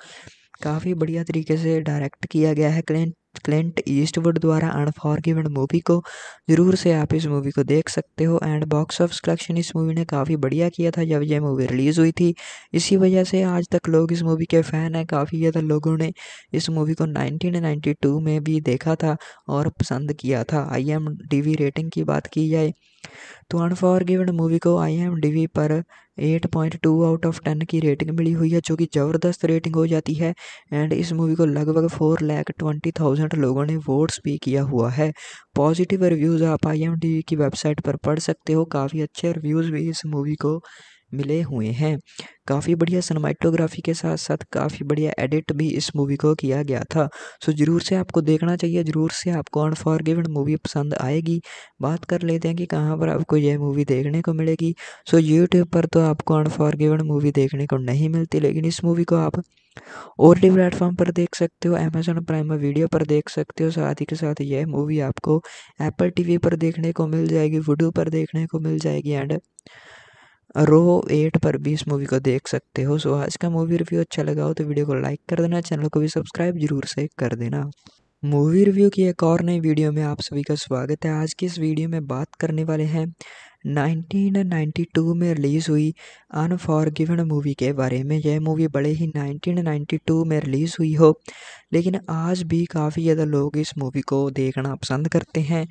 काफ़ी बढ़िया तरीके से डायरेक्ट किया गया है क्लिंट क्लिंट ईस्टवुड द्वारा अनफॉर्गिवन मूवी को ज़रूर से आप इस मूवी को देख सकते हो एंड बॉक्स ऑफिस कलेक्शन इस मूवी ने काफ़ी बढ़िया किया था जब यह मूवी रिलीज़ हुई थी इसी वजह से आज तक लोग इस मूवी के फ़ैन हैं काफ़ी ज़्यादा लोगों ने इस मूवी को 1992 में भी देखा था और पसंद किया था आई रेटिंग की बात की जाए तो अनफॉर्गिवन मूवी को आई पर 8.2 आउट ऑफ 10 की रेटिंग मिली हुई है जो कि ज़बरदस्त रेटिंग हो जाती है एंड इस मूवी को लगभग four lakh twenty thousand percent लोगों ने वोट्स भी किया हुआ है पॉजिटिव रिव्यूज़ आप आई की वेबसाइट पर पढ़ सकते हो काफ़ी अच्छे रिव्यूज़ भी इस मूवी को मिले हुए हैं काफ़ी बढ़िया सनमाइटोग्राफी के साथ साथ काफ़ी बढ़िया एडिट भी इस मूवी को किया गया था सो ज़रूर से आपको देखना चाहिए ज़रूर से आपको अनफॉरगिवन मूवी पसंद आएगी बात कर लेते हैं कि कहाँ पर आपको यह मूवी देखने को मिलेगी सो यूट्यूब पर तो आपको अनफॉरगिवन मूवी देखने को नहीं मिलती लेकिन इस मूवी को आप और डी प्लेटफॉर्म पर देख सकते हो अमेजोन प्राइम वीडियो पर देख सकते हो साथ ही के साथ यह मूवी आपको एप्पल टीवी पर देखने को मिल जाएगी वुडू पर देखने को मिल जाएगी एंड रो एट पर भी इस मूवी को देख सकते हो सो आज का मूवी रिव्यू अच्छा लगा हो तो वीडियो को लाइक कर देना चैनल को भी सब्सक्राइब जरूर से कर देना मूवी रिव्यू की एक और नई वीडियो में आप सभी का स्वागत है आज की इस वीडियो में बात करने वाले हैं 1992 में रिलीज़ हुई अनफॉरगिवन मूवी के बारे में यह मूवी बड़े ही 1992 में रिलीज़ हुई हो लेकिन आज भी काफ़ी ज़्यादा लोग इस मूवी को देखना पसंद करते हैं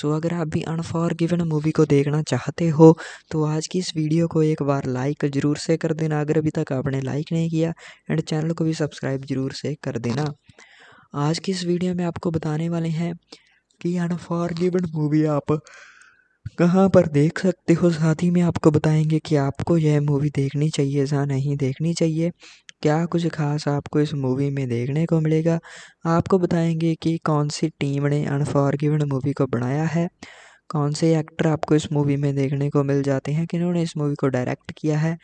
सो अगर आप भी अनफॉरगिवन मूवी को देखना चाहते हो तो आज की इस वीडियो को एक बार लाइक ज़रूर से कर देना अगर अभी तक आपने लाइक नहीं किया एंड चैनल को भी सब्सक्राइब ज़रूर से कर देना आज की इस वीडियो में आपको बताने वाले हैं कि अनफॉर्गिवन मूवी आप कहाँ पर देख सकते हो साथ ही में आपको बताएंगे कि आपको यह मूवी देखनी चाहिए या नहीं देखनी चाहिए क्या कुछ खास आपको इस मूवी में देखने को मिलेगा आपको बताएंगे कि कौन सी टीम ने अनफॉरगिवन मूवी को बनाया है कौन से एक्टर आपको इस मूवी में देखने को मिल जाते हैं किन्होंने इस मूवी को डायरेक्ट किया है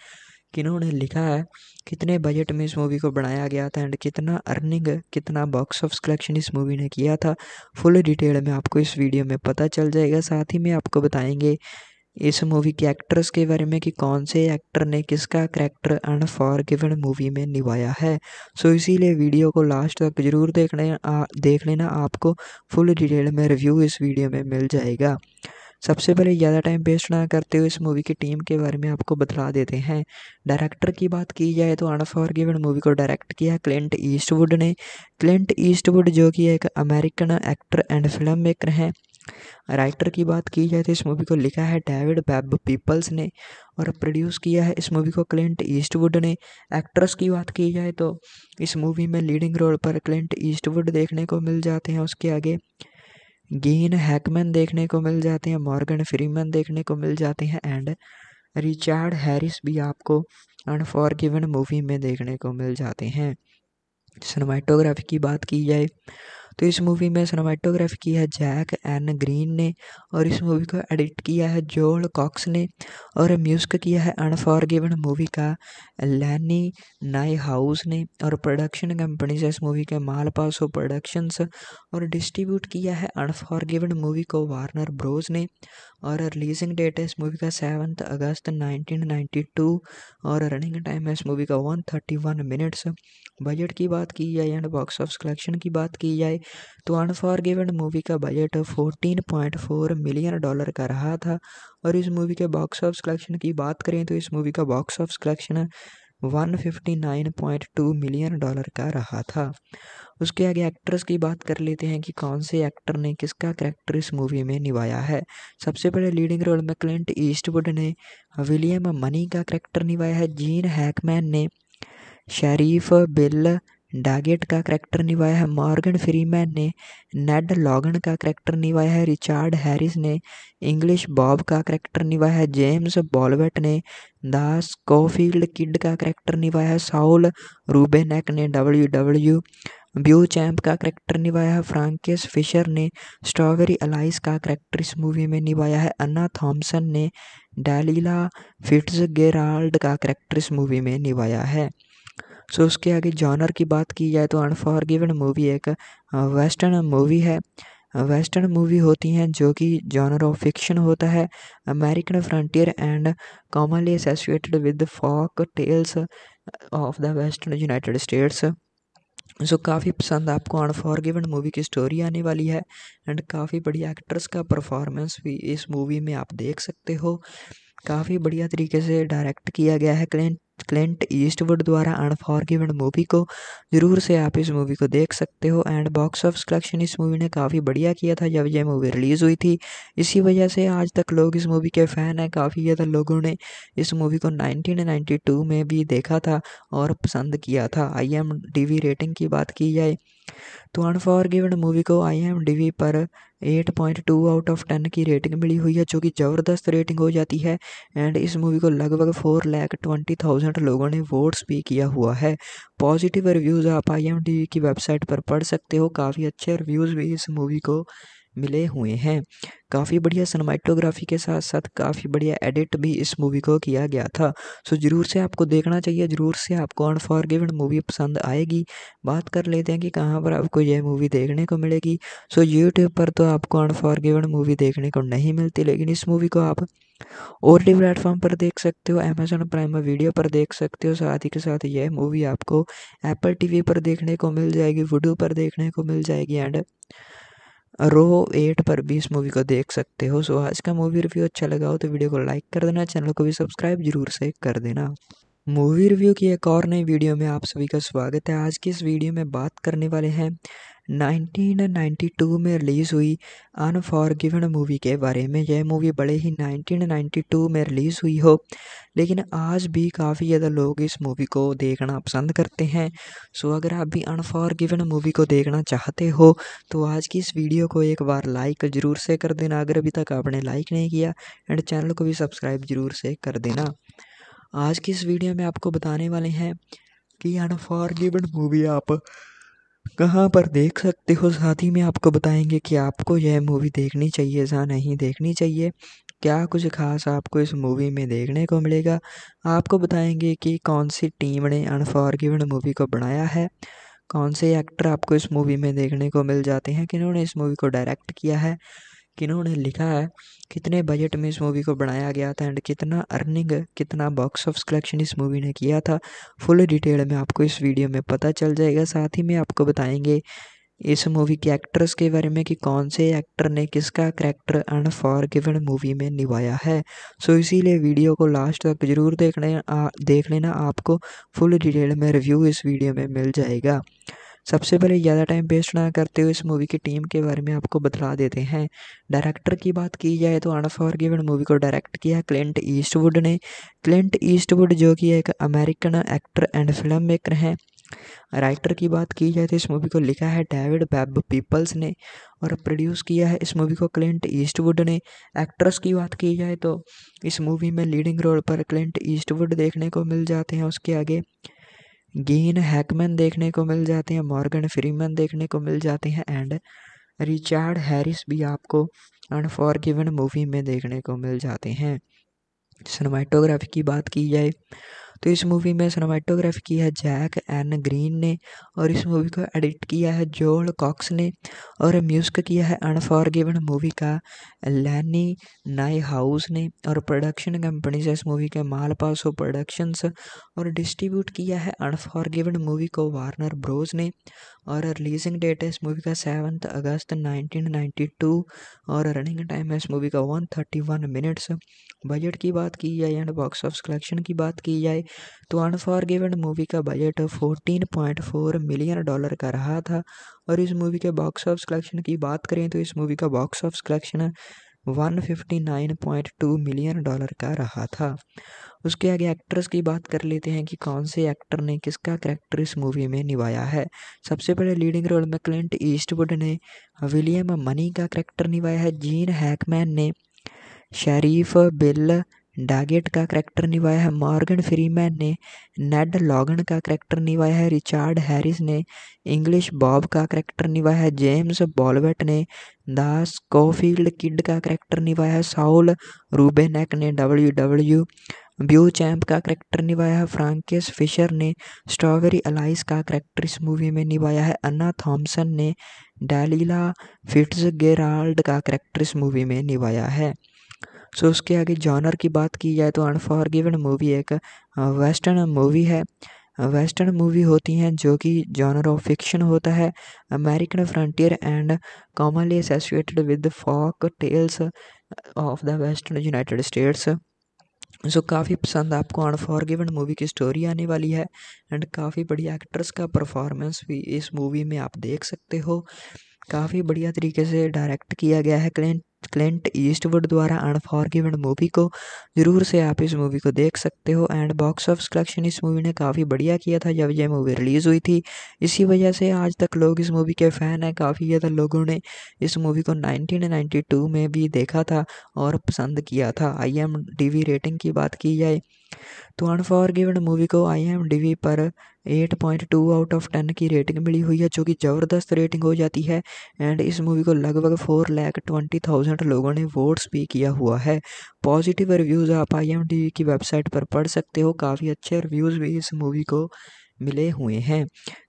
किन्होंने लिखा है कितने बजट में इस मूवी को बनाया गया था एंड कितना अर्निंग कितना बॉक्स ऑफ कलेक्शन इस मूवी ने किया था फुल डिटेल में आपको इस वीडियो में पता चल जाएगा साथ ही में आपको बताएंगे इस मूवी के एक्टर्स के बारे में कि कौन से एक्टर ने किसका character on for given movie में निभाया है सो so, इसीलिए वीडियो को लास्ट तक जरूर देख लेना देख लेना आपको फुल डिटेल में रिव्यू इस वीडियो में मिल जाएगा सबसे पहले ज़्यादा टाइम वेस्ट ना करते हुए इस मूवी की टीम के बारे में आपको बतला देते हैं डायरेक्टर की बात की जाए तो अनफॉरगिवन मूवी को डायरेक्ट किया क्लिंट ईस्टवुड ने क्लिंट ईस्टवुड जो कि एक American actor and film maker हैं राइटर की बात की जाए तो इस मूवी को लिखा है डेविड बैब पीपल्स ने और प्रोड्यूस किया है इस मूवी को क्लिंट ईस्टवुड ने एक्ट्रेस की बात की जाए तो इस मूवी में लीडिंग रोल पर क्लिंट ईस्टवुड देखने को मिल जाते हैं उसके आगे गीन हैकमैन देखने को मिल जाते हैं मॉर्गन फ्रीमैन देखने को मिल जाते हैं एंड रिचार्ड हैरिस भी आपको अनफॉरगिवन मूवी में देखने को मिल जाते हैं सिनेमाटोग्राफी की बात की जाए तो इस मूवी में सिनेमाटोग्राफी की है जैक एन ग्रीन ने और इस मूवी को एडिट किया है जोल कॉक्स ने और म्यूज़िक किया है अनफॉरगिवन मूवी का लैनी नाई हाउस ने और प्रोडक्शन कंपनी से इस मूवी के मालपासो प्रोडक्शंस और डिस्ट्रीब्यूट किया है अनफॉरगिवन मूवी को वार्नर ब्रोज ने और रिलीजिंग डेट है इस मूवी का सेवन्थ अगस्त 1992 और रनिंग टाइम है इस मूवी का वन मिनट्स बजट की बात की जाए एंड बॉक्स ऑफ कलेक्शन की बात की जाए तो अनफॉरगिवन मूवी का बजट 14.4 मिलियन डॉलर का रहा था और इस मूवी के बॉक्स ऑफिस कलेक्शन की बात करें तो इस मूवी का box office collection 159.2 million dollar का रहा था उसके आगे एक्ट्रेस की बात कर लेते हैं कि कौन से एक्टर ने किसका करेक्टर इस मूवी में निभाया है सबसे पहले लीडिंग रोल में क्लिंट ईस्टवुड ने विलियम मनी का करेक्टर निभाया है जीन हैकमैन ने शरीफ बिल डैगेट का करैक्टर निभाया है मॉर्गन फ्रीमैन ने नेड लॉगन का करैक्टर निभाया है रिचार्ड हैरिस ने इंग्लिश बॉब का करैक्टर निभाया है जेम्स बॉलवेट ने दास कोफील्ड किड का करैक्टर निभाया है साउल रूबेनेक ने डब्ल्यू डब्ल्यू ब्यू चैम्प का करैक्टर निभाया है फ्रांकिस फिशर ने स्ट्रॉबेरी अलाइस का करैक्टर इस मूवी में निभाया है अन्ना थॉम्सन ने डैलीला फिट्स गेराल्ड का करैक्टर इस मूवी में निभाया है सो उसके आगे जॉनर की बात की जाए तो अनफॉरगिवन मूवी एक वेस्टर्न मूवी है वेस्टर्न मूवी होती हैं जो कि जॉनर ऑफ फिक्शन होता है American frontier and commonly associated with folk tales of the western United States so काफ़ी पसंद आपको अनफॉरगिवन मूवी की स्टोरी आने वाली है एंड काफ़ी बढ़िया एक्ट्रेस का परफॉर्मेंस भी इस मूवी में आप देख सकते हो काफ़ी बढ़िया तरीके से डायरेक्ट किया गया है क्लिंट क्लिंट ईस्टवुड द्वारा अनफॉरगिवन मूवी को ज़रूर से आप इस मूवी को देख सकते हो एंड बॉक्स ऑफ कलेक्शन इस मूवी ने काफ़ी बढ़िया किया था जब यह मूवी रिलीज़ हुई थी इसी वजह से आज तक लोग इस मूवी के फ़ैन हैं काफ़ी ज़्यादा लोगों ने इस मूवी को 1992 में भी देखा था और पसंद किया था आई एम रेटिंग की बात की जाए तो अनफॉरगिवन मूवी को आई पर 8.2 आउट ऑफ 10 की रेटिंग मिली हुई है जो कि ज़बरदस्त रेटिंग हो जाती है एंड इस मूवी को लगभग four lakh twenty thousand thousand लोगों ने वोट्स भी किया हुआ है पॉजिटिव रिव्यूज़ आप आई एम की वेबसाइट पर पढ़ सकते हो काफ़ी अच्छे रिव्यूज़ भी इस मूवी को मिले हुए हैं काफ़ी बढ़िया सनमाइटोग्राफी के साथ साथ काफ़ी बढ़िया एडिट भी इस मूवी को किया गया था सो ज़रूर से आपको देखना चाहिए ज़रूर से आपको अनफॉरगिवन मूवी पसंद आएगी बात कर लेते हैं कि कहाँ पर आपको यह मूवी देखने को मिलेगी सो यूट्यूब पर तो आपको अनफॉरगिवन मूवी देखने को नहीं मिलती लेकिन इस मूवी को आप और डी प्लेटफॉर्म पर देख सकते हो अमेजोन प्राइम वीडियो पर देख सकते हो साथ ही के साथ यह मूवी आपको एप्पल टीवी पर देखने को मिल जाएगी वूडो पर देखने को मिल जाएगी एंड रो एट पर भी इस मूवी को देख सकते हो सो आज का मूवी रिव्यू अच्छा लगा हो तो वीडियो को लाइक कर देना चैनल को भी सब्सक्राइब जरूर से कर देना मूवी रिव्यू की एक और नई वीडियो में आप सभी का स्वागत है आज की इस वीडियो में बात करने वाले हैं 1992 में रिलीज़ हुई अनफॉरगिवन मूवी के बारे में यह मूवी बड़े ही 1992 में रिलीज़ हुई हो लेकिन आज भी काफ़ी ज़्यादा लोग इस मूवी को देखना पसंद करते हैं सो अगर आप भी अनफॉरगिवन मूवी को देखना चाहते हो तो आज की इस वीडियो को एक बार लाइक ज़रूर से कर देना अगर अभी तक आपने लाइक नहीं किया एंड चैनल को भी सब्सक्राइब ज़रूर से कर देना आज की इस वीडियो में आपको बताने वाले हैं कि अनफॉर्गिवन मूवी आप कहाँ पर देख सकते हो साथ ही में आपको बताएंगे कि आपको यह मूवी देखनी चाहिए या नहीं देखनी चाहिए क्या कुछ खास आपको इस मूवी में देखने को मिलेगा आपको बताएंगे कि कौन सी टीम ने अनफॉर्गिवन मूवी को बनाया है कौन से एक्टर आपको इस मूवी में देखने को मिल जाते हैं किन्होंने इस मूवी को डायरेक्ट किया है किन्होंने लिखा है कितने बजट में इस मूवी को बनाया गया था एंड कितना अर्निंग कितना बॉक्स ऑफ कलेक्शन इस मूवी ने किया था फुल डिटेल में आपको इस वीडियो में पता चल जाएगा साथ ही में आपको बताएंगे इस मूवी के एक्टर्स के बारे में कि कौन से एक्टर ने किसका character for given movie में निभाया है सो so, इसीलिए वीडियो को लास्ट तक जरूर देख लेना देख लेना आपको फुल डिटेल में रिव्यू इस वीडियो में मिल जाएगा सबसे पहले ज़्यादा टाइम वेस्ट ना करते हुए इस मूवी की टीम के बारे में आपको बतला देते हैं डायरेक्टर की बात की जाए तो अनफॉरगिवन मूवी को डायरेक्ट किया क्लिंट ईस्टवुड ने क्लिंट ईस्टवुड जो कि एक American actor and film maker हैं राइटर की बात की जाए तो इस मूवी को लिखा है डेविड बैब पीपल्स ने और प्रोड्यूस किया है इस मूवी को क्लिंट ईस्टवुड ने एक्ट्रेस की बात की जाए तो इस मूवी में लीडिंग रोल पर क्लिंट ईस्टवुड देखने को मिल जाते हैं उसके आगे गीन हैकमैन देखने को मिल जाते हैं मॉर्गन फ्रीमैन देखने को मिल जाते हैं एंड रिचार्ड हैरिस भी आपको अनफॉरगिवन मूवी में देखने को मिल जाते हैं सिनेमाटोग्राफी की बात की जाए तो इस मूवी में सिनेमाटोग्राफी की है जैक एन ग्रीन ने और इस मूवी को एडिट किया है जोल कॉक्स ने और म्यूज़िक किया है अनफॉरगिवन मूवी का लैनी नाई हाउस ने और प्रोडक्शन कंपनी से इस मूवी के मालपासो प्रोडक्शंस और डिस्ट्रीब्यूट किया है अनफॉरगिवन मूवी को वार्नर ब्रोज ने और रिलीजिंग डेट है इस मूवी का सेवन्थ अगस्त 1992 और रनिंग टाइम है इस मूवी का 131 मिनट्स बजट की बात की जाए एंड बॉक्स ऑफ कलेक्शन की बात की जाए तो अनफॉरगिवन मूवी का बजट 14.4 मिलियन डॉलर का रहा था और इस मूवी के बॉक्स ऑफिस कलेक्शन की बात करें तो इस मूवी का box office collection 159.2 million dollar का रहा था उसके आगे एक्ट्रेस की बात कर लेते हैं कि कौन से एक्टर ने किसका करैक्टर इस मूवी में निभाया है सबसे पहले लीडिंग रोल में क्लिंट ईस्टवुड ने विलियम मनी का करेक्टर निभाया है जीन हैकमैन ने शरीफ बिल डैगेट का करैक्टर निभाया है मॉर्गन फ्रीमैन ने नेड लॉगन का करैक्टर निभाया है रिचार्ड हैरिस ने इंग्लिश बॉब का करैक्टर निभाया है जेम्स बॉलवेट ने दास कोफील्ड किड का करैक्टर निभाया है साउल रूबेनेक ने डब्ल्यू डब्ल्यू ब्यू चैम्प का करैक्टर निभाया है फ्रांकिस फिशर ने स्ट्रॉबेरी अलाइस का करैक्टर इस मूवी में निभाया है अन्ना थॉम्सन ने डैलीला फिट्स गेराल्ड का करैक्टर इस मूवी में निभाया है सो उसके आगे जॉनर की बात की जाए तो अनफॉरगिवन मूवी एक वेस्टर्न मूवी है वेस्टर्न मूवी होती हैं जो कि जॉनर ऑफ फिक्शन होता है American frontier and commonly associated with folk tales of the western United States so काफ़ी पसंद आपको अनफॉरगिवन मूवी की स्टोरी आने वाली है एंड काफ़ी बढ़िया एक्ट्रेस का परफॉर्मेंस भी इस मूवी में आप देख सकते हो काफ़ी बढ़िया तरीके से डायरेक्ट किया गया है क्लेंट क्लेंट ईस्टवुड द्वारा अनफॉरगिवन मूवी को ज़रूर से आप इस मूवी को देख सकते हो एंड बॉक्स ऑफिस कलेक्शन इस मूवी ने काफ़ी बढ़िया किया था जब यह मूवी रिलीज़ हुई थी इसी वजह से आज तक लोग इस मूवी के फ़ैन हैं काफ़ी ज़्यादा लोगों ने इस मूवी को 1992 में भी देखा था और पसंद किया था आई एम रेटिंग की बात की जाए तो अनफॉरगिवन मूवी को आई पर 8.2 आउट ऑफ 10 की रेटिंग मिली हुई है जो कि ज़बरदस्त रेटिंग हो जाती है एंड इस मूवी को लगभग four lakh twenty thousand percent लोगों ने वोट्स भी किया हुआ है पॉजिटिव रिव्यूज़ आप आई एम टी की वेबसाइट पर पढ़ सकते हो काफ़ी अच्छे रिव्यूज़ भी इस मूवी को मिले हुए हैं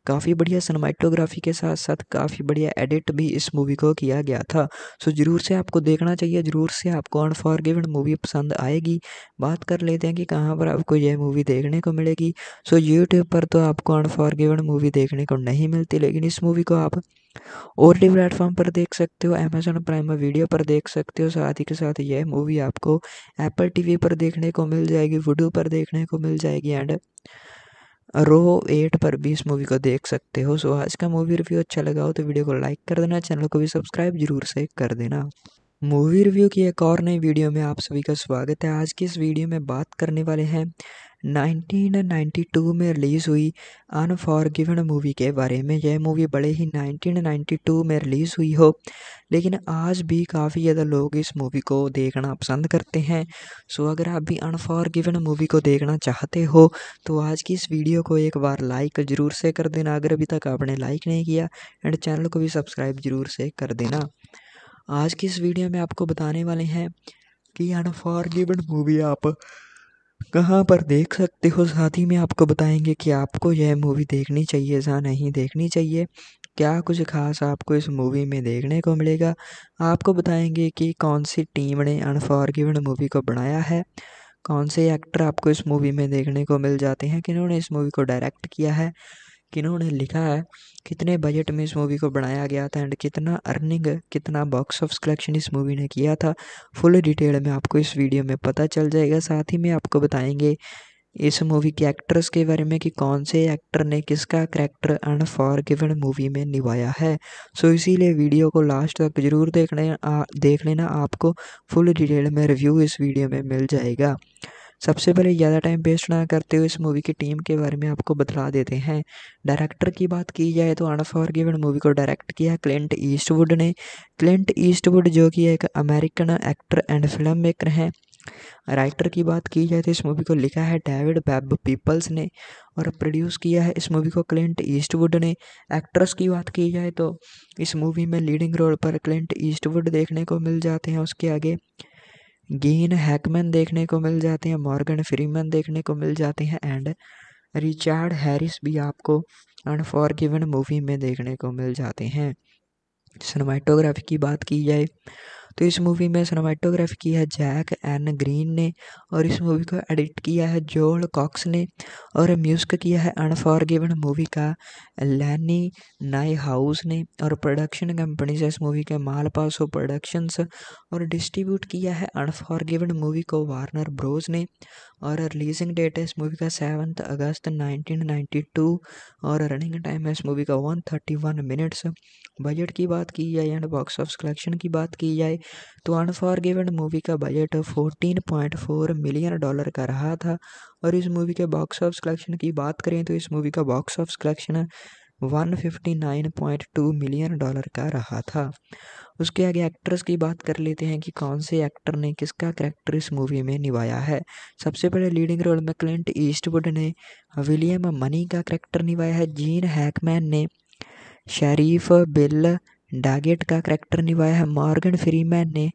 काफ़ी बढ़िया सनमाइटोग्राफी के साथ साथ काफ़ी बढ़िया एडिट भी इस मूवी को किया गया था सो ज़रूर से आपको देखना चाहिए ज़रूर से आपको अनफॉरगिवन मूवी पसंद आएगी बात कर लेते हैं कि कहाँ पर आपको यह मूवी देखने को मिलेगी सो यूट्यूब पर तो आपको अनफॉरगिवन मूवी देखने को नहीं मिलती लेकिन इस मूवी को आप और टी प्लेटफॉर्म पर देख सकते हो अमेजोन प्राइम वीडियो पर देख सकते हो साथ ही के साथ यह मूवी आपको एप्पल टी पर देखने को मिल जाएगी वूडो पर देखने को मिल जाएगी एंड रो एट पर भी इस मूवी को देख सकते हो सो आज का मूवी रिव्यू अच्छा लगा हो तो वीडियो को लाइक कर देना चैनल को भी सब्सक्राइब जरूर से कर देना मूवी रिव्यू की एक और नई वीडियो में आप सभी का स्वागत है आज की इस वीडियो में बात करने वाले हैं 1992 में रिलीज़ हुई अनफॉरगिवन मूवी के बारे में यह मूवी बड़े ही 1992 में रिलीज़ हुई हो लेकिन आज भी काफ़ी ज़्यादा लोग इस मूवी को देखना पसंद करते हैं सो अगर आप भी अनफॉरगिवन मूवी को देखना चाहते हो तो आज की इस वीडियो को एक बार लाइक ज़रूर से कर देना अगर अभी तक आपने लाइक नहीं किया एंड चैनल को भी सब्सक्राइब ज़रूर से कर देना आज की इस वीडियो में आपको बताने वाले हैं कि अनफॉर्गिवन मूवी आप कहाँ पर देख सकते हो साथ ही में आपको बताएंगे कि आपको यह मूवी देखनी चाहिए या नहीं देखनी चाहिए क्या कुछ खास आपको इस मूवी में देखने को मिलेगा आपको बताएंगे कि कौन सी टीम ने अनफॉरगिवन मूवी को बनाया है कौन से एक्टर आपको इस मूवी में देखने को मिल जाते हैं किन्होंने इस मूवी को डायरेक्ट किया है कि इन्होंने लिखा है कितने बजट में इस मूवी को बनाया गया था एंड कितना अर्निंग कितना बॉक्स ऑफ कलेक्शन इस मूवी ने किया था फुल डिटेल में आपको इस वीडियो में पता चल जाएगा साथ ही में आपको बताएंगे इस मूवी के एक्टर्स के बारे में कि कौन से एक्टर ने किसका character for given movie में निभाया है सो इसीलिए वीडियो को लास्ट तक जरूर देख लेना देख लेना आपको फुल डिटेल में रिव्यू इस वीडियो में मिल जाएगा सबसे पहले ज़्यादा टाइम वेस्ट ना करते हुए इस मूवी की टीम के बारे में आपको बतला देते हैं डायरेक्टर की बात की जाए तो अनफॉर गिवन मूवी को डायरेक्ट किया क्लिंट ईस्टवुड ने क्लिंट ईस्टवुड जो कि एक American actor and film maker हैं राइटर की बात की जाए तो इस मूवी को लिखा है डेविड बैब पीपल्स ने और प्रोड्यूस किया है इस मूवी को क्लिंट ईस्टवुड ने एक्ट्रेस की बात की जाए तो इस मूवी में लीडिंग रोल पर क्लिंट ईस्टवुड देखने को मिल जाते हैं उसके आगे गेन हैकमैन देखने को मिल जाते हैं मॉर्गन फ्रीमैन देखने को मिल जाते हैं एंड रिचार्ड हैरिस भी आपको अनफॉरगिवन मूवी में देखने को मिल जाते हैं सिनेमाटोग्राफी की बात की जाए तो इस मूवी में सिनेमाटोग्राफी की है जैक एन ग्रीन ने और इस मूवी को एडिट किया है जोल कॉक्स ने और म्यूज़िक किया है अनफॉरगिवन मूवी का लैनी नाई हाउस ने और प्रोडक्शन कंपनी से इस मूवी के मालपासो प्रोडक्शंस और डिस्ट्रीब्यूट किया है अनफॉरगिवन मूवी को वार्नर ब्रोज ने और रिलीजिंग डेट है इस मूवी का सेवन्थ अगस्त नाइनटीन और रनिंग टाइम है इस मूवी का वन मिनट्स बजट की बात की जाए एंड बॉक्स ऑफ कलेक्शन की बात की जाए तो अनफॉरगिवन मूवी का बजट 14.4 मिलियन डॉलर का रहा था और इस मूवी के बॉक्स ऑफिस कलेक्शन की बात करें तो इस मूवी का box office collection 159.2 million dollar का रहा था उसके आगे एक्ट्रेस की बात कर लेते हैं कि कौन से एक्टर ने किसका करैक्टर इस मूवी में निभाया है सबसे पहले लीडिंग रोल में क्लिंट ईस्टवुड ने विलियम मनी का करेक्टर निभाया है जीन हैकमैन ने शरीफ बिल डैगेट का करैक्टर निभाया है मॉर्गन फ्रीमैन ने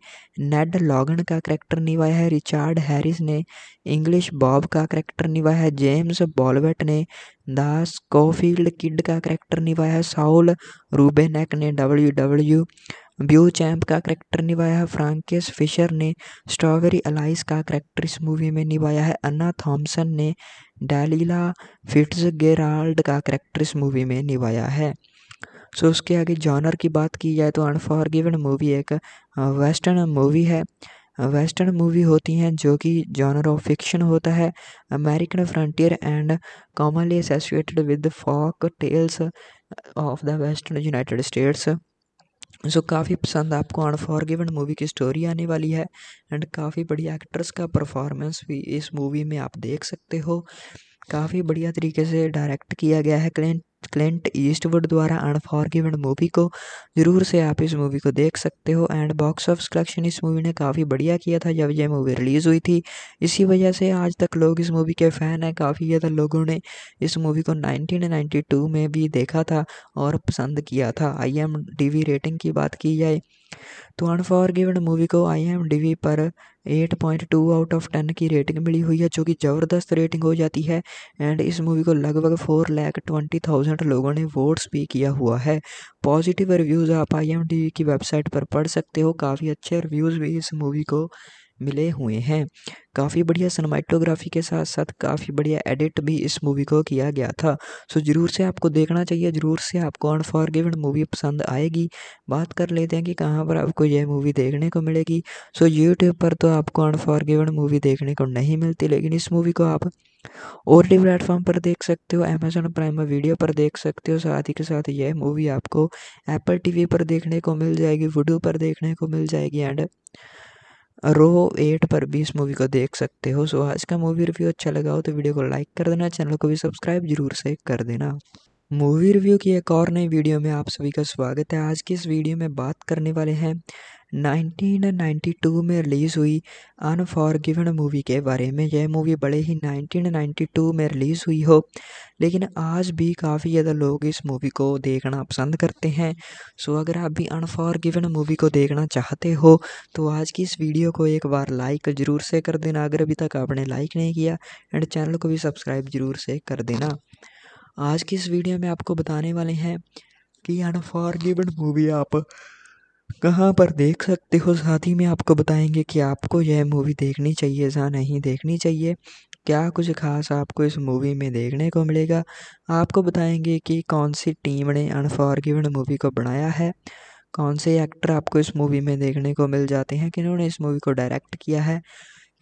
नेड लॉगन का करैक्टर निभाया है रिचार्ड हैरिस ने इंग्लिश बॉब का करैक्टर निभाया है जेम्स बॉलवेट ने दास कोफील्ड किड का करैक्टर निभाया है साउल रूबेनेक ने डब्ल्यू डब्ल्यू ब्यू चैम्प का करैक्टर निभाया है फ्रांकिस फिशर ने स्ट्रॉबेरी अलाइस का करैक्टर इस मूवी में निभाया है अन्ना थॉम्सन ने डैलीला फिट्स गेराल्ड का करैक्टर इस मूवी में निभाया है सो उसके आगे जॉनर की बात की जाए तो अनफॉरगिवन मूवी एक वेस्टर्न मूवी है वेस्टर्न मूवी होती हैं जो कि जॉनर ऑफ फिक्शन होता है American frontier and commonly associated with folk tales of the western United States so काफ़ी पसंद आपको अनफॉरगिवन मूवी की स्टोरी आने वाली है एंड काफ़ी बढ़िया एक्ट्रेस का परफॉर्मेंस भी इस मूवी में आप देख सकते हो काफ़ी बढ़िया तरीके से डायरेक्ट किया गया है क्लेंट क्लिंट ईस्टवुड द्वारा अनफॉर्गिवन मूवी को ज़रूर से आप इस मूवी को देख सकते हो एंड बॉक्स ऑफिस कलेक्शन इस मूवी ने काफ़ी बढ़िया किया था जब यह मूवी रिलीज़ हुई थी इसी वजह से आज तक लोग इस मूवी के फ़ैन हैं काफ़ी ज़्यादा लोगों ने इस मूवी को 1992 में भी देखा था और पसंद किया था आई रेटिंग की बात की जाए तो अनफॉरगिवन मूवी को आई पर 8.2 आउट ऑफ 10 की रेटिंग मिली हुई है जो कि ज़बरदस्त रेटिंग हो जाती है एंड इस मूवी को लगभग four lakh twenty thousand percent लोगों ने वोट्स भी किया हुआ है पॉजिटिव रिव्यूज़ आप आई एम टी वी की वेबसाइट पर पढ़ सकते हो काफ़ी अच्छे रिव्यूज़ भी इस मूवी को मिले हुए हैं काफ़ी बढ़िया सनमाइटोग्राफी के साथ साथ काफ़ी बढ़िया एडिट भी इस मूवी को किया गया था सो ज़रूर से आपको देखना चाहिए ज़रूर से आपको अनफॉरगिवन मूवी पसंद आएगी बात कर लेते हैं कि कहाँ पर आपको यह मूवी देखने को मिलेगी सो यूट्यूब पर तो आपको अनफॉरगिवन मूवी देखने को नहीं मिलती लेकिन इस मूवी को आप और डी प्लेटफॉर्म पर देख सकते हो अमेजोन प्राइम वीडियो पर देख सकते हो साथ ही के साथ यह मूवी आपको एप्पल टीवी पर देखने को मिल जाएगी वुडू पर देखने को मिल जाएगी एंड रो एट पर भी इस मूवी को देख सकते हो सो आज का मूवी रिव्यू अच्छा लगा हो तो वीडियो को लाइक कर देना चैनल को भी सब्सक्राइब जरूर से कर देना मूवी रिव्यू की एक और नई वीडियो में आप सभी का स्वागत है आज की इस वीडियो में बात करने वाले हैं 1992 में रिलीज़ हुई अनफॉरगिवन मूवी के बारे में यह मूवी बड़े ही 1992 में रिलीज़ हुई हो लेकिन आज भी काफ़ी ज़्यादा लोग इस मूवी को देखना पसंद करते हैं सो अगर आप भी अनफॉरगिवन मूवी को देखना चाहते हो तो आज की इस वीडियो को एक बार लाइक ज़रूर से कर देना अगर अभी तक आपने लाइक नहीं किया एंड चैनल को भी सब्सक्राइब ज़रूर से कर देना आज की इस वीडियो में आपको बताने वाले हैं कि अनफॉर्गिवन मूवी आप कहाँ पर देख सकते हो साथ ही में आपको बताएंगे कि आपको यह मूवी देखनी चाहिए या नहीं देखनी चाहिए क्या कुछ खास आपको इस मूवी में देखने को मिलेगा आपको बताएंगे कि कौन सी टीम ने अनफॉर्गिवन मूवी को बनाया है कौन से एक्टर आपको इस मूवी में देखने को मिल जाते हैं किन्होंने इस मूवी को डायरेक्ट किया है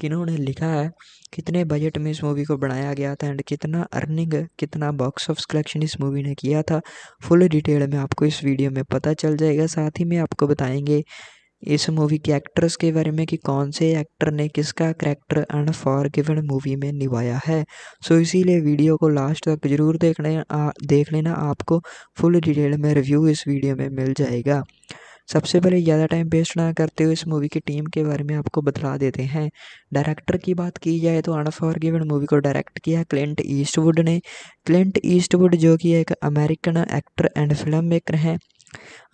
किन्होंने लिखा है कितने बजट में इस मूवी को बनाया गया था एंड कितना अर्निंग कितना बॉक्स ऑफ कलेक्शन इस मूवी ने किया था फुल डिटेल में आपको इस वीडियो में पता चल जाएगा साथ ही में आपको बताएंगे इस मूवी के एक्टर्स के बारे में कि कौन से एक्टर ने किसका character and for given movie में निभाया है सो so, इसीलिए वीडियो को लास्ट तक जरूर देखने आ, देख लेना आपको फुल डिटेल में रिव्यू इस वीडियो में मिल जाएगा सबसे पहले ज़्यादा टाइम वेस्ट ना करते हुए इस मूवी की टीम के बारे में आपको बतला देते हैं डायरेक्टर की बात की जाए तो गिवन मूवी को डायरेक्ट किया क्लिंट ईस्टवुड ने क्लिंट ईस्टवुड जो कि एक American actor and film maker हैं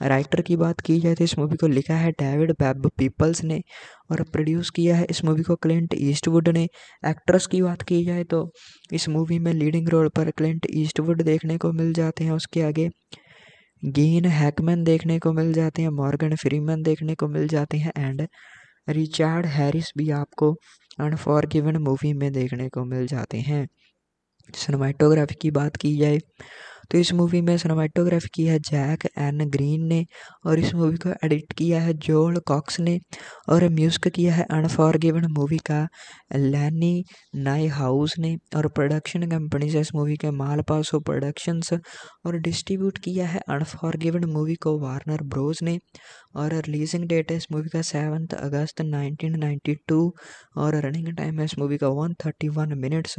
राइटर की बात की जाए तो इस मूवी को लिखा है डेविड बैब पीपल्स ने और प्रोड्यूस किया है इस मूवी को क्लिंट ईस्टवुड ने एक्ट्रेस की बात की जाए तो इस मूवी में लीडिंग रोल पर क्लिंट ईस्टवुड देखने को मिल जाते हैं उसके आगे गीन हैकमैन देखने को मिल जाते हैं मॉर्गन फ्रीमैन देखने को मिल जाते हैं एंड रिचार्ड हैरिस भी आपको अनफॉरगिवन मूवी में देखने को मिल जाते हैं सिनेमाटोग्राफी की बात की जाए तो इस मूवी में सिनेमाटोग्राफी किया है जैक एन ग्रीन ने और इस मूवी को एडिट किया है जोल कॉक्स ने और म्यूज़िक किया है अनफॉरगिवन मूवी का लैनी नाई हाउस ने और प्रोडक्शन कंपनी से इस मूवी के मालपासो प्रोडक्शंस और डिस्ट्रीब्यूट किया है अनफॉरगिवन मूवी को वार्नर ब्रोज ने और रिलीजिंग डेट है इस मूवी का सेवन्थ अगस्त 1992 और रनिंग टाइम है इस मूवी का 131 मिनट्स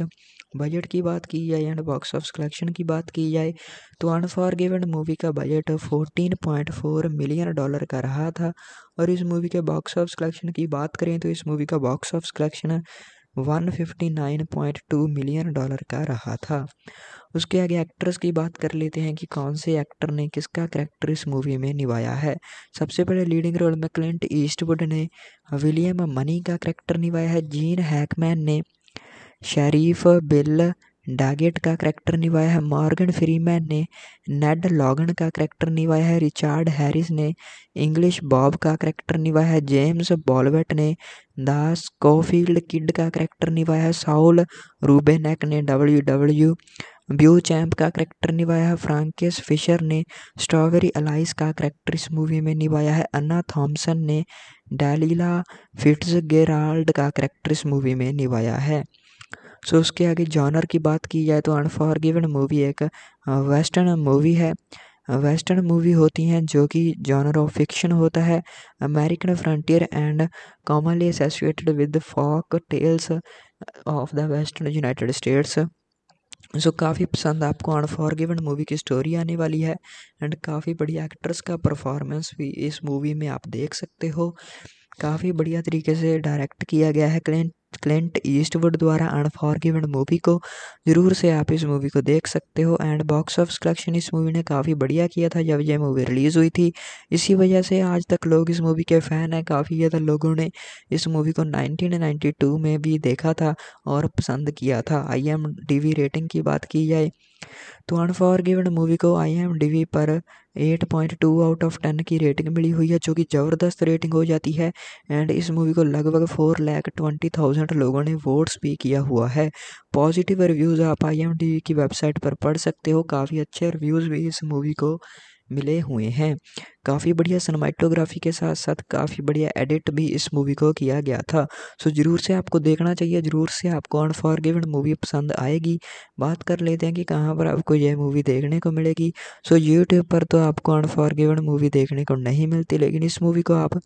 बजट की बात की जाए एंड बॉक्स ऑफिस कलेक्शन की बात की जाए तो अनफॉरगिवन मूवी का बजट 14.4 मिलियन डॉलर का रहा था और इस मूवी के बॉक्स ऑफिस कलेक्शन की बात करें तो इस मूवी का box office collection 159.2 million dollar का रहा था उसके आगे एक्ट्रेस की बात कर लेते हैं कि कौन से एक्टर ने किसका करैक्टर इस मूवी में निभाया है सबसे पहले लीडिंग रोल में क्लिंट ईस्टवुड ने विलियम मनी का करेक्टर निभाया है जीन हैकमैन ने शरीफ बिल डैगेट का करैक्टर निभाया है मॉर्गन फ्रीमैन ने नेड लॉगन का करैक्टर निभाया है रिचार्ड हैरिस ने इंग्लिश बॉब का करैक्टर निभाया है जेम्स बॉलवेट ने दास कोफील्ड किड का करैक्टर निभाया है साउल रूबेनेक ने डब्ल्यू डब्ल्यू ब्यू चैम्प का करैक्टर निभाया है फ्रांकिस फिशर ने स्ट्रॉबेरी अलाइस का करैक्टर इस मूवी में निभाया है अन्ना थॉम्सन ने डैलीला फिट्स गेराल्ड का करैक्टर इस मूवी में निभाया है सो उसके आगे जॉनर की बात की जाए तो अनफॉरगिवन मूवी एक वेस्टर्न मूवी है वेस्टर्न मूवी होती हैं जो कि जॉनर ऑफ फिक्शन होता है American frontier and commonly associated with folk tales of the western United States so काफ़ी पसंद आपको अनफॉरगिवन मूवी की स्टोरी आने वाली है एंड काफ़ी बढ़िया एक्टर्स का परफॉर्मेंस भी इस मूवी में आप देख सकते हो काफ़ी बढ़िया तरीके से डायरेक्ट किया गया है क्लिन क्लिंट ईस्टवुड द्वारा अनफॉरगिवन मूवी को ज़रूर से आप इस मूवी को देख सकते हो एंड बॉक्स ऑफ कलेक्शन इस मूवी ने काफ़ी बढ़िया किया था जब यह मूवी रिलीज़ हुई थी इसी वजह से आज तक लोग इस मूवी के फ़ैन हैं काफ़ी ज़्यादा लोगों ने इस मूवी को 1992 में भी देखा था और पसंद किया था आई एम रेटिंग की बात की जाए तो अनफॉरगिवन मूवी को आई पर 8.2 आउट ऑफ 10 की रेटिंग मिली हुई है जो कि ज़बरदस्त रेटिंग हो जाती है एंड इस मूवी को लगभग four lakh twenty thousand percent लोगों ने वोट्स भी किया हुआ है पॉजिटिव रिव्यूज़ आप आई एम की वेबसाइट पर पढ़ सकते हो काफ़ी अच्छे रिव्यूज़ भी इस मूवी को मिले हुए हैं काफ़ी बढ़िया सनमाइटोग्राफी के साथ साथ काफ़ी बढ़िया एडिट भी इस मूवी को किया गया था सो ज़रूर से आपको देखना चाहिए ज़रूर से आपको अनफॉरगिवन मूवी पसंद आएगी बात कर लेते हैं कि कहाँ पर आपको यह मूवी देखने को मिलेगी सो यूट्यूब पर तो आपको अनफॉरगिवन मूवी देखने को नहीं मिलती लेकिन इस मूवी को आप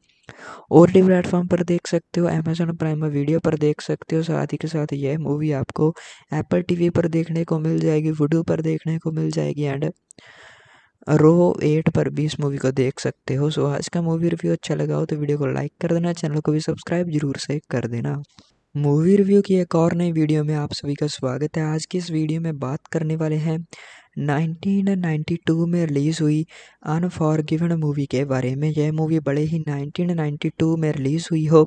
और भी प्लेटफॉर्म पर देख सकते हो अमेजोन प्राइम वीडियो पर देख सकते हो साथ ही के साथ यह मूवी आपको एप्पल टी पर देखने को मिल जाएगी वुडू पर देखने को मिल जाएगी एंड रो एट पर भी इस मूवी को देख सकते हो सो आज का मूवी रिव्यू अच्छा लगा हो तो वीडियो को लाइक कर देना चैनल को भी सब्सक्राइब जरूर से कर देना मूवी रिव्यू की एक और नई वीडियो में आप सभी का स्वागत है आज की इस वीडियो में बात करने वाले हैं 1992 में रिलीज़ हुई अनफॉरगिवन मूवी के बारे में यह मूवी बड़े ही 1992 में रिलीज़ हुई हो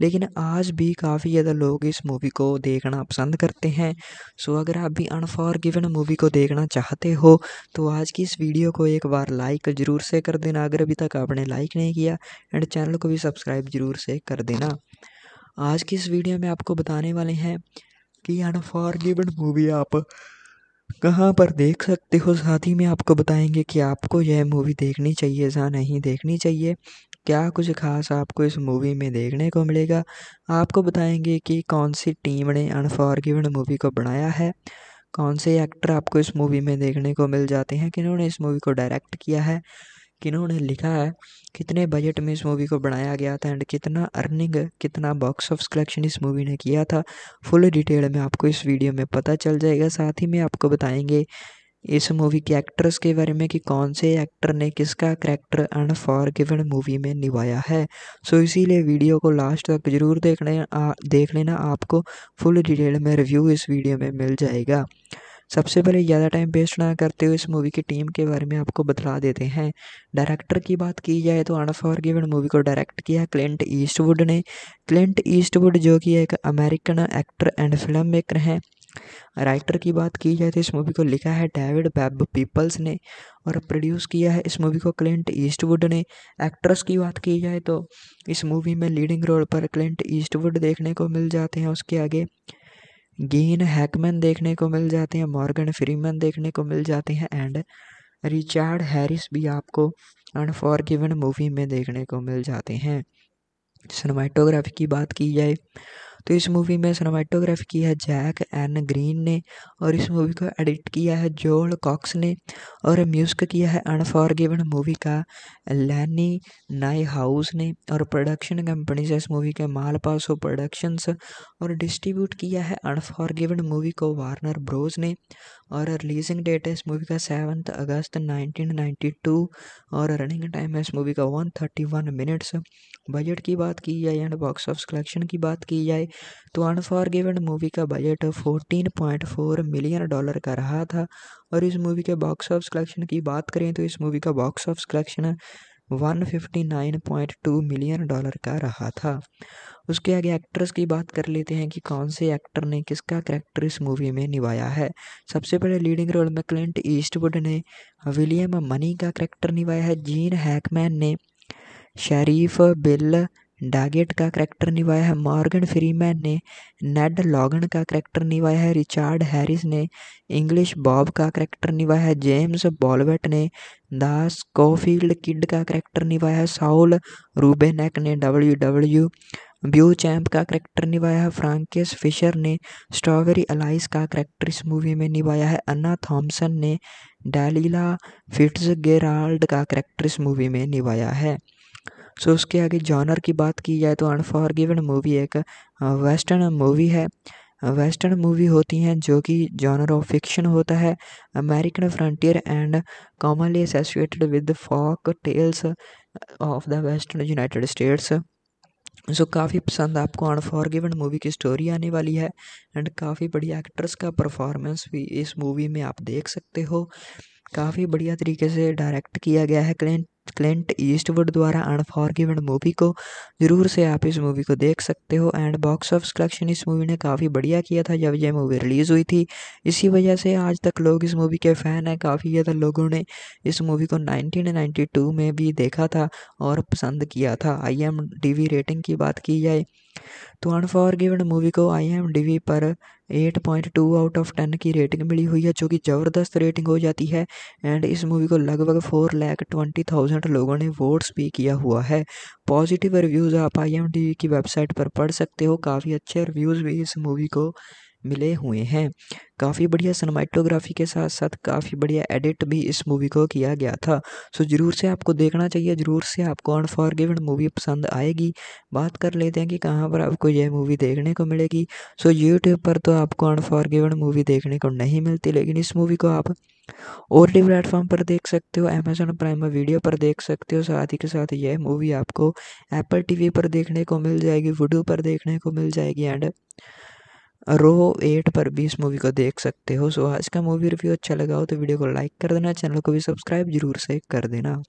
लेकिन आज भी काफ़ी ज़्यादा लोग इस मूवी को देखना पसंद करते हैं सो अगर आप भी अनफॉरगिवन मूवी को देखना चाहते हो तो आज की इस वीडियो को एक बार लाइक ज़रूर से कर देना अगर अभी तक आपने लाइक नहीं किया एंड चैनल को भी सब्सक्राइब ज़रूर से कर देना आज की इस वीडियो में आपको बताने वाले हैं कि अनफॉर्गिवन मूवी आप कहाँ पर देख सकते हो साथ ही में आपको बताएंगे कि आपको यह मूवी देखनी चाहिए या नहीं देखनी चाहिए क्या कुछ खास आपको इस मूवी में देखने को मिलेगा आपको बताएंगे कि कौन सी टीम ने अनफॉरगिवन मूवी को बनाया है कौन से एक्टर आपको इस मूवी में देखने को मिल जाते हैं किन्होंने इस मूवी को डायरेक्ट किया है किन्होंने लिखा है कितने बजट में इस मूवी को बनाया गया था एंड कितना अर्निंग कितना बॉक्स ऑफ कलेक्शन इस मूवी ने किया था फुल डिटेल में आपको इस वीडियो में पता चल जाएगा साथ ही में आपको बताएंगे इस मूवी के एक्टर्स के बारे में कि कौन से एक्टर ने किसका character and for given movie में निभाया है सो so, इसीलिए वीडियो को लास्ट तक जरूर देख लेना देख लेना आपको फुल डिटेल में रिव्यू इस वीडियो में मिल जाएगा सबसे पहले ज़्यादा टाइम वेस्ट ना करते हुए इस मूवी की टीम के बारे में आपको बतला देते हैं डायरेक्टर की बात की जाए तो अनफॉर गिवन मूवी को डायरेक्ट किया क्लिंट ईस्टवुड ने क्लिंट ईस्टवुड जो कि एक American actor and film maker हैं राइटर की बात की जाए तो इस मूवी को लिखा है डेविड बैब पीपल्स ने और प्रोड्यूस किया है इस मूवी को क्लिंट ईस्टवुड ने एक्ट्रेस की बात की जाए तो इस मूवी में लीडिंग रोल पर क्लिंट ईस्टवुड देखने को मिल जाते हैं उसके आगे गीन हैकमैन देखने को मिल जाते हैं मॉर्गन फ्रीमैन देखने को मिल जाते हैं एंड रिचार्ड हैरिस भी आपको अनफॉरगिवन मूवी में देखने को मिल जाते हैं सिनेमाटोग्राफी की बात की जाए तो इस मूवी में सिनेमाटोग्राफी की है जैक एन ग्रीन ने और इस मूवी को एडिट किया है जोल कॉक्स ने और म्यूज़िक किया है अनफॉरगिवन मूवी का लैनी नाई हाउस ने और प्रोडक्शन कंपनीज है इस मूवी के मालपासो प्रोडक्शंस और डिस्ट्रीब्यूट किया है अनफॉरगिवन मूवी को वार्नर ब्रोज ने और रिलीजिंग डेट है इस मूवी का सेवन्थ अगस्त नाइनटीन और रनिंग टाइम है इस मूवी का वन मिनट्स बजट की बात की जाए एंड बॉक्स ऑफ कलेक्शन की बात की जाए तो अनफॉरगिवन मूवी का बजट 14.4 मिलियन डॉलर का रहा था और इस मूवी के बॉक्स ऑफिस कलेक्शन की बात करें तो इस मूवी का box office collection 159.2 million dollar का रहा था उसके आगे एक्ट्रेस की बात कर लेते हैं कि कौन से एक्टर ने किसका करैक्टर इस मूवी में निभाया है सबसे पहले लीडिंग रोल में क्लिंट ईस्टवुड ने विलियम मनी का करैक्टर निभाया है जीन हैकमैन ने शरीफ बिल डैगेट का करैक्टर निभाया है मॉर्गन फ्रीमैन ने नेड लॉगन का करैक्टर निभाया है रिचार्ड हैरिस ने इंग्लिश बॉब का करैक्टर निभाया है जेम्स बॉलवेट ने दास कोफील्ड किड का करैक्टर निभाया है साउल रूबेनेक ने डब्ल्यू डब्ल्यू ब्यू चैम्प का करैक्टर निभाया है फ्रांकिस फिशर ने स्ट्रॉबेरी अलाइस का करैक्टर इस मूवी में निभाया है अन्ना थॉम्सन ने डैलीला फिट्स गेराल्ड का करैक्टर इस मूवी में निभाया है सो उसके आगे जॉनर की बात की जाए तो अनफॉरगिवन मूवी एक वेस्टर्न मूवी है वेस्टर्न मूवी होती हैं जो कि जॉनर ऑफ फिक्शन होता है American frontier and commonly associated with folk tales of the western United States so काफ़ी पसंद आपको अनफॉरगिवन मूवी की स्टोरी आने वाली है एंड काफ़ी बढ़िया एक्टर्स का परफॉर्मेंस भी इस मूवी में आप देख सकते हो काफ़ी बढ़िया तरीके से डायरेक्ट किया गया है क्लिंट क्लिंट ईस्टवुड द्वारा अनफॉर्गिवन मूवी को ज़रूर से आप इस मूवी को देख सकते हो एंड बॉक्स ऑफिस कलेक्शन इस मूवी ने काफ़ी बढ़िया किया था जब यह मूवी रिलीज़ हुई थी इसी वजह से आज तक लोग इस मूवी के फ़ैन हैं काफ़ी ज़्यादा लोगों ने इस मूवी को 1992 में भी देखा था और पसंद किया था आई रेटिंग की बात की जाए तो गिवन मूवी को आई पर 8.2 आउट ऑफ 10 की रेटिंग मिली हुई है जो कि ज़बरदस्त रेटिंग हो जाती है एंड इस मूवी को लगभग four lakh twenty thousand percent लोगों ने वोट्स भी किया हुआ है पॉजिटिव रिव्यूज़ आप आई की वेबसाइट पर पढ़ सकते हो काफ़ी अच्छे रिव्यूज़ भी इस मूवी को मिले हुए हैं काफ़ी बढ़िया सनमाइटोग्राफी के साथ साथ काफ़ी बढ़िया एडिट भी इस मूवी को किया गया था सो ज़रूर से आपको देखना चाहिए ज़रूर से आपको अनफॉरगिवन मूवी पसंद आएगी बात कर लेते हैं कि कहाँ पर आपको यह मूवी देखने को मिलेगी सो यूट्यूब पर तो आपको अनफॉरगिवन मूवी देखने को नहीं मिलती लेकिन इस मूवी को आप और डी प्लेटफॉर्म पर देख सकते हो अमेजोन प्राइम वीडियो पर देख सकते हो साथ ही के साथ यह मूवी आपको एप्पल टीवी पर देखने को मिल जाएगी वूडो पर देखने को मिल जाएगी एंड रो एट पर भी इस मूवी को देख सकते हो सो आज का मूवी रिव्यू अच्छा लगा हो तो वीडियो को लाइक कर देना चैनल को भी सब्सक्राइब जरूर से कर देना